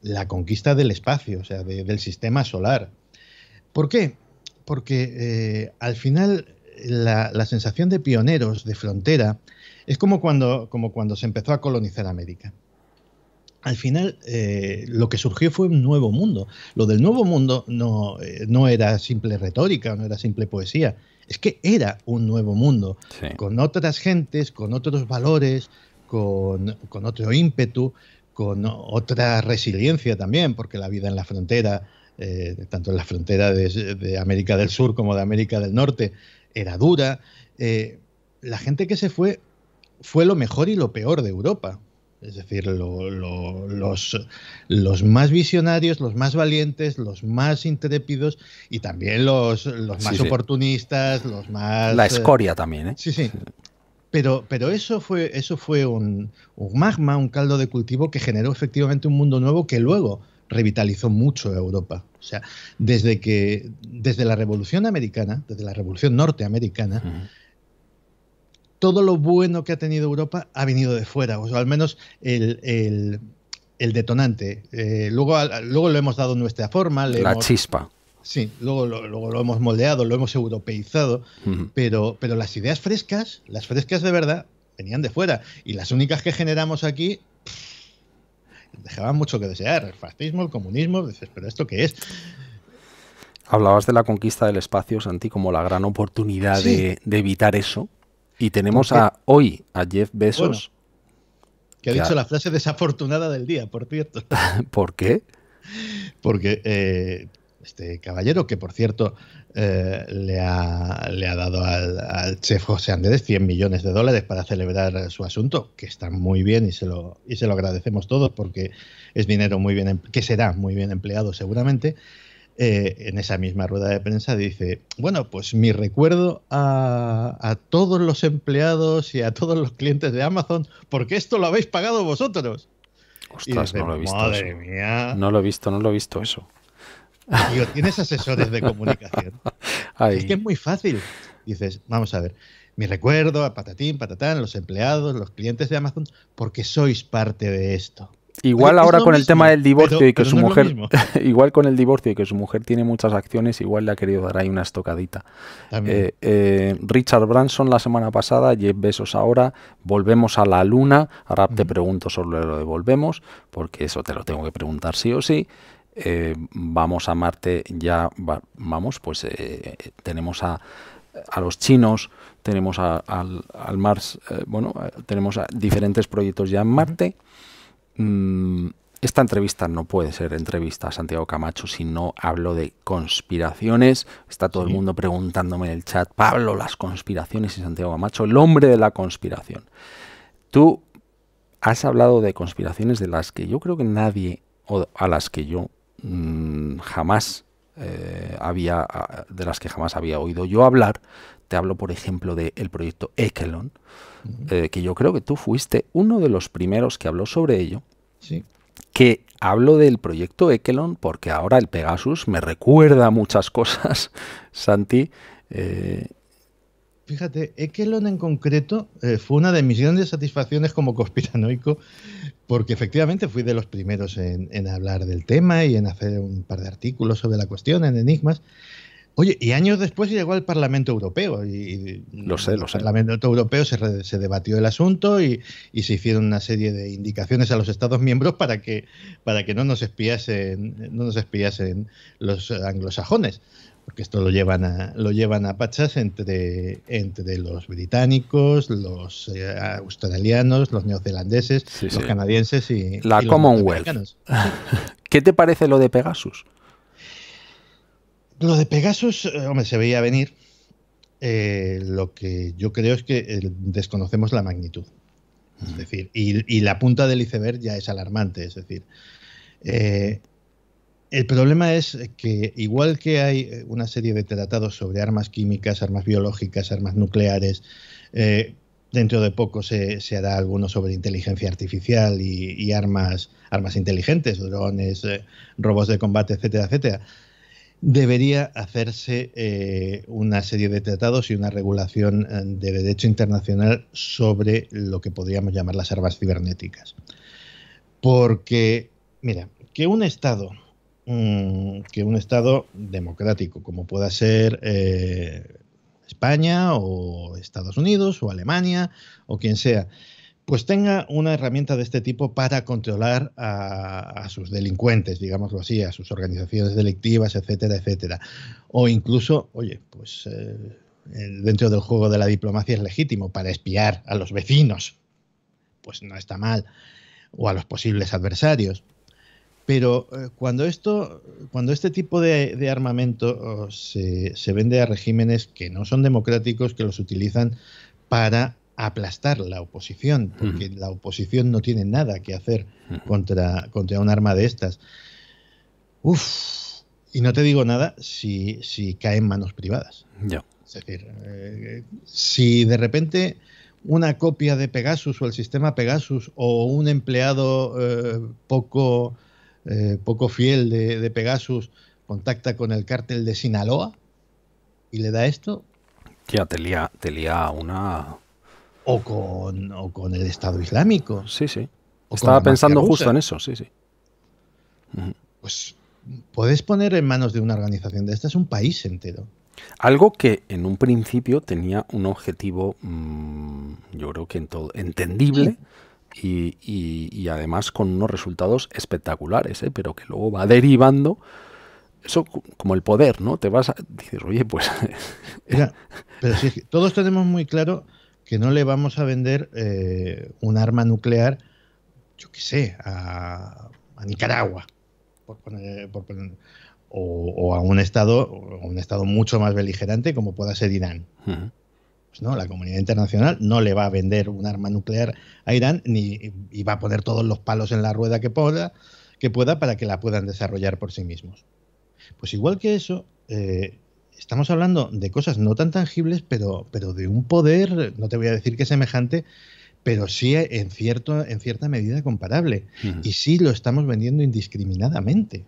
la conquista del espacio, o sea, del sistema solar. ¿Por qué? porque eh, al final la, sensación de pioneros, de frontera, es como cuando, como cuando se empezó a colonizar América. Al final eh, lo que surgió fue un nuevo mundo. Lo del nuevo mundo eh, no, era simple retórica, no era simple poesía, es que era un nuevo mundo, con otras gentes, con otros valores, con, con otro ímpetu, con otra resiliencia también, porque la vida en la frontera eh, tanto en la frontera de, América del Sur como de América del Norte, era dura. Eh, la gente que se fue fue lo mejor y lo peor de Europa. Es decir, los, los, más visionarios, los más valientes, los más intrépidos y también los, más oportunistas, los más... La eh, escoria también, Sí, sí. Pero, pero, eso fue, eso fue un, magma, un caldo de cultivo que generó efectivamente un mundo nuevo que luego revitalizó mucho a Europa. O sea, desde que desde la Revolución Americana, desde la Revolución Norteamericana, todo lo bueno que ha tenido Europa ha venido de fuera, o al menos el, detonante. Eh, luego, luego lo hemos dado nuestra forma. la chispa. Sí, luego lo, luego lo hemos moldeado, lo hemos europeizado, pero, pero las ideas frescas, las frescas de verdad, venían de fuera. Y las únicas que generamos aquí Dejaban mucho que desear. El fascismo, el comunismo, dices, pero ¿esto qué es? Hablabas de la conquista del espacio, Santi, como la gran oportunidad de, evitar eso. Y tenemos a hoy a Jeff Bezos. que ha dicho la frase desafortunada del día, por cierto. ¿Por qué? Porque eh, este caballero, que por cierto eh, le, ha, le, ha, dado al, chef José Andrés 100 millones de dólares para celebrar su asunto, que está muy bien y se lo, y se lo agradecemos todos porque es dinero muy bien, em, que será muy bien empleado seguramente. Eh, en esa misma rueda de prensa dice, bueno, pues mi recuerdo a, todos los empleados y a todos los clientes de Amazon, porque esto lo habéis pagado vosotros. Ostras, no lo he visto. Madre mía. No lo he visto, no lo he visto eso. ¿tienes asesores de comunicación? Es que es muy fácil. Dices, vamos a ver, mi recuerdo a patatín, patatán, los empleados, los clientes de Amazon, porque sois parte de esto. Igual ahora con el tema del divorcio y que su mujer, igual con el divorcio y que su mujer tiene muchas acciones, igual le ha querido dar ahí una estocadita. Eh, eh, Richard Branson la semana pasada, Jeff Besos ahora, volvemos a la luna. Ahora te pregunto sobre lo de volvemos, porque eso te lo tengo que preguntar sí o sí. Eh, vamos a Marte, ya vamos, pues eh, tenemos a, los chinos, tenemos al, Mars, eh, bueno, tenemos diferentes proyectos ya en Marte. Mm, esta entrevista no puede ser entrevista a Santiago Camacho si no hablo de conspiraciones. Está todo el mundo preguntándome en el chat, Pablo, las conspiraciones y Santiago Camacho, el hombre de la conspiración. Tú has hablado de conspiraciones de las que yo creo que nadie, o a las que yo Mm, jamás eh, había, de las que jamás había oído yo hablar. Te hablo, por ejemplo, del proyecto Ekelon, eh, que yo creo que tú fuiste uno de los primeros que habló sobre ello. Sí. Que hablo del proyecto Ekelon porque ahora el Pegasus me recuerda muchas cosas, Santi. Eh, Fíjate, Ekelon en concreto fue una de mis grandes satisfacciones como conspiranoico porque efectivamente fui de los primeros en, hablar del tema y en hacer un par de artículos sobre la cuestión en Enigmas. Oye, y años después llegó al Parlamento Europeo. Y, lo sé, lo sé. El Parlamento Europeo se, debatió el asunto y, se hicieron una serie de indicaciones a los Estados miembros para que, para que no, nos espiasen, no nos espiasen los anglosajones porque esto lo llevan a, lo llevan a pachas entre, entre los británicos, los eh, australianos, los neozelandeses, los canadienses y la Commonwealth. ¿Qué te parece lo de Pegasus? Lo de Pegasus, eh, hombre, se veía venir. Eh, lo que yo creo es que desconocemos la magnitud. Es decir, y, la punta del iceberg ya es alarmante. Es decir, el problema es que igual que hay eh, una serie de tratados sobre armas químicas, armas biológicas, armas nucleares, eh, dentro de poco se, hará alguno sobre inteligencia artificial y, armas, armas inteligentes, drones, eh, robos de combate, etcétera, etcétera. Debería hacerse una serie de tratados y una regulación de derecho internacional sobre lo que podríamos llamar las armas cibernéticas. Porque, mira, que un Estado Mm, que un Estado democrático, como pueda ser eh, España o Estados Unidos o Alemania o quien sea, pues tenga una herramienta de este tipo para controlar a, sus delincuentes, digámoslo así, a sus organizaciones delictivas, etcétera, etcétera. O incluso, oye, pues eh, eh, dentro del juego de la diplomacia es legítimo para espiar a los vecinos, pues no está mal, o a los posibles adversarios. Pero eh, cuando, esto, cuando este tipo de, armamento oh, se, vende a regímenes que no son democráticos, que los utilizan para aplastar la oposición, porque la oposición no tiene nada que hacer contra, contra un arma de estas. Uf, y no te digo nada si, si cae en manos privadas. Es decir, eh, si de repente una copia de Pegasus o el sistema Pegasus o un empleado eh, poco eh, poco fiel de, Pegasus contacta con el cártel de Sinaloa y le da esto. Ya te lía, una... O con, el Estado Islámico. Sí, sí. Estaba pensando justo en eso, sí, sí. Pues puedes poner en manos de una organización de esta es un país entero. Algo que en un principio tenía un objetivo, mm, yo creo que entendible y, y, además con unos resultados espectaculares, ¿eh? pero que luego va derivando eso como el poder, ¿no? Te vas a oye, pues... pero sí todos tenemos muy claro que no le vamos a vender eh, un arma nuclear, yo qué sé, a, Nicaragua, por o, o, a un estado, un estado mucho más beligerante como pueda ser Irán. Pues no, la comunidad internacional no le va a vender un arma nuclear a Irán ni, y va a poner todos los palos en la rueda que pueda, que pueda para que la puedan desarrollar por sí mismos. Pues igual que eso, eh, estamos hablando de cosas no tan tangibles, pero, pero de un poder, no te voy a decir que semejante, pero sí en, cierto, en cierta medida comparable. Y sí lo estamos vendiendo indiscriminadamente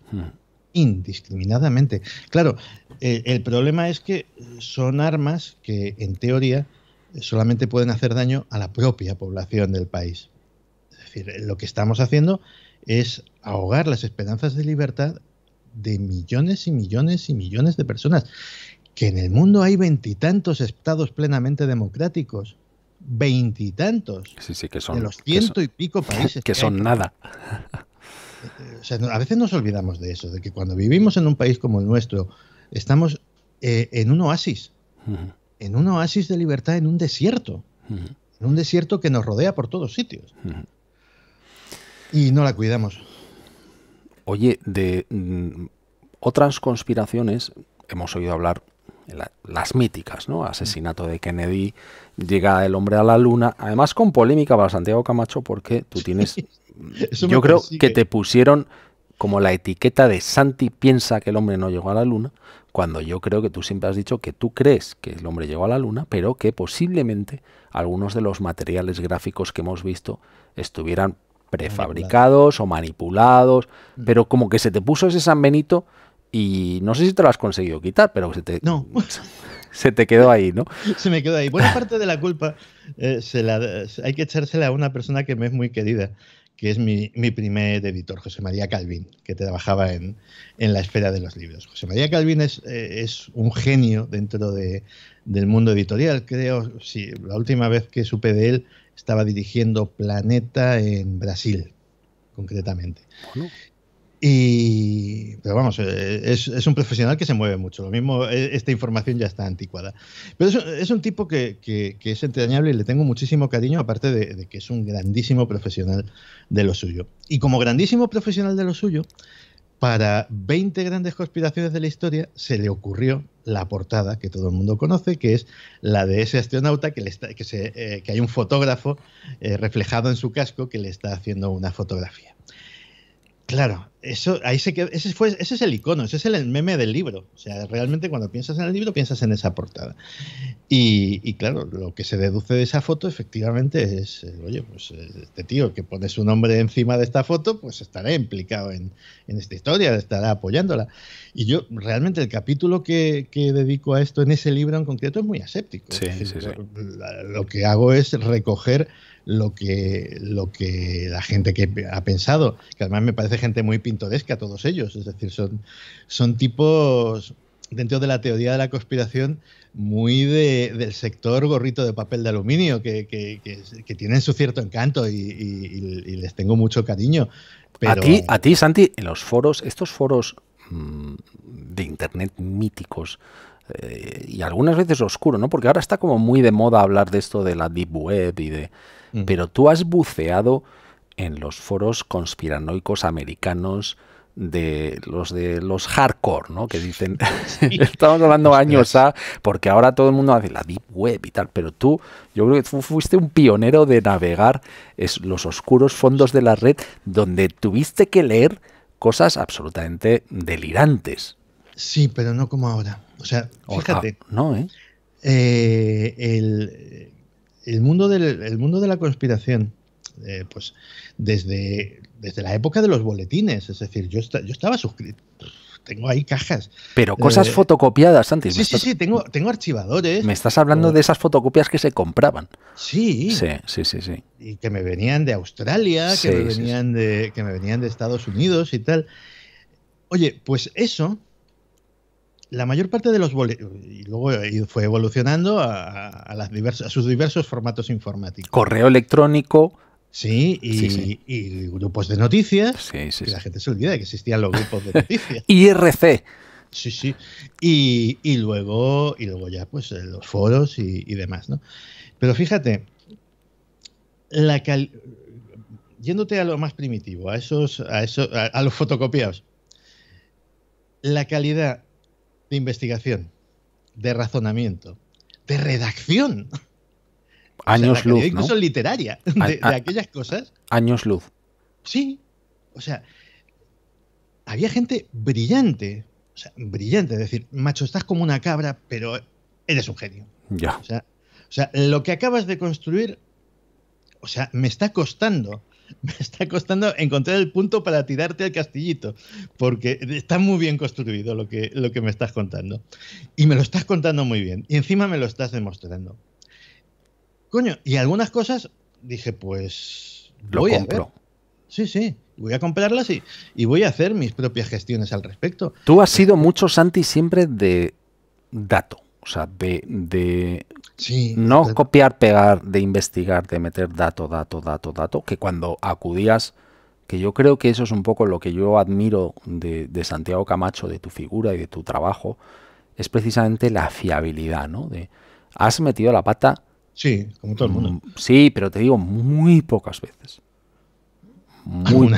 indiscriminadamente. Claro, eh, el problema es que son armas que en teoría solamente pueden hacer daño a la propia población del país. Es decir, lo que estamos haciendo es ahogar las esperanzas de libertad de millones y millones y millones de personas. Que en el mundo hay veintitantos estados plenamente democráticos. Veintitantos. Sí, que son. De los ciento y pico países. que son nada. Eh, o sea, a veces nos olvidamos de eso, de que cuando vivimos en un país como el nuestro, estamos eh, en un oasis, en un oasis de libertad, en un desierto, en un desierto que nos rodea por todos sitios. Y no la cuidamos. Oye, de mm, otras conspiraciones hemos oído hablar las míticas, ¿no? Asesinato de Kennedy, llega el hombre a la luna, además con polémica para Santiago Camacho porque tú tienes yo creo que te pusieron como la etiqueta de Santi piensa que el hombre no llegó a la luna, cuando yo creo que tú siempre has dicho que tú crees que el hombre llegó a la luna, pero que posiblemente algunos de los materiales gráficos que hemos visto estuvieran prefabricados o manipulados, pero como que se te puso ese San Benito y no sé si te lo has conseguido quitar, pero se te, quedó ahí, ¿no? Se me quedó ahí. Buena parte de la culpa eh, se la, hay que echársela a una persona que me es muy querida, que es mi, mi, primer editor, José María Calvin, que trabajaba en, la esfera de los libros. José María Calvin es, eh, es un genio dentro del mundo editorial. Creo, sí, la última vez que supe de él estaba dirigiendo Planeta en Brasil, concretamente. Y, pero vamos, eh, es, un profesional que se mueve mucho. Lo mismo, e, esta información ya está anticuada. Pero es, un tipo que, es entrañable y le tengo muchísimo cariño, aparte de, que es un grandísimo profesional de lo suyo. Y como grandísimo profesional de lo suyo, para 20 grandes conspiraciones de la historia se le ocurrió la portada que todo el mundo conoce, que es la de ese astronauta que, le que, se, eh, hay un fotógrafo eh, reflejado en su casco que le está haciendo una fotografía. Claro, eso, ahí se que ese, fue, ese es el icono, ese es el meme del libro. O sea, realmente cuando piensas en el libro piensas en esa portada. Y, claro, lo que se deduce de esa foto efectivamente es, eh, oye, pues eh, este tío que pone su nombre encima de esta foto, pues estará implicado en, esta historia, estará apoyándola. Y yo realmente el capítulo que, dedico a esto en ese libro en concreto es muy aséptico. Sí, sí, sí. lo que hago es recoger lo que, lo que la gente que ha pensado, que además me parece gente muy pintoresca todos ellos, es decir, son, tipos dentro de la teoría de la conspiración muy de, del sector gorrito de papel de aluminio, que, tienen su cierto encanto y, les tengo mucho cariño. Pero... A, ti, a ti, Santi, en los foros, estos foros mm, de internet míticos, eh, y algunas veces oscuros ¿no? Porque ahora está como muy de moda hablar de esto de la deep web y de pero tú has buceado en los foros conspiranoicos americanos de los de los hardcore, ¿no? Que dicen, estamos hablando años A, porque ahora todo el mundo hace la deep web y tal, pero tú, yo creo que fuiste un pionero de navegar los oscuros fondos de la red, donde tuviste que leer cosas absolutamente delirantes. Sí, pero no como ahora. O sea, fíjate. Ah, no, eh, eh el, el mundo, del, el mundo de la conspiración, eh, pues desde, desde la época de los boletines, es decir, yo, yo estaba suscrito, tengo ahí cajas. Pero cosas eh, fotocopiadas antes. Sí, sí, sí, tengo, tengo archivadores. Me estás hablando de esas fotocopias que se compraban. Sí. Sí, sí, sí. Y que me venían de Australia, que, me venían De, que me venían de Estados Unidos y tal. Oye, pues eso la mayor parte de los y luego fue evolucionando a, las sus diversos formatos informáticos. Correo electrónico, Sí y, grupos de noticias. Sí, que la gente se olvida de que existían los grupos de noticias. IRC. Sí, sí. Y, luego, y luego ya, pues, eh, los foros y, demás, ¿no? Pero fíjate, la yéndote a lo más primitivo, a esos, a a los fotocopiados. La calidad de investigación, de razonamiento, de redacción. Años luz. Incluso literaria, de, de, aquellas cosas. Años luz. Sí. O sea, había gente brillante. O sea, brillante. Es decir, macho, estás como una cabra, pero eres un genio. Ya. O sea, o sea lo que acabas de construir, o sea, me está costando me está costando encontrar el punto para tirarte al castillito, porque está muy bien construido lo que, lo que me estás contando. Y me lo estás contando muy bien, y encima me lo estás demostrando. Coño, y algunas cosas dije, pues... Lo voy compro. A Sí, sí, voy a comprarlas y, y voy a hacer mis propias gestiones al respecto. Tú has sido mucho, Santi, siempre de dato o sea, de, no copiar, pegar, de investigar, de meter dato, dato, dato, dato, que cuando acudías, que yo creo que eso es un poco lo que yo admiro de, de Santiago Camacho, de tu figura y de tu trabajo, es precisamente la fiabilidad, ¿no? De, has metido la pata. Sí, como todo el mundo. Mm, sí, pero te digo, muy pocas veces. Muy,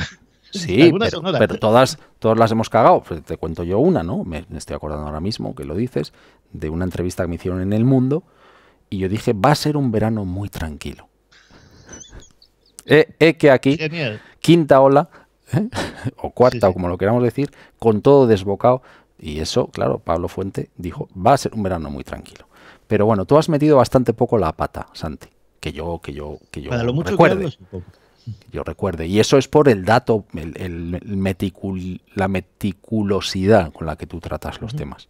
Sí, pero, todas, todas las hemos cagado. Pues te cuento yo una, ¿no? Me, estoy acordando ahora mismo que lo dices, de una entrevista que me hicieron en El Mundo y yo dije, va a ser un verano muy tranquilo. Eh, eh que aquí, quinta ola, ¿eh? o cuarta, o como lo queramos decir, con todo desbocado. Y eso, claro, Pablo Fuente dijo, va a ser un verano muy tranquilo. Pero bueno, tú has metido bastante poco la pata, Santi, que yo, que yo, que yo. recuerde yo recuerde. Y eso es por el dato, el, la meticulosidad con la que tú tratas los temas.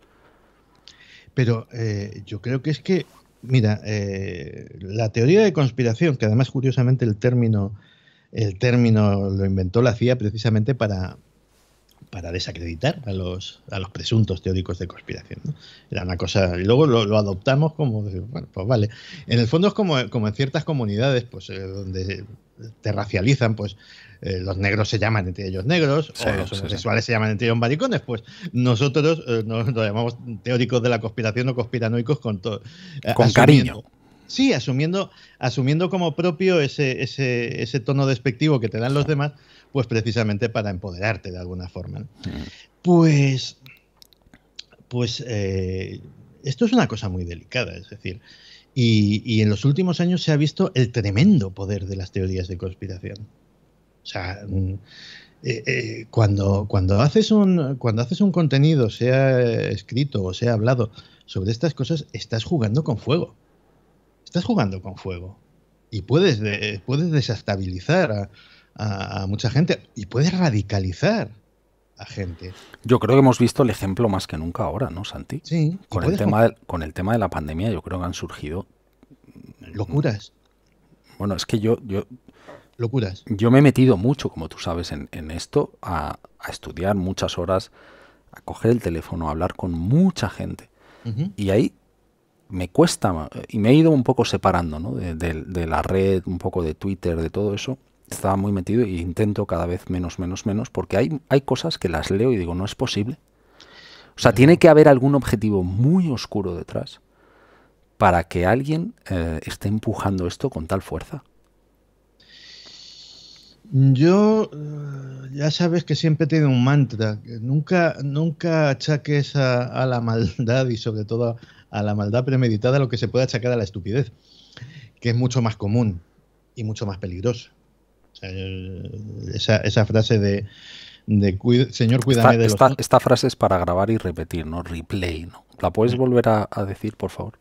Pero eh, yo creo que es que, mira, eh, la teoría de conspiración, que además curiosamente el término, el término lo inventó la CIA precisamente para, para desacreditar a los, a los presuntos teóricos de conspiración. Era una cosa, y luego lo, adoptamos como, bueno, pues vale. En el fondo es como, como en ciertas comunidades, pues eh, donde te racializan, pues eh, los negros se llaman entre ellos negros, o los homosexuales se llaman entre ellos maricones, pues nosotros eh, nos, llamamos teóricos de la conspiración o conspiranoicos con todo. Con cariño. Sí, asumiendo, asumiendo como propio ese, ese, ese tono despectivo que te dan los demás, pues precisamente para empoderarte de alguna forma. Pues, pues eh, esto es una cosa muy delicada, es decir, y, en los últimos años se ha visto el tremendo poder de las teorías de conspiración. O sea, mm, eh, eh, cuando, cuando, haces un, cuando haces un contenido, sea escrito o sea hablado sobre estas cosas, estás jugando con fuego. Estás jugando con fuego. Y puedes, puedes desestabilizar a, a, mucha gente y puede radicalizar a gente. Yo creo que hemos visto el ejemplo más que nunca ahora, ¿no, Santi? Sí. Con, el tema, de, con el tema de la pandemia yo creo que han surgido... Locuras. Bueno, es que yo... yo Locuras. Yo me he metido mucho, como tú sabes, en, esto, a, estudiar muchas horas, a coger el teléfono, a hablar con mucha gente. Y ahí me cuesta, y me he ido un poco separando ¿no? de la red, un poco de Twitter, de todo eso estaba muy metido y intento cada vez menos, menos, menos, porque hay, hay cosas que las leo y digo, no es posible. O sea, tiene que haber algún objetivo muy oscuro detrás para que alguien eh, esté empujando esto con tal fuerza. Yo eh, ya sabes que siempre tiene un mantra, nunca, nunca achaques a, la maldad y sobre todo a, la maldad premeditada lo que se puede achacar a la estupidez, que es mucho más común y mucho más peligroso eh, esa, frase de, señor, cuídame de los... Esta, esta, frase es para grabar y repetir, ¿no? Replay, ¿no? ¿La puedes volver a, decir, por favor?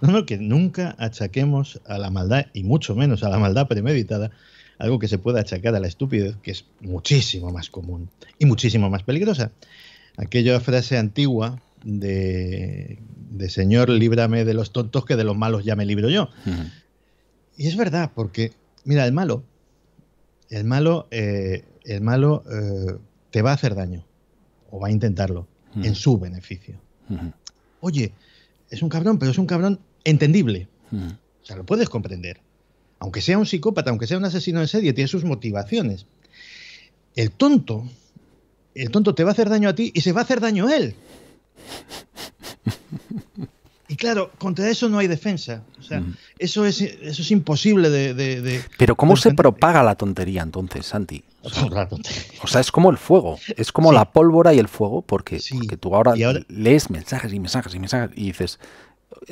No, no, que nunca achaquemos a la maldad, y mucho menos a la maldad premeditada, algo que se pueda achacar a la estupidez, que es muchísimo más común y muchísimo más peligrosa. Aquella frase antigua de, Señor, líbrame de los tontos, que de los malos ya me libro yo. Y es verdad, porque, mira, el malo el malo, eh, el malo eh, te va a hacer daño, o va a intentarlo, en su beneficio. Oye, es un cabrón, pero es un cabrón entendible. O sea, lo puedes comprender. Aunque sea un psicópata, aunque sea un asesino en serie, tiene sus motivaciones. El tonto, el tonto te va a hacer daño a ti y se va a hacer daño a él claro, contra eso no hay defensa. eso, es, eso es imposible de... Pero ¿cómo se propaga la tontería entonces, Santi? O sea, es como el fuego, es como la pólvora y el fuego, porque, tú ahora, lees mensajes y mensajes y mensajes y dices,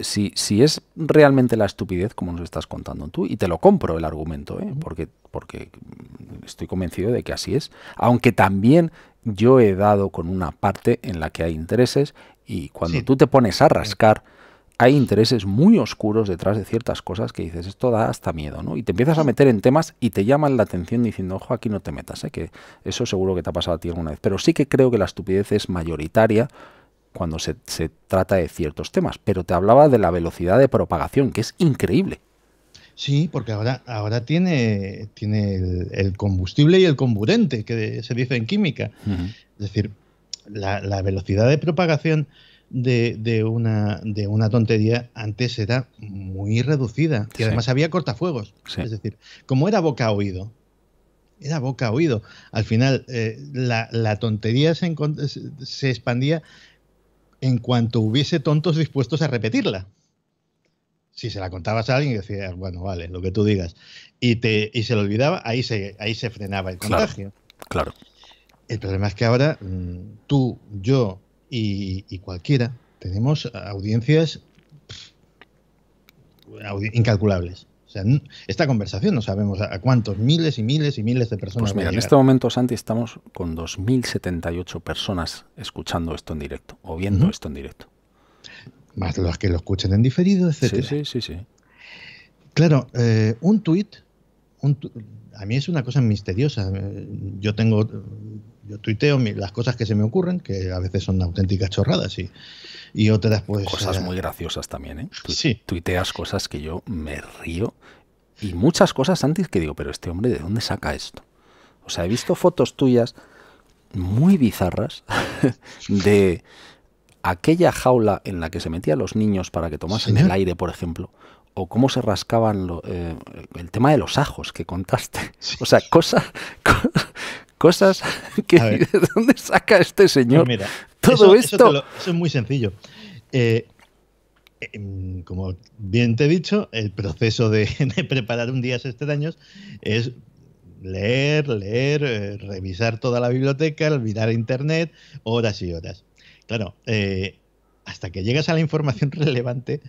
si, es realmente la estupidez, como nos estás contando tú, y te lo compro el argumento, ¿eh? porque, porque estoy convencido de que así es, aunque también yo he dado con una parte en la que hay intereses y cuando tú te pones a rascar hay intereses muy oscuros detrás de ciertas cosas que dices, esto da hasta miedo, ¿no? Y te empiezas a meter en temas y te llaman la atención diciendo, ojo, aquí no te metas, ¿eh? que eso seguro que te ha pasado a ti alguna vez. Pero sí que creo que la estupidez es mayoritaria cuando se, trata de ciertos temas. Pero te hablaba de la velocidad de propagación, que es increíble. Sí, porque ahora, ahora tiene, tiene el, combustible y el comburente, que se dice en química. Es decir, la velocidad de propagación de, una, de una tontería antes era muy reducida. Y además había cortafuegos. Es decir, como era boca a oído, era boca a oído. Al final, eh, la, tontería se, expandía en cuanto hubiese tontos dispuestos a repetirla si se la contabas a alguien y decías, bueno, vale, lo que tú digas, y, te, y se lo olvidaba, ahí se, ahí se frenaba el contagio. claro. El problema es que ahora mm, tú, yo, y, cualquiera. Tenemos audiencias incalculables. O sea, esta conversación no sabemos a cuántos miles y miles y miles de personas. Pues mira, en este momento, Santi, estamos con 2.078 personas escuchando esto en directo o viendo esto en directo. Más los que lo escuchen en diferido, etc. Sí, sí, sí. Claro, eh, un tuit, a mí es una cosa misteriosa. Yo tengo yo tuiteo las cosas que se me ocurren, que a veces son auténticas chorradas y, y otras pues... Cosas eh, muy graciosas también, ¿eh? sí. Tuiteas cosas que yo me río y muchas cosas antes que digo, pero este hombre, ¿de dónde saca esto? O sea, he visto fotos tuyas muy bizarras de aquella jaula en la que se metían los niños para que tomasen el aire, por ejemplo, o cómo se rascaban eh, el tema de los ajos que contaste. O sea, cosas, cosas que ¿de dónde saca este pues señor todo esto? Eso, es muy sencillo. Eh, em, como bien te he dicho, el proceso de, preparar un día años es leer, leer, eh, revisar toda la biblioteca, olvidar internet, horas y horas. Claro, eh, hasta que llegas a la información relevante,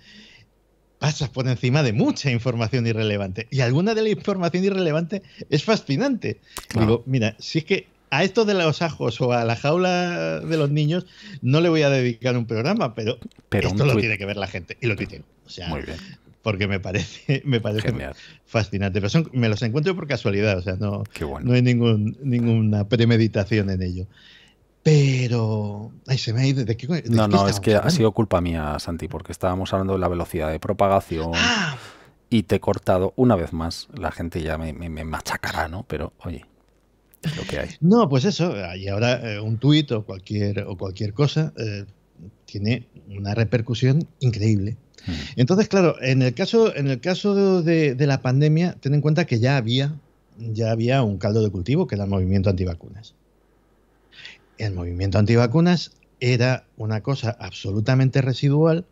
pasas por encima de mucha información irrelevante. Y alguna de la información irrelevante es fascinante. Digo, mira, si es que a esto de los ajos o a la jaula de los niños no le voy a dedicar un programa, pero, esto lo tiene que ver la gente. Y lo tiene. O sea, Porque me parece, me parece fascinante. Pero me los encuentro por casualidad, o sea, no, no hay ningún, ninguna premeditación en ello. Pero. ahí se me ha ido. ¿De qué, no, no, es que ha sido culpa mía, Santi, porque estábamos hablando de la velocidad de propagación. Ah. Y te he cortado una vez más. La gente ya me, machacará, ¿no? Pero, oye, es lo que hay. No, pues eso. Y ahora eh, un tuit o cualquier, o cualquier cosa eh, tiene una repercusión increíble. Mm. Entonces, claro, en el caso, en el caso de, de la pandemia, ten en cuenta que ya había, ya había un caldo de cultivo, que era el movimiento antivacunas el movimiento antivacunas era una cosa absolutamente residual,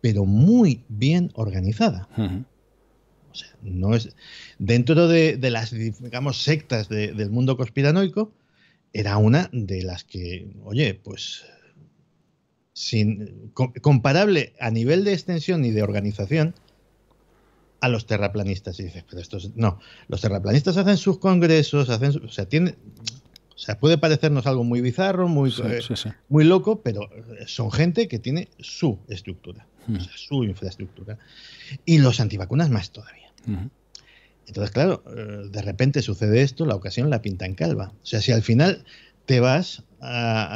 pero muy bien organizada. O sea, no es. Dentro de, las, digamos, sectas del mundo conspiranoico, era una de las que, oye, pues. comparable a nivel de extensión y de organización a los terraplanistas. Y dices, pero estos. No, los terraplanistas hacen sus congresos, hacen. O sea, tienen o sea, puede parecernos algo muy bizarro, muy, eh, muy loco, pero eh, son gente que tiene su estructura, su infraestructura. Y los antivacunas más todavía. Entonces, claro, eh, de repente sucede esto, la ocasión la pinta en calva. O sea, si al final te vas a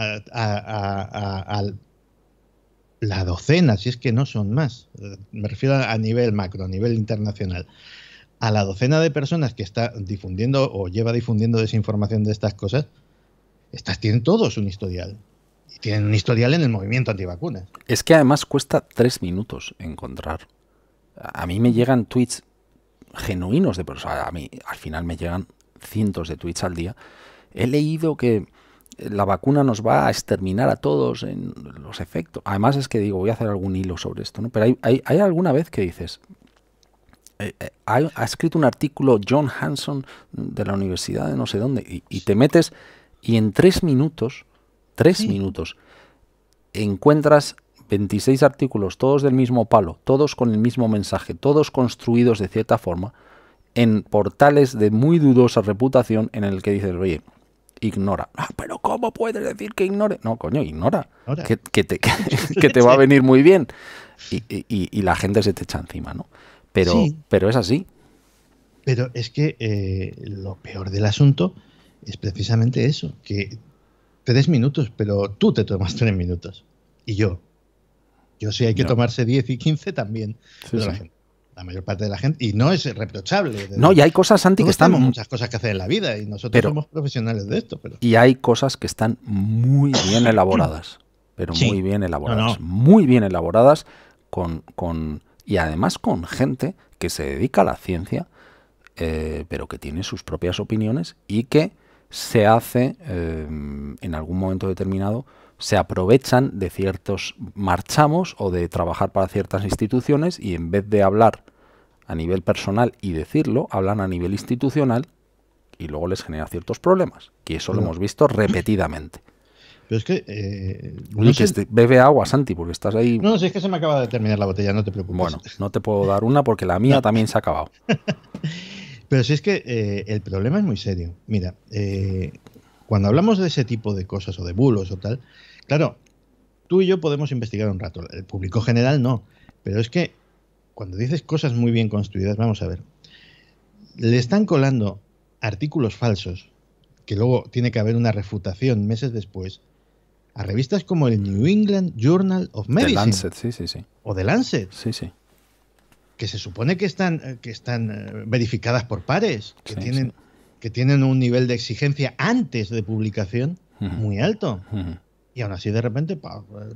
la docena, si es que no son más, me refiero a nivel macro, a nivel internacional, a la docena de personas que está difundiendo o lleva difundiendo desinformación de estas cosas, estas tienen todos un historial. Y tienen un historial en el movimiento antivacunas. Es que además cuesta tres minutos encontrar. A mí me llegan tweets genuinos de personas. A mí al final me llegan cientos de tweets al día. He leído que la vacuna nos va a exterminar a todos en los efectos. Además es que digo, voy a hacer algún hilo sobre esto, ¿no? Pero hay, hay alguna vez que dices, eh, eh, ha, escrito un artículo John Hanson de la Universidad de no sé dónde, y, te metes y en tres minutos, tres minutos, encuentras 26 artículos, todos del mismo palo, todos con el mismo mensaje, todos construidos de cierta forma, en portales de muy dudosa reputación en el que dices, oye, ignora. Ah, pero ¿cómo puedes decir que ignore? No, coño, ignora. Que, te, va a venir muy bien. y la gente se te echa encima, ¿no? pero, es así. Pero es que eh, lo peor del asunto es precisamente eso, que tres minutos, pero tú te tomas tres minutos. Y yo. Yo sí hay que tomarse diez y quince también. la, mayor parte de la gente. Y no es reprochable. No, y hay cosas, anti que están... muchas cosas que hacer en la vida y nosotros somos profesionales de esto. Y hay cosas que están muy bien elaboradas. pero muy bien elaboradas. Muy bien elaboradas con y además con gente que se dedica a la ciencia, eh, pero que tiene sus propias opiniones y que se hace eh, en algún momento determinado, se aprovechan de ciertos marchamos o de trabajar para ciertas instituciones y en vez de hablar a nivel personal y decirlo, hablan a nivel institucional y luego les genera ciertos problemas, que eso lo hemos visto repetidamente. Pero es que. Eh, este, bebe agua, Santi, porque estás ahí. No, si es que se me acaba de terminar la botella, no te preocupes. Bueno, no te puedo dar una porque la mía también se ha acabado. Pero si es que eh, el problema es muy serio. Mira, eh, cuando hablamos de ese tipo de cosas o de bulos o tal, claro, tú y yo podemos investigar un rato. El público general no. Pero es que cuando dices cosas muy bien construidas, vamos a ver, le están colando artículos falsos, que luego tiene que haber una refutación meses después, a revistas como el New England Journal of Medicine. Lancet, sí, sí, sí. O The Lancet. Sí, sí. Que se supone que están, eh, que están eh, verificadas por pares, que, tienen, que tienen un nivel de exigencia antes de publicación muy alto. Y aún así, de repente,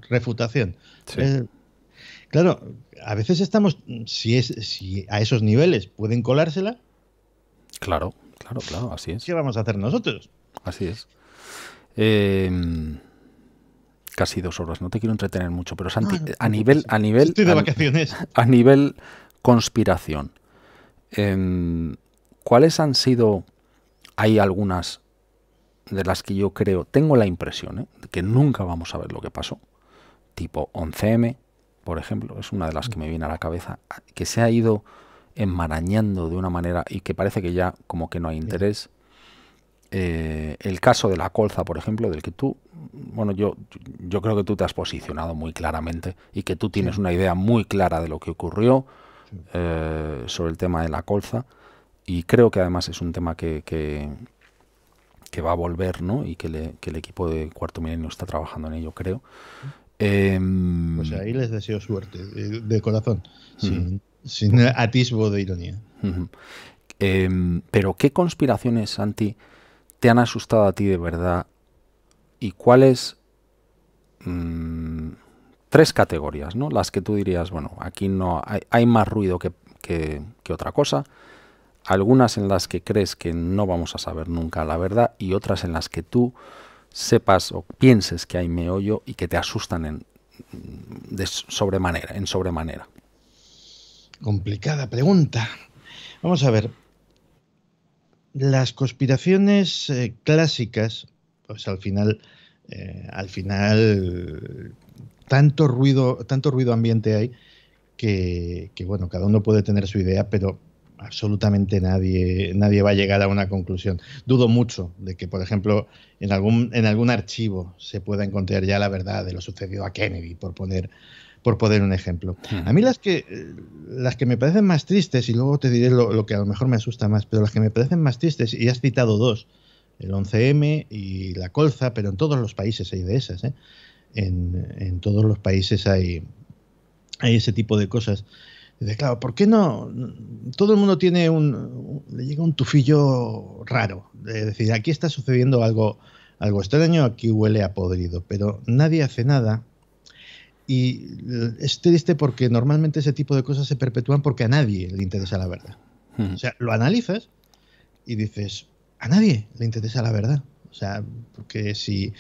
refutación. Eh, claro, a veces estamos, si, es, si a esos niveles pueden colársela. Claro, claro, claro, así es. ¿Qué vamos a hacer nosotros? Así es. Eh, casi dos horas. No te quiero entretener mucho, pero Santi, a nivel, a nivel, de vacaciones. A, nivel conspiración, em, ¿cuáles han sido? Hay algunas de las que yo creo, tengo la impresión eh, de que nunca vamos a ver lo que pasó, tipo 11M, por ejemplo, es una de las que me viene a la cabeza, que se ha ido enmarañando de una manera y que parece que ya como que no hay interés. Eh, el caso de la colza, por ejemplo, del que tú, bueno, yo, yo creo que tú te has posicionado muy claramente y que tú tienes una idea muy clara de lo que ocurrió eh, sobre el tema de la colza y creo que además es un tema que, que, va a volver, ¿no? Y que, el equipo de Cuarto Milenio está trabajando en ello, creo. Em, pues ahí les deseo suerte, eh, de corazón, sin, atisbo de ironía. Em, pero ¿qué conspiraciones anti te han asustado a ti de verdad y cuáles mm, tres categorías, ¿no? Las que tú dirías, bueno, aquí no hay, más ruido que, que, otra cosa, algunas en las que crees que no vamos a saber nunca la verdad y otras en las que tú sepas o pienses que hay meollo y que te asustan en de sobremanera, en sobremanera. Complicada pregunta. Vamos a ver, las conspiraciones eh, clásicas, pues al final, eh, al final tanto ruido, tanto ruido ambiente hay que, bueno, cada uno puede tener su idea, pero absolutamente nadie, nadie va a llegar a una conclusión. Dudo mucho de que, por ejemplo, en algún, en algún archivo se pueda encontrar ya la verdad de lo sucedido a Kennedy, por poner por poner un ejemplo. A mí las que, eh, las que me parecen más tristes, y luego te diré lo, que a lo mejor me asusta más, pero las que me parecen más tristes, y has citado dos, el 11M y la colza, pero en todos los países hay de esas, ¿eh? en, todos los países hay, hay ese tipo de cosas. De, claro, ¿por qué no? Todo el mundo tiene un, le llega un tufillo raro, es decir, aquí está sucediendo algo, algo extraño, aquí huele a podrido, pero nadie hace nada y es triste porque normalmente ese tipo de cosas se perpetúan porque a nadie le interesa la verdad. Hmm. O sea, lo analizas y dices, a nadie le interesa la verdad. O sea, porque si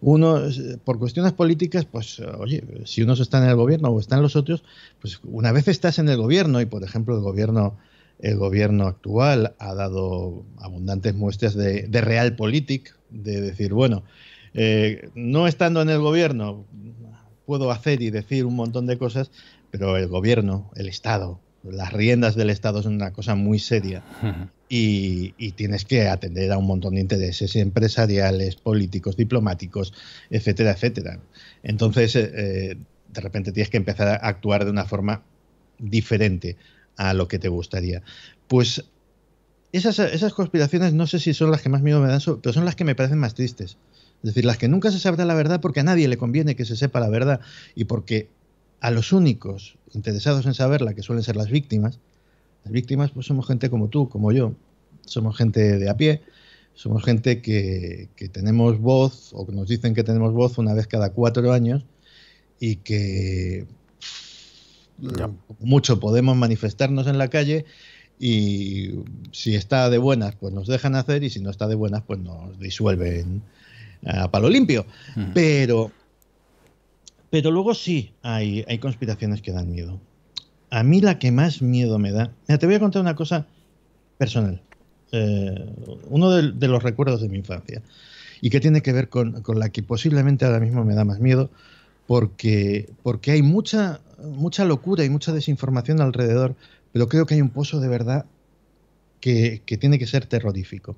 uno, por cuestiones políticas, pues oye, si unos están en el gobierno o están los otros, pues una vez estás en el gobierno y, por ejemplo, el gobierno el gobierno actual ha dado abundantes muestras de, de realpolitik, de decir, bueno, eh, no estando en el gobierno, puedo hacer y decir un montón de cosas, pero el gobierno, el Estado, las riendas del Estado son una cosa muy seria y, tienes que atender a un montón de intereses empresariales, políticos, diplomáticos, etcétera, etcétera. Entonces, eh, eh, de repente tienes que empezar a actuar de una forma diferente a lo que te gustaría. Pues esas, esas conspiraciones no sé si son las que más miedo me dan, pero son las que me parecen más tristes. Es decir, las que nunca se sabrá la verdad porque a nadie le conviene que se sepa la verdad y porque a los únicos interesados en saberla, que suelen ser las víctimas, las víctimas pues somos gente como tú, como yo, somos gente de a pie, somos gente que, tenemos voz o que nos dicen que tenemos voz una vez cada cuatro años y que mucho podemos manifestarnos en la calle y si está de buenas pues nos dejan hacer y si no está de buenas pues nos disuelven a palo limpio. Pero, pero luego sí hay, hay conspiraciones que dan miedo. A mí la que más miedo me da. te voy a contar una cosa personal. Eh, uno de, los recuerdos de mi infancia. Y que tiene que ver con, con la que posiblemente ahora mismo me da más miedo. Porque, porque, hay mucha, mucha locura y mucha desinformación alrededor, pero creo que hay un pozo de verdad que, que, tiene que ser terrorífico.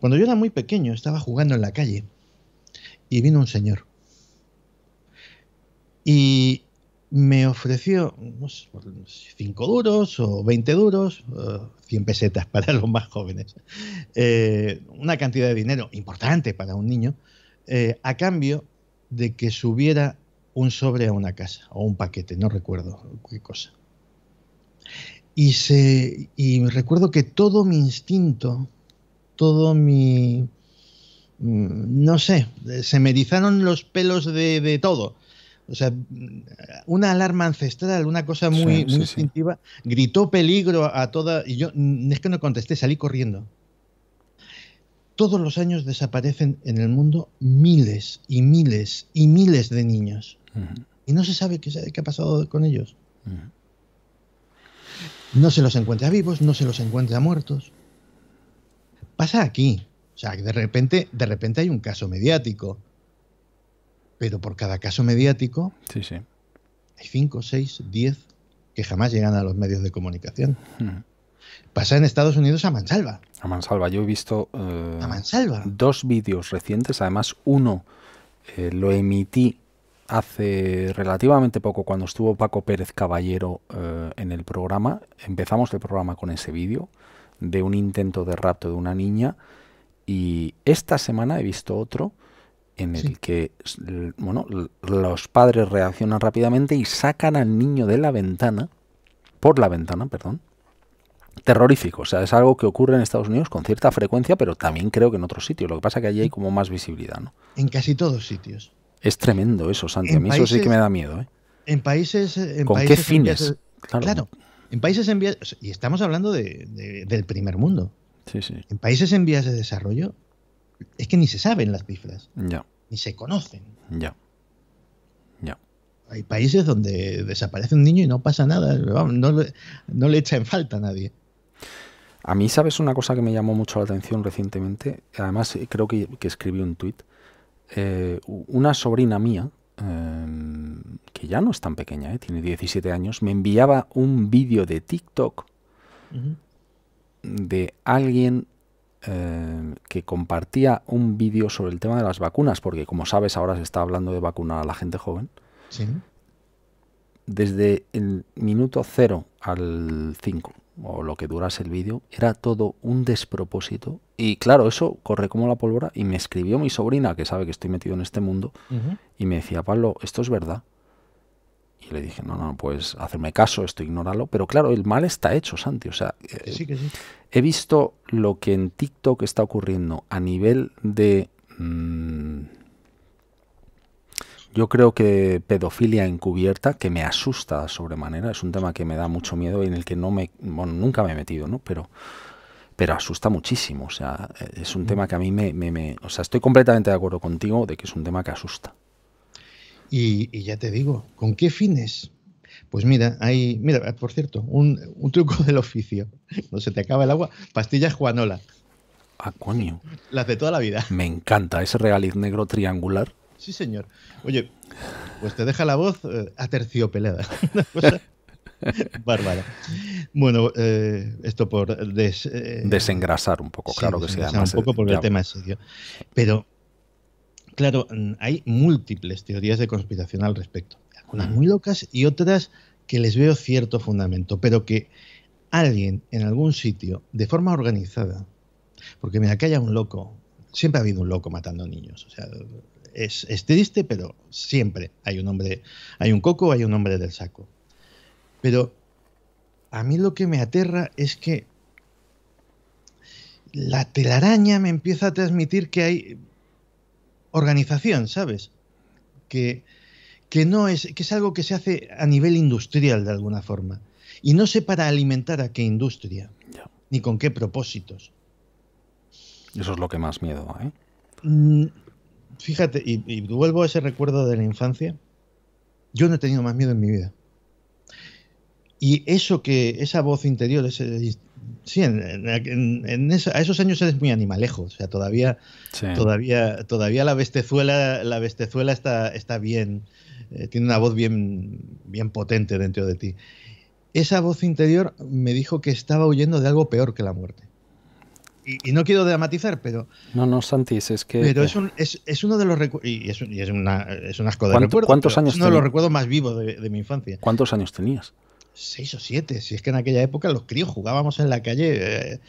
Cuando yo era muy pequeño, estaba jugando en la calle y vino un señor. Y me ofreció 5 duros o 20 duros, 100 eh, pesetas para los más jóvenes, eh, una cantidad de dinero importante para un niño, eh, a cambio de que subiera un sobre a una casa o un paquete, no recuerdo qué cosa. Y, se, y recuerdo que todo mi instinto, todo mi, Mm, no sé, eh, se me erizaron los pelos de, de todo. O sea, mm, una alarma ancestral, una cosa muy, instintiva, gritó peligro a toda. Y yo mm, es que no contesté, salí corriendo. Todos los años desaparecen en el mundo miles y miles y miles de niños. Y no se sabe qué, ha pasado con ellos. No se los encuentra vivos, no se los encuentra muertos. Pasa aquí. O sea, de repente, de repente hay un caso mediático. Pero por cada caso mediático hay 5, 6, 10 que jamás llegan a los medios de comunicación. Pasa en Estados Unidos a mansalva. A mansalva. Yo he visto eh, a mansalva. dos vídeos recientes. Además, uno eh, lo emití hace relativamente poco cuando estuvo Paco Pérez Caballero eh, en el programa. Empezamos el programa con ese vídeo de un intento de rapto de una niña y esta semana he visto otro en el que bueno, los padres reaccionan rápidamente y sacan al niño de la ventana, por la ventana, perdón. Terrorífico, o sea, es algo que ocurre en Estados Unidos con cierta frecuencia, pero también creo que en otros sitios. Lo que pasa es que allí hay como más visibilidad, ¿no? En casi todos sitios. Es tremendo eso, Santi. mí eso sí que me da miedo, ¿eh? En países. Eh, en ¿Con qué fines? claro. En países en Y estamos hablando del primer mundo. En países en vías de desarrollo es que ni se saben las cifras Ya. Ni se conocen. Ya. Ya. Hay países donde desaparece un niño y no pasa nada. No le, no echa en falta a nadie. A mí, ¿sabes una cosa que me llamó mucho la atención recientemente? Además, creo que, escribí un tuit. Eh, una sobrina mía, em, que ya no es tan pequeña, eh, tiene 17 años, me enviaba un vídeo de TikTok de alguien eh, que compartía un vídeo sobre el tema de las vacunas, porque como sabes ahora se está hablando de vacunar a la gente joven. Desde el minuto 0 al 5, o lo que durase el vídeo, era todo un despropósito. Y claro, eso corre como la pólvora. Y me escribió mi sobrina, que sabe que estoy metido en este mundo, y me decía, Pablo, esto es verdad. Y le dije, no, no, puedes hacerme caso, esto ignóralo. Pero claro, el mal está hecho, Santi. O sea, eh, he visto lo que en TikTok está ocurriendo a nivel de... Mm, yo creo que pedofilia encubierta, que me asusta sobremanera, es un tema que me da mucho miedo y en el que no me, bueno, nunca me he metido, ¿no? Pero, pero asusta muchísimo, o sea, eh, es un mm. tema que a mí me, me, o sea, estoy completamente de acuerdo contigo de que es un tema que asusta. Y, ya te digo, ¿con qué fines? Pues mira, hay, mira, por cierto, un, truco del oficio. No se te acaba el agua, pastillas Juanola. Ah, coño. Las de toda la vida. Me encanta ese regaliz negro triangular. Sí, señor. Oye, pues te deja la voz a eh, aterciopelada. Una bárbara. Bueno, eh, esto por eh, desengrasar un poco, claro que se Un poco porque el tema es serio. Pero Claro, mm, hay múltiples teorías de conspiración al respecto, algunas muy locas y otras que les veo cierto fundamento, pero que alguien en algún sitio, de forma organizada, porque mira, que haya un loco, siempre ha habido un loco matando niños, o sea, es, es triste, pero siempre hay un hombre, hay un coco, hay un hombre del saco. Pero a mí lo que me aterra es que la telaraña me empieza a transmitir que hay organización, ¿sabes? Que, que, no es, que es algo que se hace a nivel industrial de alguna forma. Y no sé para alimentar a qué industria, ni con qué propósitos. Eso es lo que más miedo ¿eh? fíjate, y vuelvo a ese recuerdo de la infancia. Yo no he tenido más miedo en mi vida. Y eso que, esa voz interior, sí, en, a esos años eres muy animalejo, o sea, todavía, todavía, todavía la bestezuela, la bestezuela está, está bien, eh, tiene una voz bien, bien potente dentro de ti. Esa voz interior me dijo que estaba huyendo de algo peor que la muerte. Y, no quiero dramatizar, pero. No, no, Santis, es que. Pero es, uno de los recuerdos. Y, es, un asco de recuerdo. ¿Cuántos años Es uno de los recuerdos más vivos de, mi infancia. ¿Cuántos años tenías? seis o siete, si es que en aquella época los críos jugábamos en la calle, eh,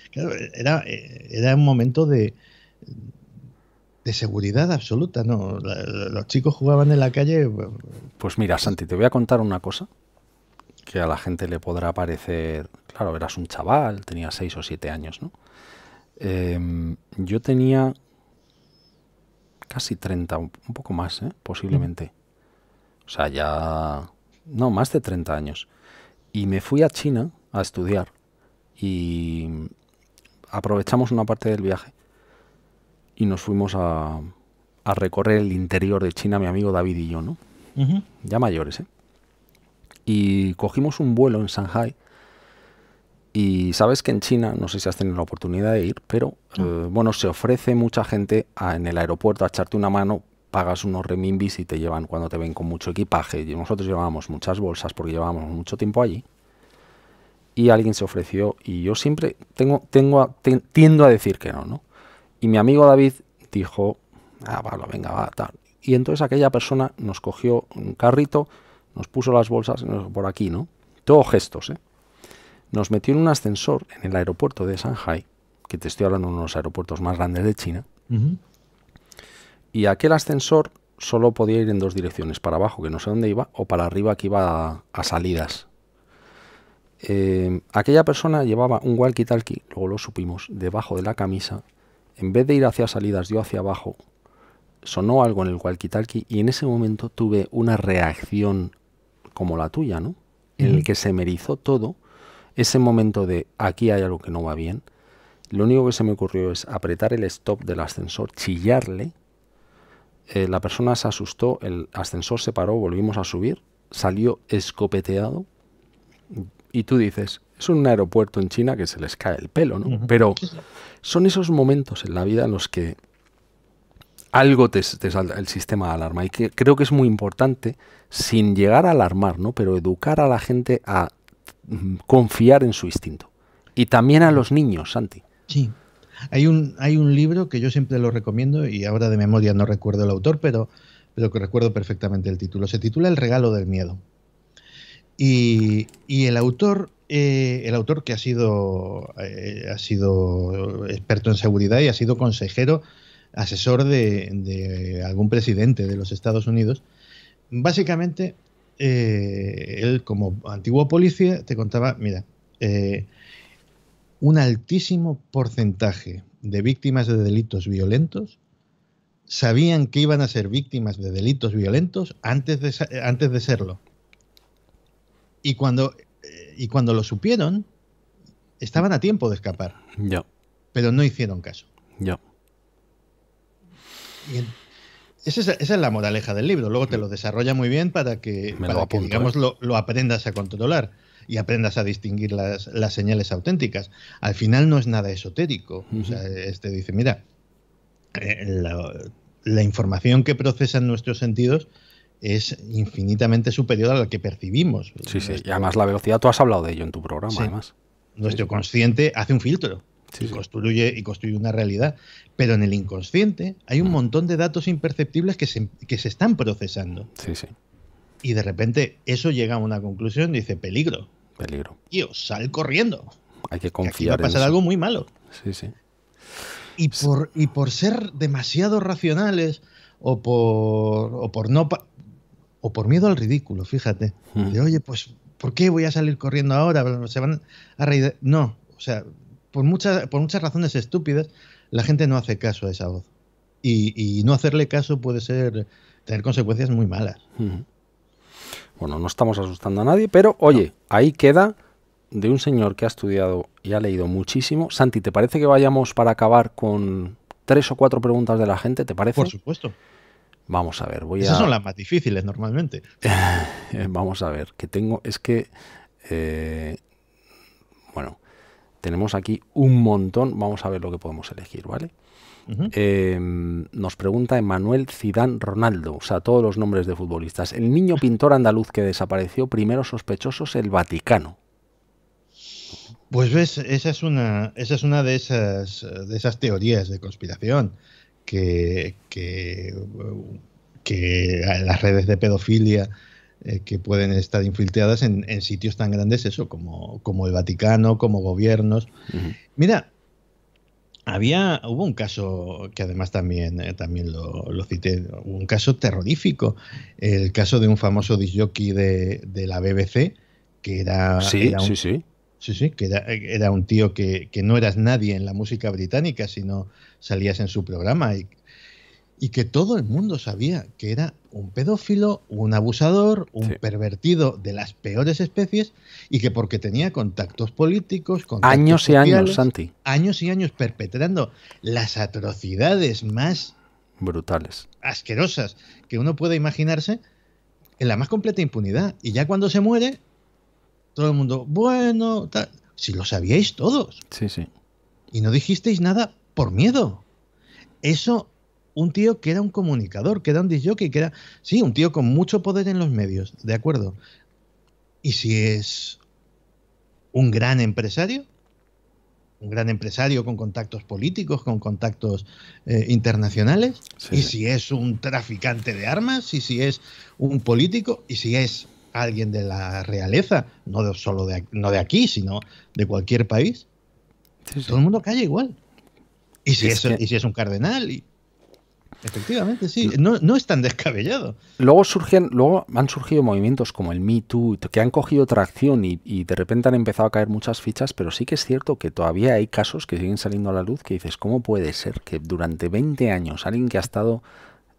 era, eh, era un momento de, de seguridad absoluta, ¿no? Los chicos jugaban en la calle. Pues mira, Santi, te voy a contar una cosa que a la gente le podrá parecer, claro, eras un chaval, tenía seis o siete años, ¿no? Em, yo tenía casi 30, un poco más, ¿eh? posiblemente. Mm. O sea, ya... No, más de 30 años. Y me fui a China a estudiar y aprovechamos una parte del viaje y nos fuimos a, recorrer el interior de China, mi amigo David y yo, ¿no? Ya mayores, ¿eh? Y cogimos un vuelo en Shanghai. Y sabes que en China, no sé si has tenido la oportunidad de ir, pero eh, bueno, se ofrece mucha gente en el aeropuerto a echarte una mano pagas unos remimbis y te llevan cuando te ven con mucho equipaje. Y nosotros llevábamos muchas bolsas porque llevábamos mucho tiempo allí. Y alguien se ofreció y yo siempre tengo, tengo tiendo a decir que no, ¿no? Y mi amigo David dijo, ah, vale venga, va, tal. Y entonces aquella persona nos cogió un carrito, nos puso las bolsas por aquí, ¿no? Todo gestos, ¿eh? Nos metió en un ascensor en el aeropuerto de Shanghai, que te estoy hablando de uno de los aeropuertos más grandes de China y aquel ascensor solo podía ir en dos direcciones, para abajo, que no sé dónde iba, o para arriba, que iba a, salidas. Eh, aquella persona llevaba un walkie-talkie, luego lo supimos, debajo de la camisa. En vez de ir hacia salidas, dio hacia abajo. Sonó algo en el walkie-talkie y en ese momento tuve una reacción como la tuya, ¿no? En el que se me todo. Ese momento de aquí hay algo que no va bien. Lo único que se me ocurrió es apretar el stop del ascensor, chillarle eh, la persona se asustó, el ascensor se paró, volvimos a subir, salió escopeteado. Y tú dices, es un aeropuerto en China que se les cae el pelo, ¿no? Pero son esos momentos en la vida en los que algo te, salta el sistema de alarma. Y que creo que es muy importante, sin llegar a alarmar, ¿no? Pero educar a la gente a mm, confiar en su instinto. Y también a los niños, Santi. Sí. Hay un, libro que yo siempre lo recomiendo y ahora de memoria no recuerdo el autor, pero, pero que recuerdo perfectamente el título. Se titula El regalo del miedo. Y, y el autor, eh, el autor que ha sido, eh, ha sido experto en seguridad y ha sido consejero, asesor de, de algún presidente de los Estados Unidos, básicamente eh, él como antiguo policía te contaba, mira, un altísimo porcentaje de víctimas de delitos violentos sabían que iban a ser víctimas de delitos violentos antes de, antes de serlo. Y cuando, eh, y cuando lo supieron, estaban a tiempo de escapar. Pero no hicieron caso. esa, es, esa es, la moraleja del libro. Luego te lo desarrolla muy bien para que, ¿eh? lo, aprendas a controlar y aprendas a distinguir las, señales auténticas. Al final no es nada esotérico. este dice, mira, eh, la, información que procesan nuestros sentidos es infinitamente superior a la que percibimos. Sí, sí, y además la velocidad, tú has hablado de ello en tu programa, además. Nuestro consciente hace un filtro. y, construye, y construye una realidad. Pero en el inconsciente hay un montón de datos imperceptibles que se, que se están procesando. Sí, sí. Y de repente eso llega a una conclusión y dice, peligro. Peligro. os sal corriendo. Hay que confiar. va a pasar algo muy malo. Sí, sí. Y por, y por ser demasiado racionales o por, o por no o por miedo al ridículo, fíjate. Hmm. De oye, pues, ¿por qué voy a salir corriendo ahora? Se van a reír. No, o sea, por muchas, por muchas razones estúpidas, la gente no hace caso a esa voz. Y, y no hacerle caso puede ser tener consecuencias muy malas. Hmm. Bueno, no estamos asustando a nadie, pero oye, ahí queda de un señor que ha estudiado y ha leído muchísimo. Santi, ¿te parece que vayamos para acabar con tres o cuatro preguntas de la gente? ¿Te parece? Por supuesto. Vamos a ver, voy Esas son las más difíciles normalmente. Eh, vamos a ver, que tengo... Es que... Eh, bueno, tenemos aquí un montón. Vamos a ver lo que podemos elegir, ¿vale? Eh, nos pregunta Emanuel Zidán Ronaldo, o sea, todos los nombres de futbolistas. El niño pintor andaluz que desapareció, primero sospechosos, el Vaticano. Pues ves, esa es una, esa es una de, esas, de esas teorías de conspiración que, que, que las redes de pedofilia eh, que pueden estar infiltradas en, sitios tan grandes, eso, como, como el Vaticano, como gobiernos. Mira, había, hubo un caso que además también, eh, también lo, cité, un caso terrorífico, el caso de un famoso disjockey de, de la BBC, que era, sí, un, sí, sí. Sí, sí, que un tío que, no eras nadie en la música británica, sino salías en su programa y, y que todo el mundo sabía que era un pedófilo, un abusador, un pervertido de las peores especies y que porque tenía contactos políticos, contactos años y años, Santi, años y años perpetrando las atrocidades más brutales, asquerosas que uno pueda imaginarse en la más completa impunidad y ya cuando se muere todo el mundo, bueno, si lo sabíais todos. Sí, sí. Y no dijisteis nada por miedo. Eso un tío que era un comunicador, que era un disjockey, que era, sí, un tío con mucho poder en los medios, de acuerdo. Y si es un gran empresario, un gran empresario con contactos políticos, con contactos eh, internacionales, y si es un traficante de armas, y si es un político, y si es alguien de la realeza, no de, solo de, no de aquí, sino de cualquier país, todo el mundo calla igual. Y si es, y si es un cardenal, Efectivamente, sí. No, no, es tan descabellado. Luego surgen, luego han surgido movimientos como el Me Too, que han cogido tracción y, de repente han empezado a caer muchas fichas, pero sí que es cierto que todavía hay casos que siguen saliendo a la luz que dices, ¿cómo puede ser que durante 20 años alguien que ha estado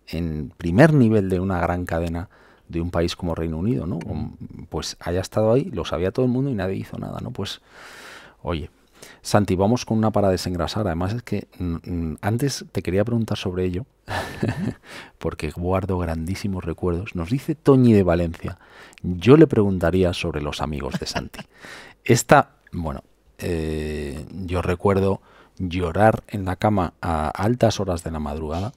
en primer nivel de una gran cadena de un país como Reino Unido, ¿no? Mm. Pues haya estado ahí, lo sabía todo el mundo y nadie hizo nada, ¿no? Pues, oye, Santi, vamos con una para desengrasar. Además es que mm, mm, antes te quería preguntar sobre ello, porque guardo grandísimos recuerdos. Nos dice Toñi de Valencia, yo le preguntaría sobre los amigos de Santi. Esta, bueno, eh, yo recuerdo llorar en la cama a altas horas de la madrugada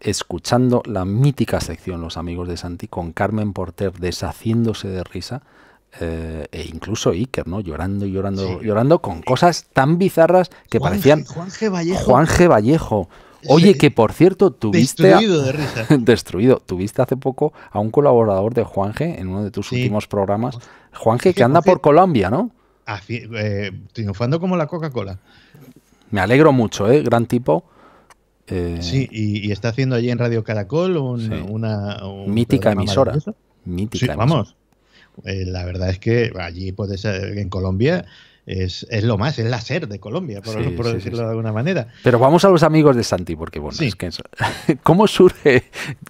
escuchando la mítica sección Los amigos de Santi con Carmen Porter deshaciéndose de risa eh, e incluso Iker, ¿no? Llorando y llorando, llorando con cosas tan bizarras que parecían Juan G. Vallejo. Oye, que por cierto, tuviste. Destruido de risa. destruido. Tuviste hace poco a un colaborador de Juanje en uno de tus últimos programas. Juanje, que anda por Colombia, ¿no? Ah, eh, triunfando como la Coca-Cola. Me alegro mucho, ¿eh? Gran tipo. Eh, sí, y, está haciendo allí en Radio Caracol una. Mítica emisora. Mítica. vamos. Eh, la verdad es que allí puede en Colombia. Es, lo más, es la SER de Colombia, por, decirlo de alguna manera. Pero vamos a los amigos de Santi, porque bueno, que, ¿cómo surge,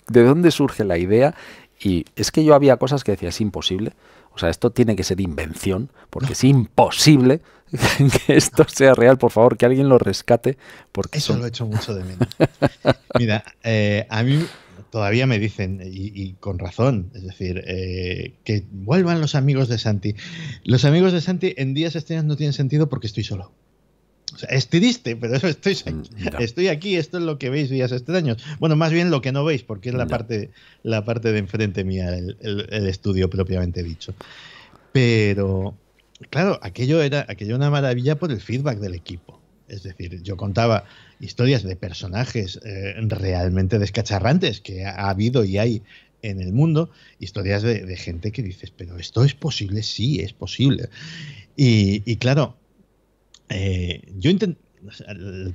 de dónde surge la idea? Y es que yo había cosas que decía, es imposible, o sea, esto tiene que ser invención, porque es imposible que esto sea real, por favor, que alguien lo rescate. Porque Eso lo he hecho mucho de menos. Mira, eh, a mí todavía me dicen, y, con razón, es decir, eh, que vuelvan los amigos de Santi. Los amigos de Santi en días extraños no tienen sentido porque estoy solo. O sea, es pero estoy mm, aquí, estoy aquí, esto es lo que veis días extraños. Bueno, más bien lo que no veis, porque es la, parte, la parte de enfrente mía, el, estudio propiamente dicho. Pero, claro, aquello era, aquello era una maravilla por el feedback del equipo. Es decir, yo contaba, historias de personajes eh, realmente descacharrantes que ha habido y hay en el mundo, historias de, gente que dices, pero esto es posible, sí, es posible. Y, claro, eh, yo intenté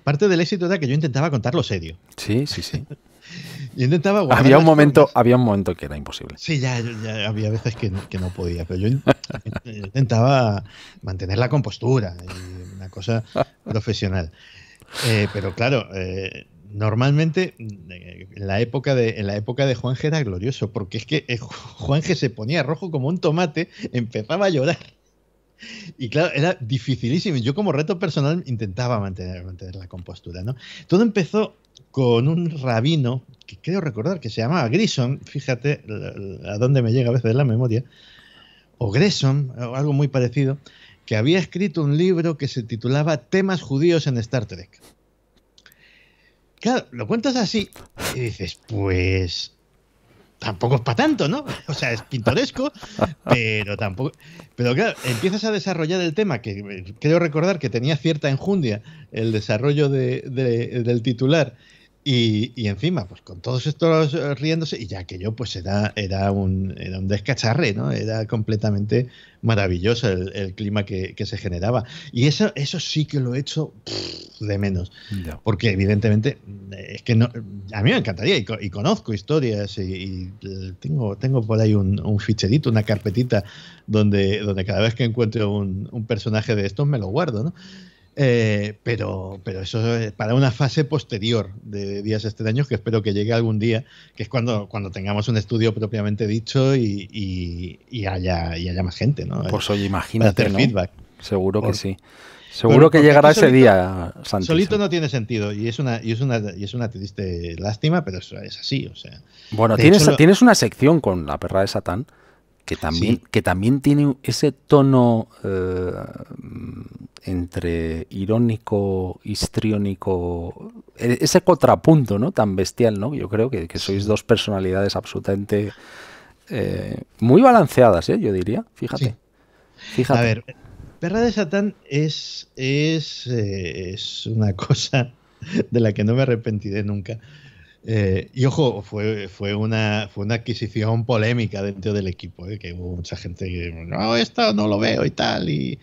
parte del éxito era que yo intentaba contarlo serio. Sí, sí, sí. yo intentaba había un momento había un momento que era imposible sí ya, había veces que, no podía pero yo intentaba mantener la compostura una cosa profesional eh, pero claro, eh, normalmente mm, en la época de en la época de Juanje era glorioso, porque es que eh, Juanje se ponía rojo como un tomate, empezaba a llorar. Y claro, era dificilísimo. Yo como reto personal intentaba mantener, la compostura, Todo empezó con un rabino que creo recordar que se llamaba Grison, fíjate a dónde me llega a veces la memoria, o Grison, o algo muy parecido, que había escrito un libro que se titulaba Temas judíos en Star Trek. Claro, lo cuentas así y dices, pues tampoco es para tanto, ¿no? O sea, es pintoresco, pero tampoco. Pero claro, empiezas a desarrollar el tema, que eh, creo recordar que tenía cierta enjundia el desarrollo del titular y, encima, pues con todos estos eh, riéndose, y ya que yo, pues era, era, un, era un descacharre, ¿no? Era completamente maravilloso el, clima que, se generaba. Y eso, eso sí que lo he hecho de menos. Porque evidentemente, es que no, a mí me encantaría, y, conozco historias, y, tengo, tengo por ahí un, ficherito, una carpetita, donde, donde cada vez que encuentro un, un personaje de estos me lo guardo, ¿no? Eh, pero, pero eso es para una fase posterior de Días Extraños que espero que llegue algún día, que es cuando, cuando tengamos un estudio propiamente dicho y, haya, haya más gente, ¿no? Pues oye, imagínate. el feedback. Seguro que sí. Seguro que llegará ese día, Solito no tiene sentido y es una, y es una, triste lástima, pero es así, o sea. Bueno, tienes, tienes una sección con la perra de Satán que también, que también tiene ese tono eh, entre irónico, histriónico, e, ese contrapunto ¿no? tan bestial, ¿no? Yo creo que, sois dos personalidades absolutamente eh, muy balanceadas, ¿eh? yo diría, fíjate. A ver, Perra de Satán es, es, es una cosa de la que no me arrepentiré nunca eh, y ojo, fue, una, fue una adquisición polémica dentro del equipo, eh, que hubo mucha gente que, no, esto no lo veo y tal, y,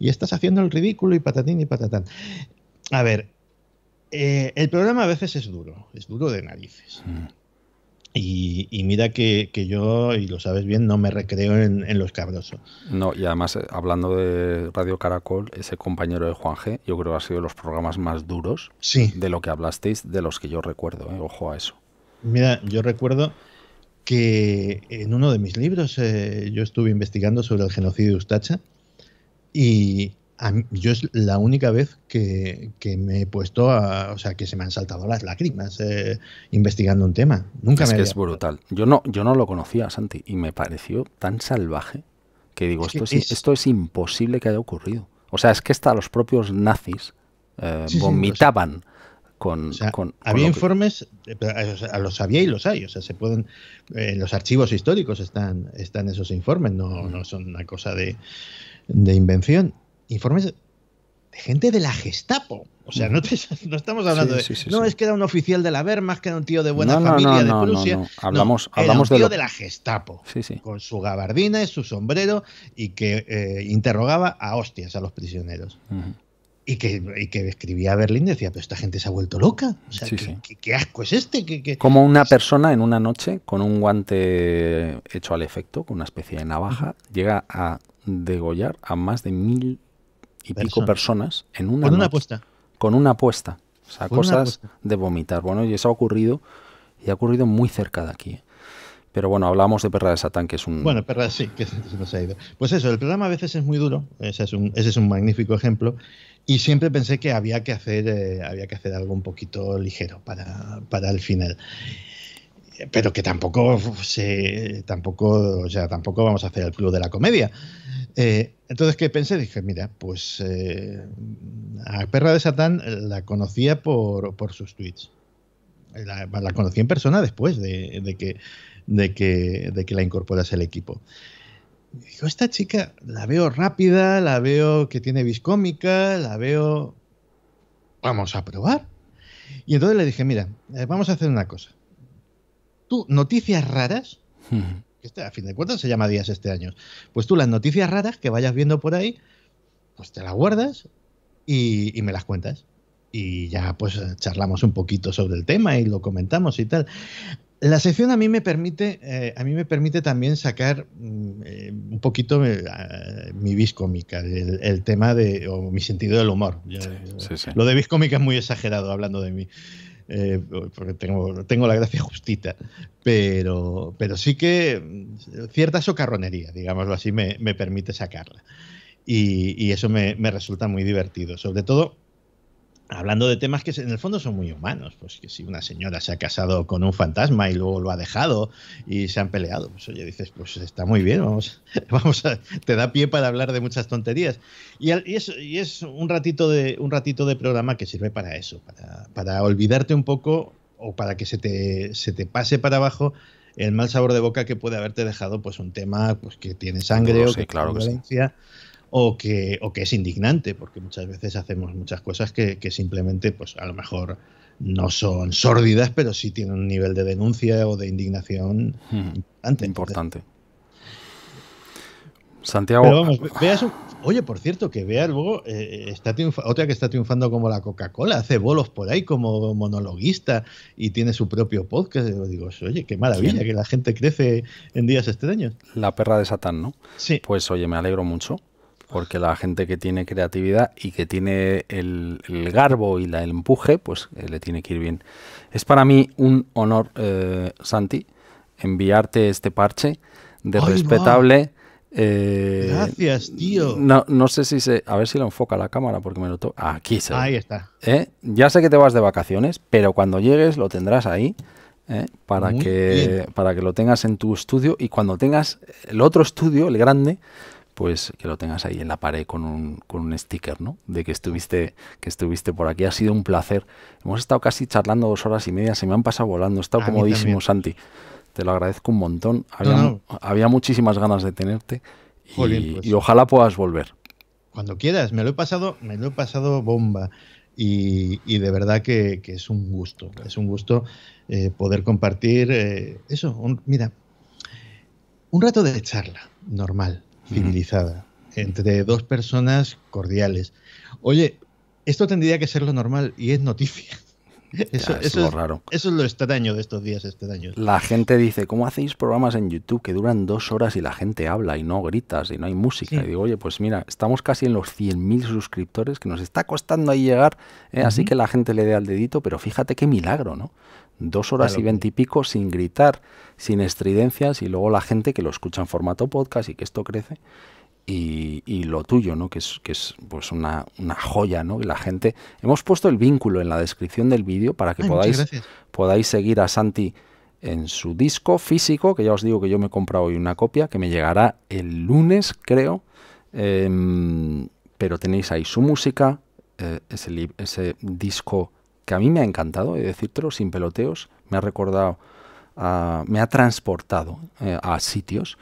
estás haciendo el ridículo y patatín y patatán. A ver, eh, el programa a veces es duro, es duro de narices. Mm. Y, mira que, yo, y lo sabes bien, no me recreo en, en los cabrosos. No, y además, eh, hablando de Radio Caracol, ese compañero de Juan G, yo creo que ha sido de los programas más duros de lo que hablasteis, de los que yo recuerdo. Eh, ojo a eso. Mira, yo recuerdo que en uno de mis libros eh, yo estuve investigando sobre el genocidio de Ustacha y, yo es la única vez que, que me he puesto a, o sea, que se me han saltado las lágrimas eh, investigando un tema. Nunca es que es brutal. Yo no, yo no lo conocía, Santi, y me pareció tan salvaje que digo, esto, es, esto es imposible que haya ocurrido. O sea, es que hasta los propios nazis eh, vomitaban. con, había informes, los había y los hay, o sea, se pueden, en eh, los archivos históricos están, están esos informes, no, no son una cosa de, de invención informes de gente de la Gestapo. O sea, no, estamos hablando de. no es que era un oficial de la Wehrmacht, que era un tío de buena familia de Prusia. Hablamos, hablamos un tío de, la Gestapo. Con su gabardina y su sombrero y que eh, interrogaba a hostias a los prisioneros. Y que, y que, escribía a Berlín y decía, pero esta gente se ha vuelto loca. O sea, ¿qué, asco es este? Como una persona en una noche con un guante hecho al efecto, con una especie de navaja, llega a degollar a más de mil y pico personas en una. Con una apuesta. Con una apuesta. O cosas de vomitar. Bueno, y eso ha ocurrido, y ha ocurrido muy cerca de aquí. Pero bueno, hablamos de Perra de Satán, que es un. Bueno, Perra, sí, que se nos ha ido. Pues eso, el programa a veces es muy duro, ese es un, magnífico ejemplo, y siempre pensé que había que hacer, eh, había que hacer algo un poquito ligero para, el final. Pero que tampoco se, tampoco, tampoco vamos a hacer el club de la comedia. Eh, entonces, ¿qué pensé? Dije, mira, pues eh, a Perra de Satán la conocía por, por sus tweets. La, conocí en persona después de, de, que, de, que, de que la incorporas al equipo. Dijo, esta chica la veo rápida, la veo que tiene viscómica, la veo... Vamos a probar. Y entonces le dije, mira, eh, vamos a hacer una cosa. Tú, noticias raras, este, a fin de cuentas se llama Días este año. Pues tú las noticias raras que vayas viendo por ahí, pues te las guardas y, me las cuentas. Y ya pues charlamos un poquito sobre el tema y lo comentamos y tal. La sección a mí me permite, eh, a mí me permite también sacar mm, eh, un poquito eh, mi biscómica el, tema de o mi sentido del humor. Lo de viscómica es muy exagerado hablando de mí. Eh, porque tengo, tengo la gracia justita, pero, pero sí que cierta socarronería, digámoslo así, me, permite sacarla. Y, eso me resulta muy divertido, sobre todo hablando de temas que en el fondo son muy humanos, pues que si una señora se ha casado con un fantasma y luego lo ha dejado y se han peleado, pues oye, dices, pues está muy bien, vamos, vamos te da pie para hablar de muchas tonterías. Y, es, un, ratito de, un ratito de programa que sirve para eso, para, olvidarte un poco o para que se te, se te pase para abajo el mal sabor de boca que puede haberte dejado pues un tema pues que tiene sangre o que tiene violencia o que, es indignante, porque muchas veces hacemos muchas cosas que, simplemente, pues a lo mejor no son sórdidas, pero sí tienen un nivel de denuncia o de indignación hmm, importante. Santiago. Oye, por cierto, que vea luego eh, está otra que está triunfando como la Coca-Cola, hace bolos por ahí como monologuista y tiene su propio podcast. digo, oye, qué maravilla que la gente crece en días extraños. La perra de Satán, ¿no? Sí. Pues oye, me alegro mucho porque la gente que tiene creatividad y que tiene el, garbo y la, el empuje, pues eh, le tiene que ir bien. Es para mí un honor, eh, Santi, enviarte este parche de respetable. Eh, Gracias, tío. No, sé si se. A ver si lo enfoca la cámara porque me lo toco. Ah, aquí se. Ahí está. Ya sé que te vas de vacaciones, pero cuando llegues lo tendrás ahí. Para, que, para que lo tengas en tu estudio y cuando tengas el otro estudio, el grande, pues que lo tengas ahí en la pared con un, con un sticker, ¿no? De que estuviste, que estuviste por aquí. Ha sido un placer. Hemos estado casi charlando dos horas y media, se me han pasado volando. He estado comodísimo, Santi. Te lo agradezco un montón. Había, muchísimas ganas de tenerte pues. y, ojalá puedas volver. Cuando quieras, me lo he pasado, me lo he pasado bomba. Y, y de verdad que, es un gusto, es un gusto eh, poder compartir eh, eso. mira, un rato de charla normal, civilizada, entre dos personas cordiales. Oye, esto tendría que ser lo normal y es noticia. Eso, es lo raro. Eso es lo extraño de estos días extraños. La gente dice, ¿cómo hacéis programas en YouTube que duran dos horas y la gente habla y no gritas y no hay música? Y digo, oye, pues mira, estamos casi en los 100.000 suscriptores que nos está costando ahí llegar, ¿eh? así que la gente le dé al dedito, pero fíjate qué milagro, ¿no? dos horas veinte y pico sin gritar, sin estridencias y luego la gente que lo escucha en formato podcast y que esto crece. Y, lo tuyo, ¿no? Que es, que es pues una, joya, ¿no? Y la gente. Hemos puesto el vínculo en la descripción del vídeo para que podáis, podáis seguir a Santi en su disco físico, que ya os digo que yo me he comprado hoy una copia, que me llegará el lunes, creo. Em, pero tenéis ahí su música, eh, ese, ese disco a mí me ha encantado, he decírtelo sin peloteos, me ha recordado, me ha transportado eh, a sitios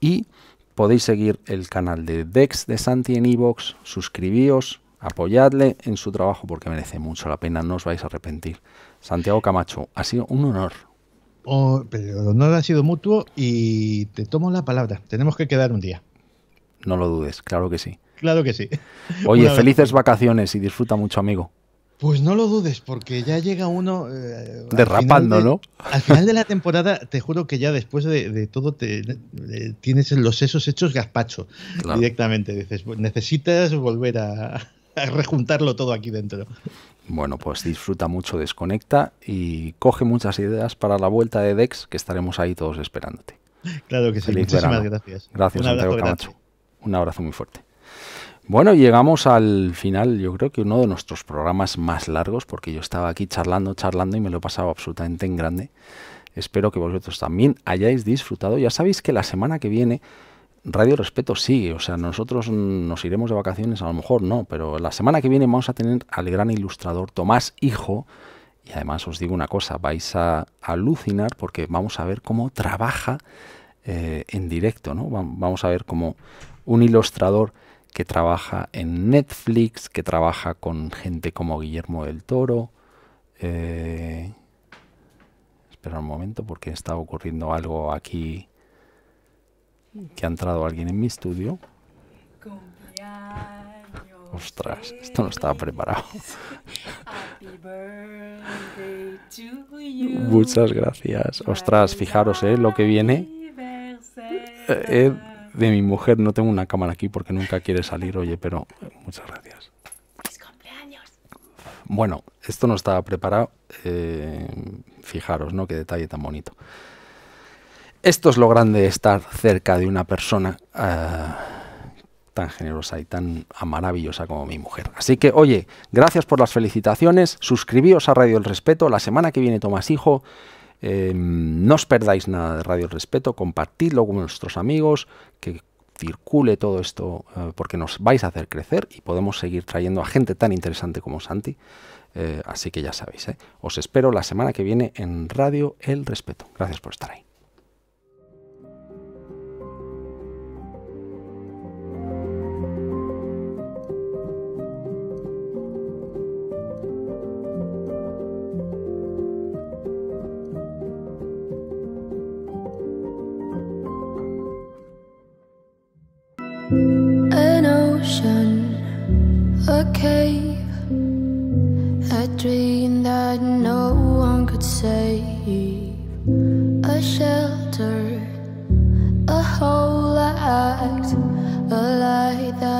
y podéis seguir el canal de Dex de Santi en iVoox, suscribíos, apoyadle en su trabajo porque merece mucho la pena, no os vais a arrepentir. Santiago Camacho, ha sido un honor. Oh, pero el honor ha sido mutuo y te tomo la palabra. Tenemos que quedar un día. No lo dudes, claro que sí. Claro que sí. Oye, felices vacaciones y disfruta mucho, amigo. Pues no lo dudes, porque ya llega uno. Eh, al final de la temporada, te juro que ya después de, todo te, eh, tienes los sesos hechos gazpacho directamente. Dices, necesitas volver a, rejuntarlo todo aquí dentro. Bueno, pues disfruta mucho, desconecta y coge muchas ideas para la vuelta de Dex, que estaremos ahí todos esperándote. Claro que sí, muchísimas gracias. Gracias, Camacho. Un abrazo muy fuerte. Bueno, llegamos al final, yo creo que uno de nuestros programas más largos, porque yo estaba aquí charlando, charlando y me lo he pasado absolutamente en grande. Espero que vosotros también hayáis disfrutado. Ya sabéis que la semana que viene Radio Respeto sigue, o sea, nosotros nos iremos de vacaciones, a lo mejor no, pero la semana que viene vamos a tener al gran ilustrador Tomás Hijo. Y además os digo una cosa, vais a alucinar porque vamos a ver cómo trabaja eh, en directo, ¿no? Vamos a ver cómo un ilustrador que trabaja en Netflix, que trabaja con gente como Guillermo del Toro. Eh, espera un momento porque está ocurriendo algo aquí que ha entrado alguien en mi estudio. Ostras, esto no estaba preparado. Muchas gracias. Ostras, fijaros eh, lo que viene. Eh, eh, de mi mujer. No tengo una cámara aquí porque nunca quiere salir, oye, pero muchas gracias. Mis cumpleaños! Bueno, esto no estaba preparado. Eh, fijaros, ¿no? Qué detalle tan bonito. Esto es lo grande de estar cerca de una persona ah, tan generosa y tan maravillosa como mi mujer. Así que, oye, gracias por las felicitaciones. Suscribíos a Radio El Respeto. La semana que viene Tomás Hijo. Em, no os perdáis nada de Radio El Respeto, compartidlo con nuestros amigos, que circule todo esto eh, porque nos vais a hacer crecer y podemos seguir trayendo a gente tan interesante como Santi. Eh, así que ya sabéis, ¿eh? os espero la semana que viene en Radio El Respeto. Gracias por estar ahí. cave A dream that no one could save A shelter, a whole act, a light that